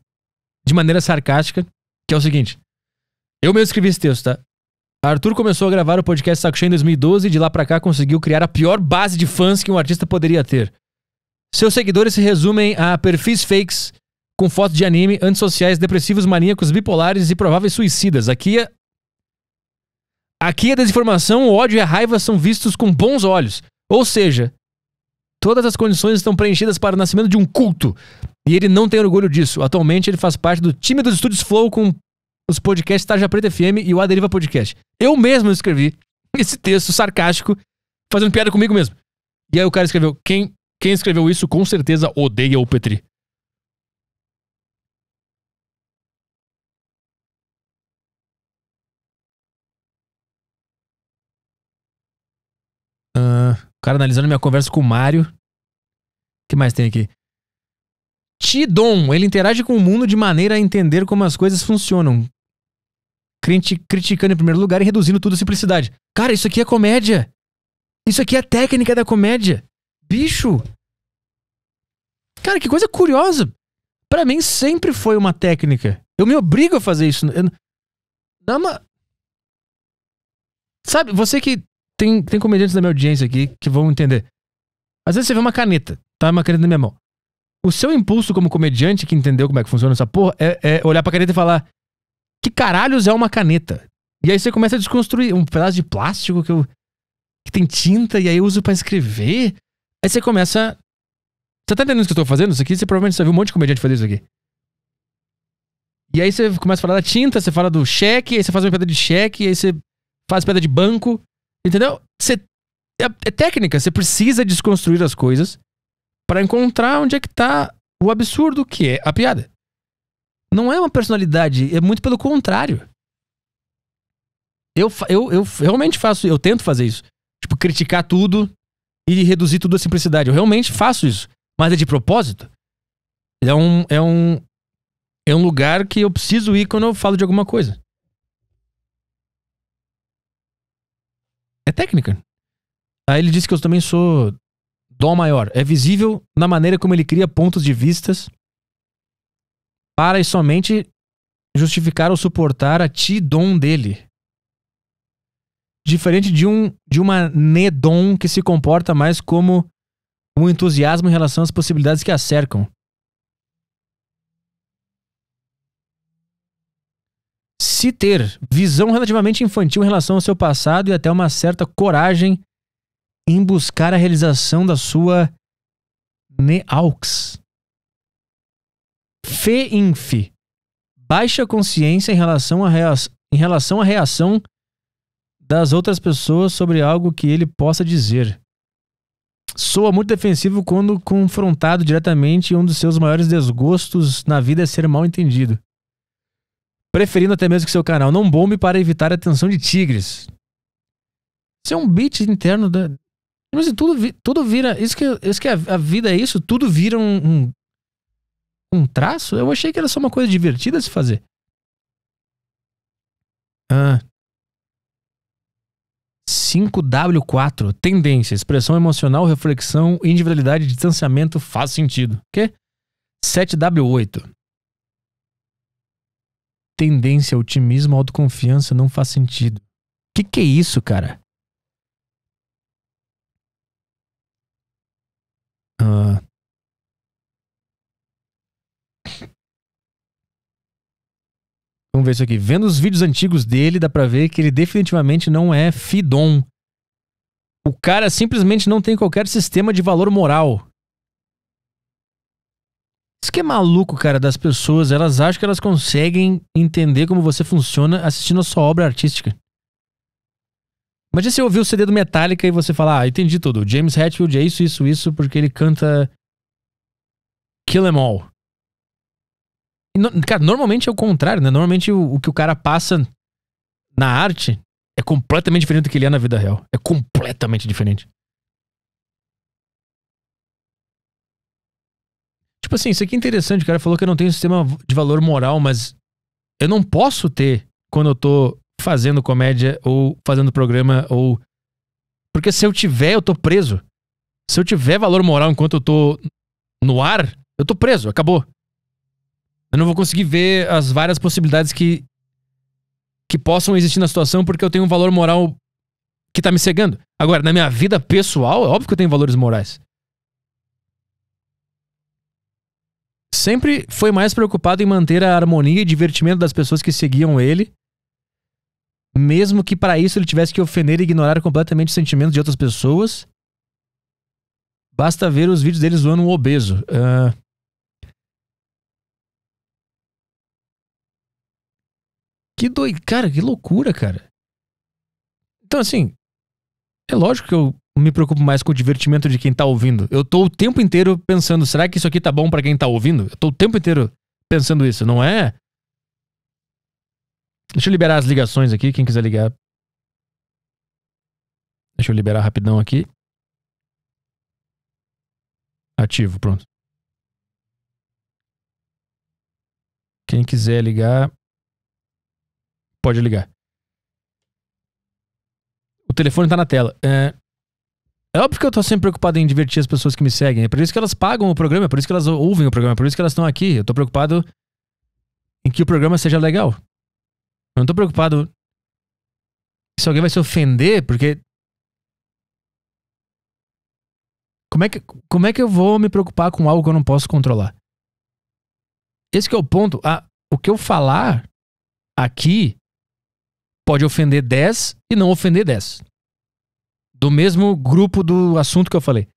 de maneira sarcástica, que é o seguinte. Eu mesmo escrevi esse texto, tá? Arthur começou a gravar o podcast Saco Cheio em 2012 e de lá para cá conseguiu criar a pior base de fãs que um artista poderia ter. Seus seguidores se resumem a perfis fakes com fotos de anime, antissociais, depressivos, maníacos, bipolares e prováveis suicidas. Aqui é Aqui a é desinformação, o ódio e a raiva são vistos com bons olhos. Ou seja, todas as condições estão preenchidas para o nascimento de um culto. E ele não tem orgulho disso. Atualmente ele faz parte do time dos estúdios Flow com os podcasts Tarja Preta FM e o Aderiva Podcast. Eu mesmo escrevi (laughs) esse texto sarcástico, fazendo piada comigo mesmo. E aí o cara escreveu: quem, quem escreveu isso com certeza odeia o Petri. cara analisando minha conversa com o Mário. O que mais tem aqui? Tidon, ele interage com o mundo de maneira a entender como as coisas funcionam. criticando em primeiro lugar e reduzindo tudo à simplicidade. Cara, isso aqui é comédia. Isso aqui é a técnica da comédia. Bicho. Cara, que coisa curiosa. Para mim sempre foi uma técnica. Eu me obrigo a fazer isso. Eu... Dá uma... Sabe, você que tem, tem comediantes da minha audiência aqui que vão entender. Às vezes você vê uma caneta, tá? Uma caneta na minha mão. O seu impulso como comediante que entendeu como é que funciona essa porra é, é olhar pra caneta e falar: que caralhos é uma caneta? E aí você começa a desconstruir um pedaço de plástico que, eu, que tem tinta e aí eu uso para escrever. Aí você começa. Você tá entendendo o que eu tô fazendo? Isso aqui você provavelmente já viu um monte de comediante fazer isso aqui. E aí você começa a falar da tinta, você fala do cheque, aí você faz uma pedra de cheque, aí você faz pedra de banco. Entendeu? Você, é, é técnica, você precisa desconstruir as coisas para encontrar onde é que tá o absurdo que é a piada. Não é uma personalidade, é muito pelo contrário. Eu, eu, eu realmente faço, eu tento fazer isso. Tipo, criticar tudo e reduzir tudo à simplicidade. Eu realmente faço isso, mas é de propósito. É um, é um, é um lugar que eu preciso ir quando eu falo de alguma coisa. é técnica. Aí ele disse que eu também sou dó maior. É visível na maneira como ele cria pontos de vistas para e somente justificar ou suportar a ti-dom dele. Diferente de, um, de uma nedom que se comporta mais como um entusiasmo em relação às possibilidades que a cercam. se ter visão relativamente infantil em relação ao seu passado e até uma certa coragem em buscar a realização da sua neaux. Fé inf. Baixa consciência em relação, a em relação à reação das outras pessoas sobre algo que ele possa dizer. Soa muito defensivo quando confrontado diretamente e um dos seus maiores desgostos na vida é ser mal entendido preferindo até mesmo que seu canal não bombe para evitar a atenção de tigres. Isso é um beat interno da. Mas é tudo, tudo vira. Isso que, isso que a, a vida é isso, tudo vira um, um, um, traço. Eu achei que era só uma coisa divertida de se fazer. Ah. 5W4. Tendência, expressão emocional, reflexão, individualidade, distanciamento faz sentido. O quê? 7W8 tendência, otimismo, autoconfiança não faz sentido. O que, que é isso, cara? Ah. Vamos ver isso aqui. Vendo os vídeos antigos dele, dá pra ver que ele definitivamente não é Fidon. O cara simplesmente não tem qualquer sistema de valor moral. Isso que é maluco, cara, das pessoas. Elas acham que elas conseguem entender como você funciona assistindo a sua obra artística. Imagina se você ouvir o CD do Metallica e você falar, ah, entendi tudo. James Hetfield é isso, isso, isso, porque ele canta Kill Em All. E, no, cara, normalmente é o contrário, né? Normalmente o, o que o cara passa na arte é completamente diferente do que ele é na vida real. É completamente diferente. tipo assim, isso aqui é interessante. O cara falou que eu não tenho sistema de valor moral, mas eu não posso ter quando eu tô fazendo comédia ou fazendo programa ou. Porque se eu tiver, eu tô preso. Se eu tiver valor moral enquanto eu tô no ar, eu tô preso, acabou. Eu não vou conseguir ver as várias possibilidades que que possam existir na situação porque eu tenho um valor moral que tá me cegando. Agora, na minha vida pessoal, é óbvio que eu tenho valores morais. sempre foi mais preocupado em manter a harmonia e divertimento das pessoas que seguiam ele, mesmo que para isso ele tivesse que ofender e ignorar completamente os sentimentos de outras pessoas. Basta ver os vídeos deles zoando um obeso. Uh... Que doido. Cara, que loucura, cara. Então, assim, é lógico que eu me preocupo mais com o divertimento de quem tá ouvindo. Eu tô o tempo inteiro pensando, será que isso aqui tá bom para quem tá ouvindo? Eu tô o tempo inteiro pensando isso, não é? Deixa eu liberar as ligações aqui, quem quiser ligar. Deixa eu liberar rapidão aqui. Ativo, pronto. Quem quiser ligar, pode ligar. O telefone tá na tela. É... É óbvio que eu tô sempre preocupado em divertir as pessoas que me seguem. É por isso que elas pagam o programa, é por isso que elas ouvem o programa, é por isso que elas estão aqui. Eu tô preocupado em que o programa seja legal. Eu não tô preocupado se alguém vai se ofender, porque. Como é, que, como é que eu vou me preocupar com algo que eu não posso controlar? Esse é o ponto. Ah, o que eu falar aqui pode ofender 10 e não ofender 10 do mesmo grupo do assunto que eu falei.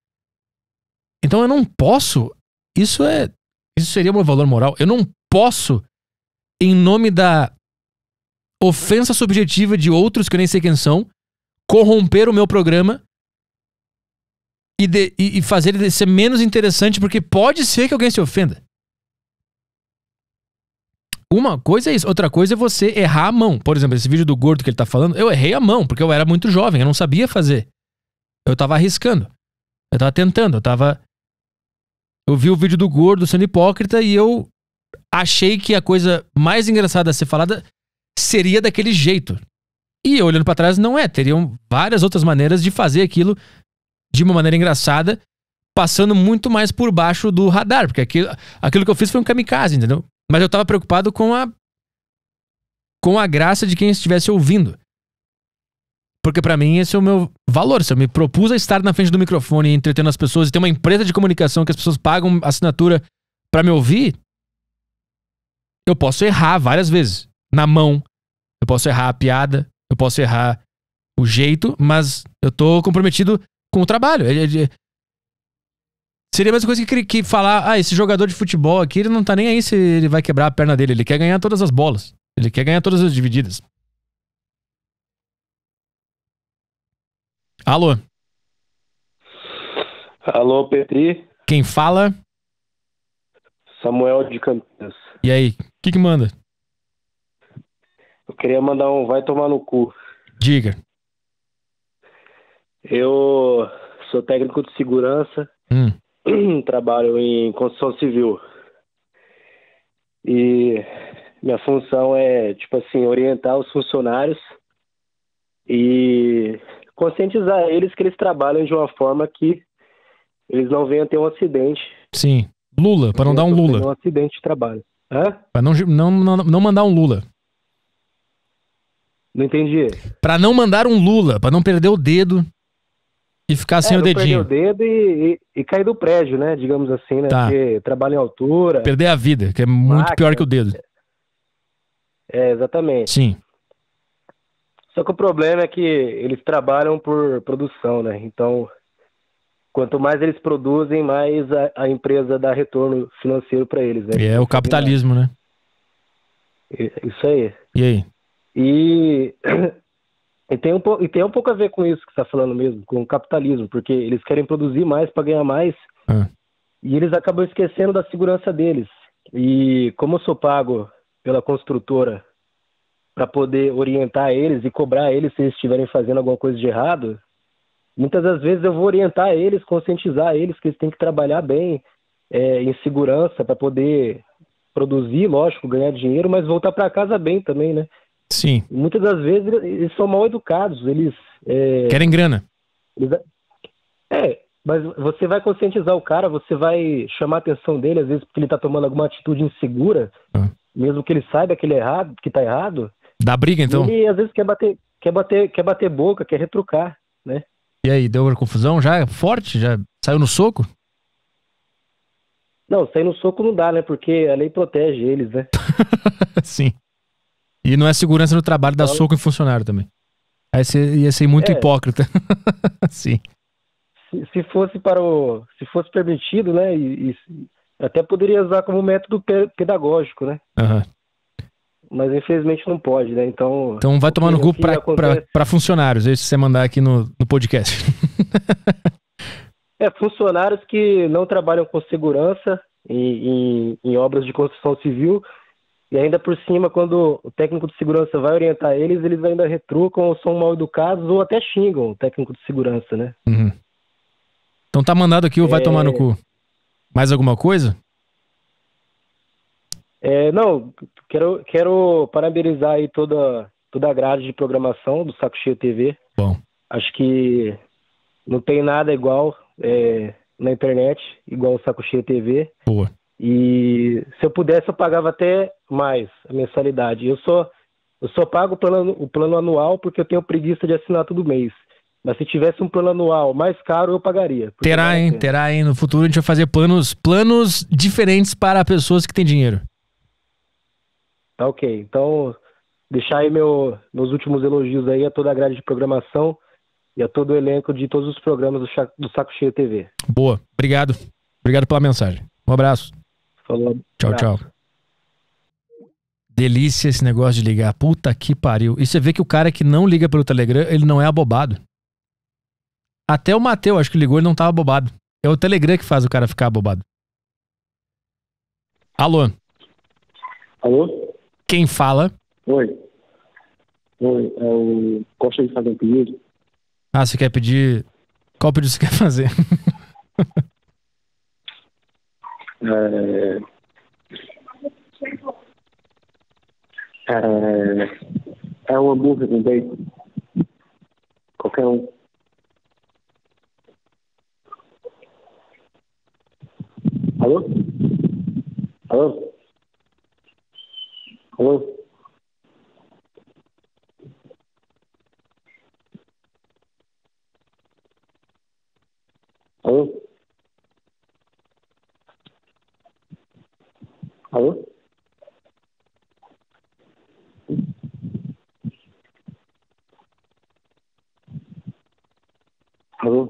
Então eu não posso, isso é, isso seria meu valor moral. Eu não posso em nome da ofensa subjetiva de outros que eu nem sei quem são, corromper o meu programa e, de, e, e fazer ele ser menos interessante, porque pode ser que alguém se ofenda. Uma coisa é isso, outra coisa é você errar a mão. Por exemplo, esse vídeo do gordo que ele tá falando, eu errei a mão, porque eu era muito jovem, eu não sabia fazer. Eu tava arriscando. Eu tava tentando, eu tava. Eu vi o vídeo do gordo sendo hipócrita e eu achei que a coisa mais engraçada a ser falada seria daquele jeito. E olhando para trás, não é. Teriam várias outras maneiras de fazer aquilo de uma maneira engraçada, passando muito mais por baixo do radar, porque aquilo, aquilo que eu fiz foi um kamikaze, entendeu? Mas eu tava preocupado com a com a graça de quem estivesse ouvindo. Porque para mim esse é o meu valor. Se eu me propus a estar na frente do microfone, entretendo as pessoas e ter uma empresa de comunicação que as pessoas pagam assinatura para me ouvir, eu posso errar várias vezes. Na mão, eu posso errar a piada, eu posso errar o jeito, mas eu tô comprometido com o trabalho. É, é, é, Seria a mesma coisa que, que falar, ah, esse jogador de futebol aqui, ele não tá nem aí se ele vai quebrar a perna dele, ele quer ganhar todas as bolas. Ele quer ganhar todas as divididas. Alô? Alô, Petri? Quem fala? Samuel de Campinas. E aí, o que que manda? Eu queria mandar um vai tomar no cu. Diga. Eu sou técnico de segurança. Hum. Uhum, trabalho em construção civil. E minha função é, tipo assim, orientar os funcionários e conscientizar eles que eles trabalham de uma forma que eles não venham ter um acidente. Sim. Lula, para não, dar um Lula. Um acidente de trabalho. Hã? Para não, não, não, não mandar um Lula. Não entendi. Para não mandar um Lula, para não perder o dedo e ficar sem é, o dedinho. Perder o dedo e, e, e, cair do prédio, né? Digamos assim, né? Tá. Porque trabalha em altura. Perder a vida, que é muito pior que o dedo. É, exatamente. Sim. Só que o problema é que eles trabalham por produção, né? Então, quanto mais eles produzem, mais a, a empresa dá retorno financeiro para eles, né? E é o capitalismo, né? É. Isso aí. E aí? E (clears throat) E tem, um, e tem um pouco a ver com isso que você está falando mesmo, com o capitalismo, porque eles querem produzir mais para ganhar mais ah. e eles acabam esquecendo da segurança deles. E como eu sou pago pela construtora para poder orientar eles e cobrar eles se eles estiverem fazendo alguma coisa de errado, muitas das vezes eu vou orientar eles, conscientizar eles que eles têm que trabalhar bem, é, em segurança, para poder produzir, lógico, ganhar dinheiro, mas voltar para casa bem também, né? Sim. muitas das vezes eles são mal educados, eles. É, Querem grana. Eles, é, mas você vai conscientizar o cara, você vai chamar a atenção dele, às vezes porque ele tá tomando alguma atitude insegura, ah. mesmo que ele saiba que ele é errado, que tá errado. Dá briga então? e às vezes quer bater, quer bater, quer bater boca, quer retrucar, né? E aí, deu uma confusão já? Forte? Já saiu no soco? Não, sair no soco não dá, né? Porque a lei protege eles, né? (laughs) Sim. E não é segurança no trabalho, da soco em funcionário também. Aí você ia ser muito é. hipócrita. (laughs) Sim. Se, se, fosse para o, se fosse permitido, né, e, e até poderia usar como método pedagógico, né? Uhum. Mas infelizmente não pode, né? Então. Então vai tomar no cu para assim funcionários, é isso você mandar aqui no, no podcast. (laughs) é, funcionários que não trabalham com segurança em, em, em obras de construção civil e ainda por cima, quando o técnico de segurança vai orientar eles, eles ainda retrucam ou são mal educados ou até xingam o técnico de segurança, né? Uhum. Então tá mandado aqui o vai é... tomar no cu. Mais alguma coisa? É, não, quero, quero parabenizar aí toda, toda a grade de programação do Saco Cheio TV. Bom. Acho que não tem nada igual é, na internet, igual o Saco Cheio TV. Boa. E se eu pudesse, eu pagava até mais a mensalidade. Eu só, eu só pago o plano, o plano anual porque eu tenho preguiça de assinar todo mês. Mas se tivesse um plano anual mais caro, eu pagaria. Terá, hein? Terá, hein? No futuro a gente vai fazer planos, planos diferentes para pessoas que têm dinheiro. Tá ok. Então, deixar aí meu, meus últimos elogios aí a toda a grade de programação e a todo o elenco de todos os programas do, do Saco Cheio TV. Boa. Obrigado. Obrigado pela mensagem. Um abraço. Falou. Tchau, tchau. Delícia esse negócio de ligar. Puta que pariu. E você vê que o cara que não liga pelo Telegram, ele não é abobado. Até o Matheus, acho que ligou, ele não tava abobado. É o Telegram que faz o cara ficar abobado. Alô? Alô? Quem fala? Oi. Oi, é o... Gosta de fazer um pedido? Ah, você quer pedir... Qual pedido você quer fazer? (laughs) É, é é uma hambúrguer com Qualquer um. Alô? Alô? Alô? Alô? Alô? Alô?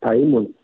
Tá aí, mano?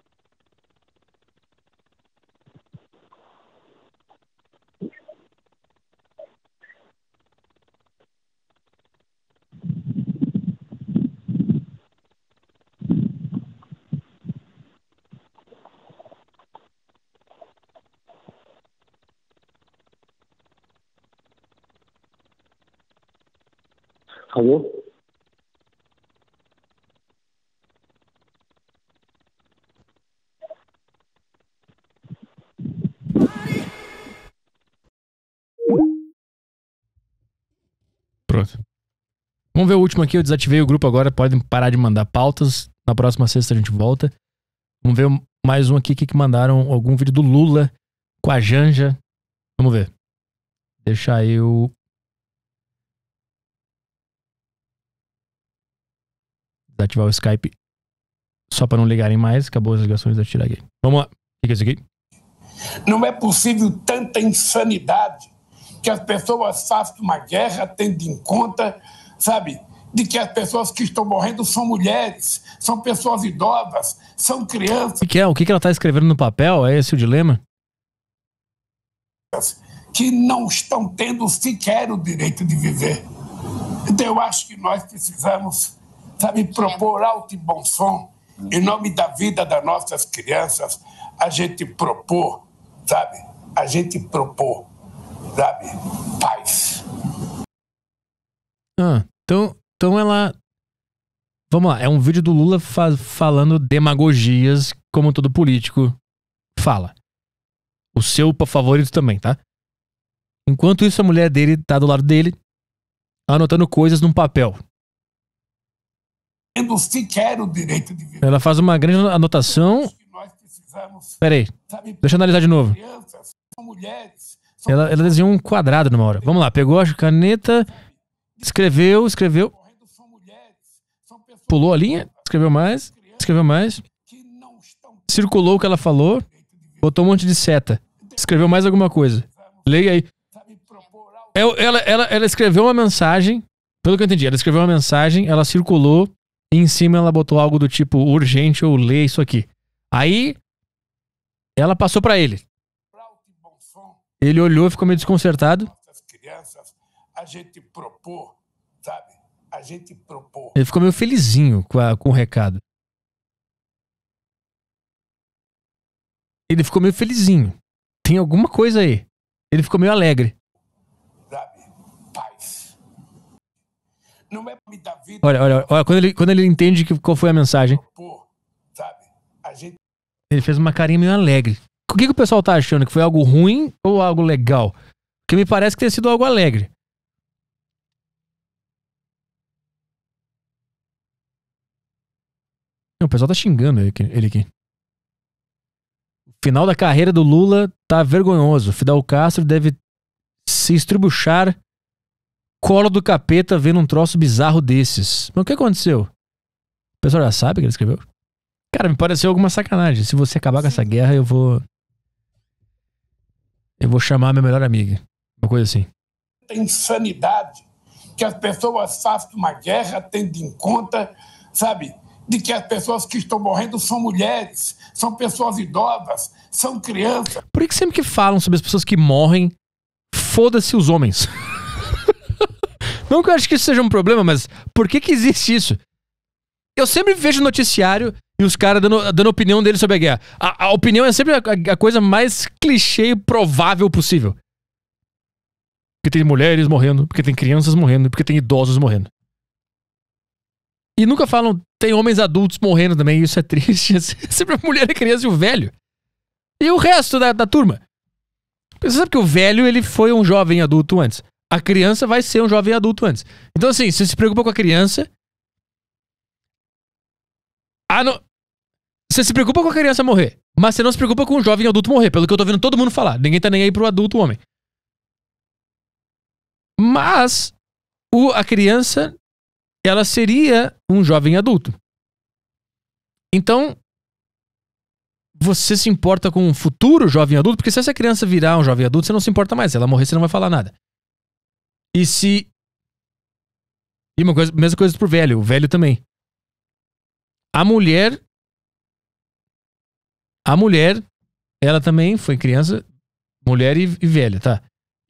Pronto. Vamos ver o último aqui. Eu desativei o grupo agora. Podem parar de mandar pautas. Na próxima sexta a gente volta. Vamos ver mais um aqui que mandaram algum vídeo do Lula com a Janja. Vamos ver. Deixar eu desativar o Skype só para não ligarem mais. Acabou as ligações, da Tira Gay. Vamos lá. O que é isso aqui? Não é possível tanta insanidade que as pessoas façam uma guerra tendo em conta, sabe, de que as pessoas que estão morrendo são mulheres, são pessoas idosas, são crianças. O que é? O que ela está escrevendo no papel? É esse o dilema? Que não estão tendo sequer o direito de viver. Então eu acho que nós precisamos sabe, tá propor alto e bom som, em nome da vida das nossas crianças, a gente propor, sabe, a gente propor, sabe, paz. Ah, então, então ela. Vamos lá, é um vídeo do Lula fa falando demagogias, como todo político fala. O seu favorito também, tá? Enquanto isso, a mulher dele tá do lado dele, anotando coisas num papel tendo sequer o direito de viver. Ela faz uma grande anotação. Peraí, deixa eu analisar de novo. ela, ela desenhou um quadrado numa hora. Vamos lá, pegou a caneta, escreveu, escreveu. Pulou a linha, escreveu mais, escreveu mais. Circulou o que ela falou, botou um monte de seta. Escreveu mais alguma coisa. Leia aí. É ela, ela, ela escreveu uma mensagem, pelo que eu entendi, ela escreveu uma mensagem, ela circulou, e em cima ela botou algo do tipo urgente ou lê isso aqui. Aí ela passou para ele. Ele olhou e ficou meio desconcertado. a gente sabe? A gente Ele ficou meio felizinho com, a, com o recado. Ele ficou meio felizinho. Tem alguma coisa aí. Ele ficou meio alegre. não é me dar vida. Olha, olha, olha quando, ele, quando ele entende que, qual foi a mensagem. Pô, sabe? A gente. Ele fez uma carinha meio alegre. O que, que o pessoal tá achando? Que foi algo ruim ou algo legal? Porque me parece que tem sido algo alegre. O pessoal tá xingando ele aqui. Final da carreira do Lula tá vergonhoso. Fidel Castro deve se estribuchar colo do capeta vendo um troço bizarro desses. Mas o que aconteceu? O pessoal já sabe que ele escreveu? Cara, me pareceu alguma sacanagem. Se você acabar com essa guerra, eu vou. Eu vou chamar minha melhor amiga. Uma coisa assim. Insanidade que as pessoas façam uma guerra tendo em conta, sabe, de que as pessoas que estão morrendo são mulheres, são pessoas idosas, são crianças. Por que sempre que falam sobre as pessoas que morrem, foda-se os homens? (laughs) Não que eu acho que isso seja um problema, mas por que que existe isso? Eu sempre vejo noticiário e os caras dando, dando opinião deles sobre a guerra. A, a opinião é sempre a, a, coisa mais clichê e provável possível. Porque tem mulheres morrendo, porque tem crianças morrendo, porque tem idosos morrendo. E nunca falam, tem homens adultos morrendo também, isso é triste. (laughs) É sempre a mulher, a criança e o velho. E o resto da, da turma? Porque você sabe que o velho, ele foi um jovem adulto antes a criança vai ser um jovem adulto antes. Então, assim, você se preocupa com a criança. Ah, não. Você se preocupa com a criança morrer, mas você não se preocupa com o jovem adulto morrer, pelo que eu tô vendo todo mundo falar. Ninguém tá nem aí pro adulto homem. Mas o, a criança, ela seria um jovem adulto. Então, você se importa com o futuro jovem adulto? Porque se essa criança virar um jovem adulto, você não se importa mais. Se ela morrer, você não vai falar nada. E se. E uma coisa, mesma coisa pro velho, o velho também. A mulher. A mulher, ela também foi criança, mulher e, e velha, tá?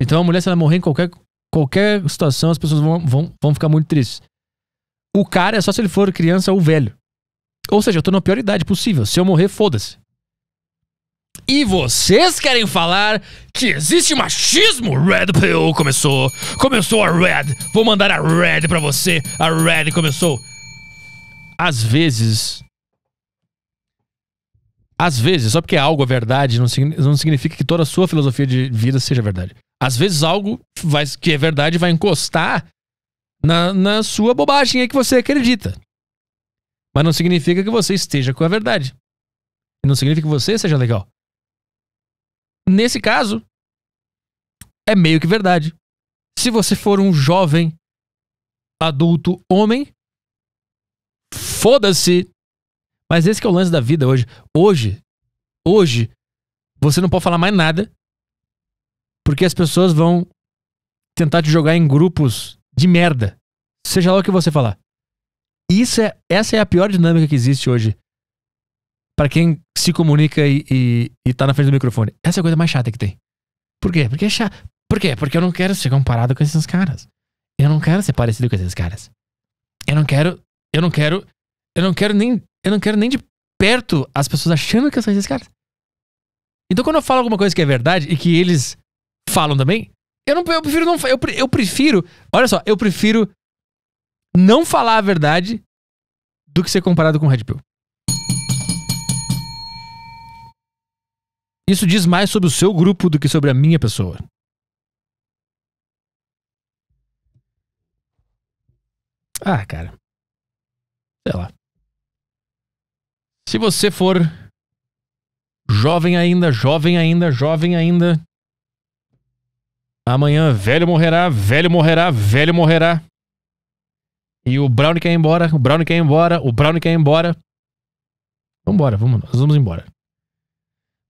Então a mulher, se ela morrer em qualquer, qualquer situação, as pessoas vão, vão, vão ficar muito tristes. O cara é só se ele for criança ou velho. Ou seja, eu tô na pior idade possível. Se eu morrer, foda-se. E vocês querem falar que existe machismo? Red Pill começou. Começou a Red. Vou mandar a Red para você. A Red começou. Às vezes. Às vezes, só porque algo é verdade, não significa que toda a sua filosofia de vida seja verdade. Às vezes algo vai, que é verdade vai encostar na, na sua bobagem aí que você acredita. Mas não significa que você esteja com a verdade. Não significa que você seja legal. Nesse caso, é meio que verdade. Se você for um jovem adulto homem, foda-se. Mas esse é o lance da vida hoje. Hoje, hoje, você não pode falar mais nada, porque as pessoas vão tentar te jogar em grupos de merda. Seja lá o que você falar. Isso é, essa é a pior dinâmica que existe hoje para quem se comunica e, está na frente do microfone. Essa é a coisa mais chata que tem. Por quê? Porque é chato. Por quê? Porque eu não quero ser comparado com esses caras. Eu não quero ser parecido com esses caras. Eu não quero. Eu não quero. Eu não quero nem. Eu não quero nem de perto as pessoas achando que eu sou esses caras. Então quando eu falo alguma coisa que é verdade e que eles falam também, eu não eu prefiro não eu, eu prefiro, olha só, eu prefiro não falar a verdade do que ser comparado com o Red Bull. Isso diz mais sobre o seu grupo do que sobre a minha pessoa. Ah, cara. Sei lá. Se você for jovem ainda, jovem ainda, jovem ainda. Amanhã velho morrerá, velho morrerá, velho morrerá. E o Brownie quer ir embora, o Brownie quer ir embora, o Brownie quer ir embora. Vambora, vamos, nós vamos embora.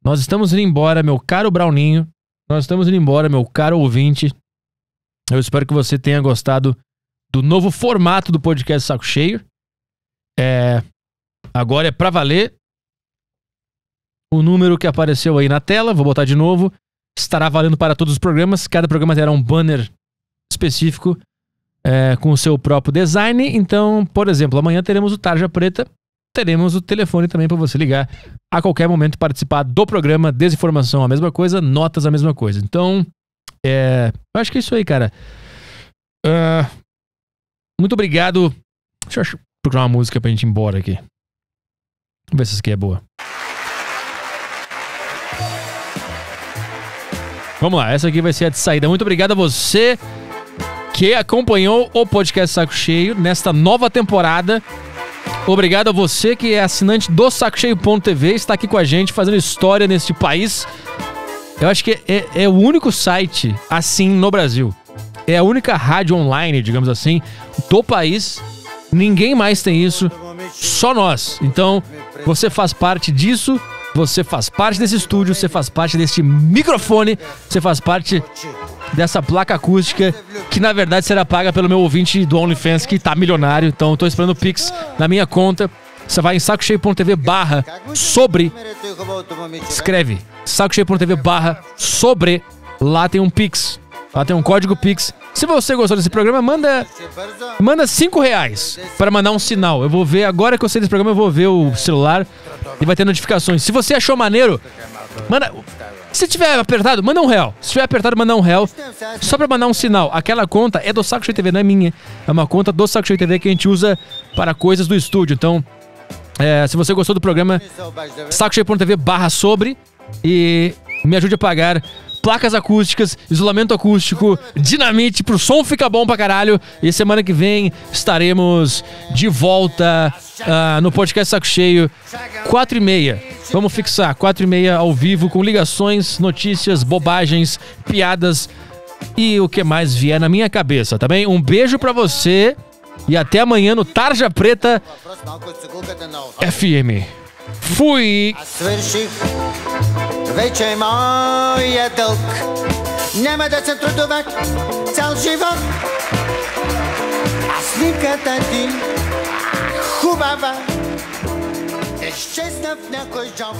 Nós estamos indo embora, meu caro Brauninho. Nós estamos indo embora, meu caro ouvinte. Eu espero que você tenha gostado do novo formato do podcast Saco Cheio. É, agora é pra valer. O número que apareceu aí na tela, vou botar de novo, estará valendo para todos os programas. Cada programa terá um banner específico é, com o seu próprio design. Então, por exemplo, amanhã teremos o Tarja Preta teremos o telefone também para você ligar a qualquer momento participar do programa. Desinformação a mesma coisa, notas a mesma coisa. Então, é, eu acho que é isso aí, cara. Uh, muito obrigado. Deixa eu procurar uma música pra gente ir embora aqui. Vamos ver se essa aqui é boa. Vamos lá, essa aqui vai ser a de saída. Muito obrigado a você que acompanhou o podcast Saco Cheio nesta nova temporada. Obrigado a você que é assinante do Sacocheio.tv, está aqui com a gente fazendo história neste país. Eu acho que é, é, é o único site assim no Brasil. É a única rádio online, digamos assim, do país. Ninguém mais tem isso, só nós. Então, você faz parte disso, você faz parte desse estúdio, você faz parte deste microfone, você faz parte dessa placa acústica, que na verdade será paga pelo meu ouvinte do OnlyFans, que tá milionário. Então tô esperando o Pix na minha conta. Você vai em sacocheio.tv barra sobre. Escreve. sacocheio.tv barra sobre. Lá tem um Pix. Lá tem um código Pix. Se você gostou desse programa, manda manda 5 reais para mandar um sinal. Eu vou ver, agora que eu sei desse programa, eu vou ver o celular e vai ter notificações. Se você achou maneiro, manda. Se tiver apertado, manda um real. Se tiver apertado, manda um real. Só pra mandar um sinal. Aquela conta é do Saco Cheio TV, não é minha. É uma conta do Saco Cheio TV que a gente usa para coisas do estúdio. Então, é, se você gostou do programa, sacocheio.tv barra sobre e me ajude a pagar placas acústicas, isolamento acústico, dinamite pro som ficar bom pra caralho. E semana que vem estaremos de volta uh, no podcast Saco Cheio, 4 e meia. Vamos fixar, 4 e meia ao vivo, com ligações, notícias, bobagens, piadas e o que mais vier na minha cabeça, tá bem? Um beijo pra você e até amanhã no Tarja Preta FM. Fui! вече е моя дълг. Няма да се трудова цял живот. А снимката ти хубава е в някой джоб.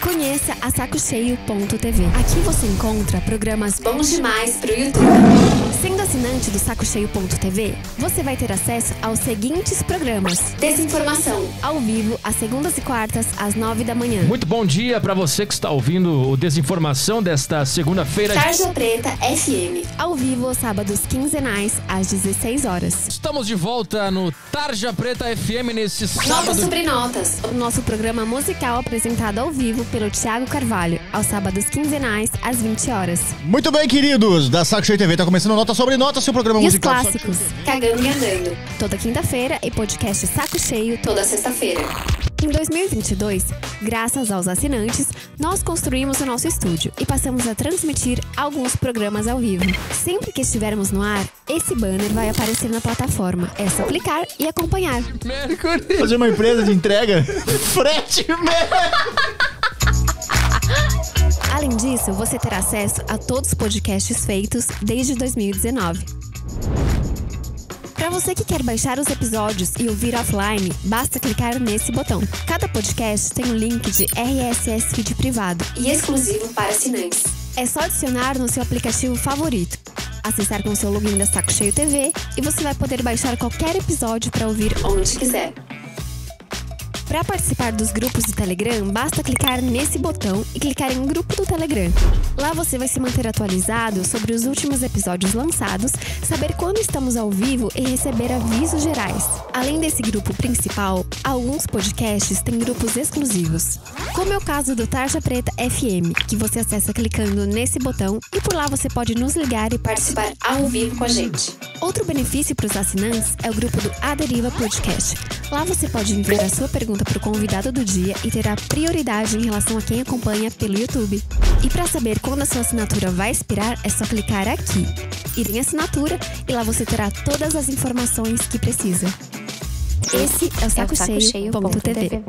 Conheça a sacocheio.tv. Aqui você encontra programas bons demais pro YouTube. Sendo assinante do sacocheio.tv, você vai ter acesso aos seguintes programas: Desinformação, ao vivo às segundas e quartas às nove da manhã. Muito bom dia para você que está ouvindo o Desinformação desta segunda-feira. Tarja Preta FM, ao vivo sábados quinzenais às 16 horas. Estamos de volta no Tarja Preta FM nesse sábado. Notas sobre notas, o nosso programa musical apresentado ao vivo pelo Tiago Carvalho, aos sábados quinzenais, às 20 horas. Muito bem, queridos, da Saco Cheio TV está começando Nota Sobre Nota, seu programa e musical. os clássicos, Cagando e Andando, toda quinta-feira e podcast Saco Cheio toda sexta-feira. Em 2022, graças aos assinantes, nós construímos o nosso estúdio e passamos a transmitir alguns programas ao vivo. Sempre que estivermos no ar, esse banner vai aparecer na plataforma. É só clicar e acompanhar. Mercury. Fazer uma empresa de entrega? (laughs) Frete, merda! Além disso, você terá acesso a todos os podcasts feitos desde 2019. Para você que quer baixar os episódios e ouvir offline, basta clicar nesse botão. Cada podcast tem um link de RSS feed privado e exclusivo para assinantes. É só adicionar no seu aplicativo favorito, acessar com seu login da Saco Cheio TV e você vai poder baixar qualquer episódio para ouvir onde quiser. Para participar dos grupos do Telegram, basta clicar nesse botão e clicar em Grupo do Telegram. Lá você vai se manter atualizado sobre os últimos episódios lançados, saber quando estamos ao vivo e receber avisos gerais. Além desse grupo principal, alguns podcasts têm grupos exclusivos, como é o caso do Tarja Preta FM, que você acessa clicando nesse botão e por lá você pode nos ligar e participar ao vivo com a gente. Outro benefício para os assinantes é o grupo do Aderiva Podcast. Lá você pode enviar a sua pergunta pergunta para o convidado do dia e terá prioridade em relação a quem acompanha pelo YouTube. E para saber quando a sua assinatura vai expirar, é só clicar aqui, ir em assinatura e lá você terá todas as informações que precisa. Esse é o Saco, é o saco Cheio, cheio ponto ponto TV. TV.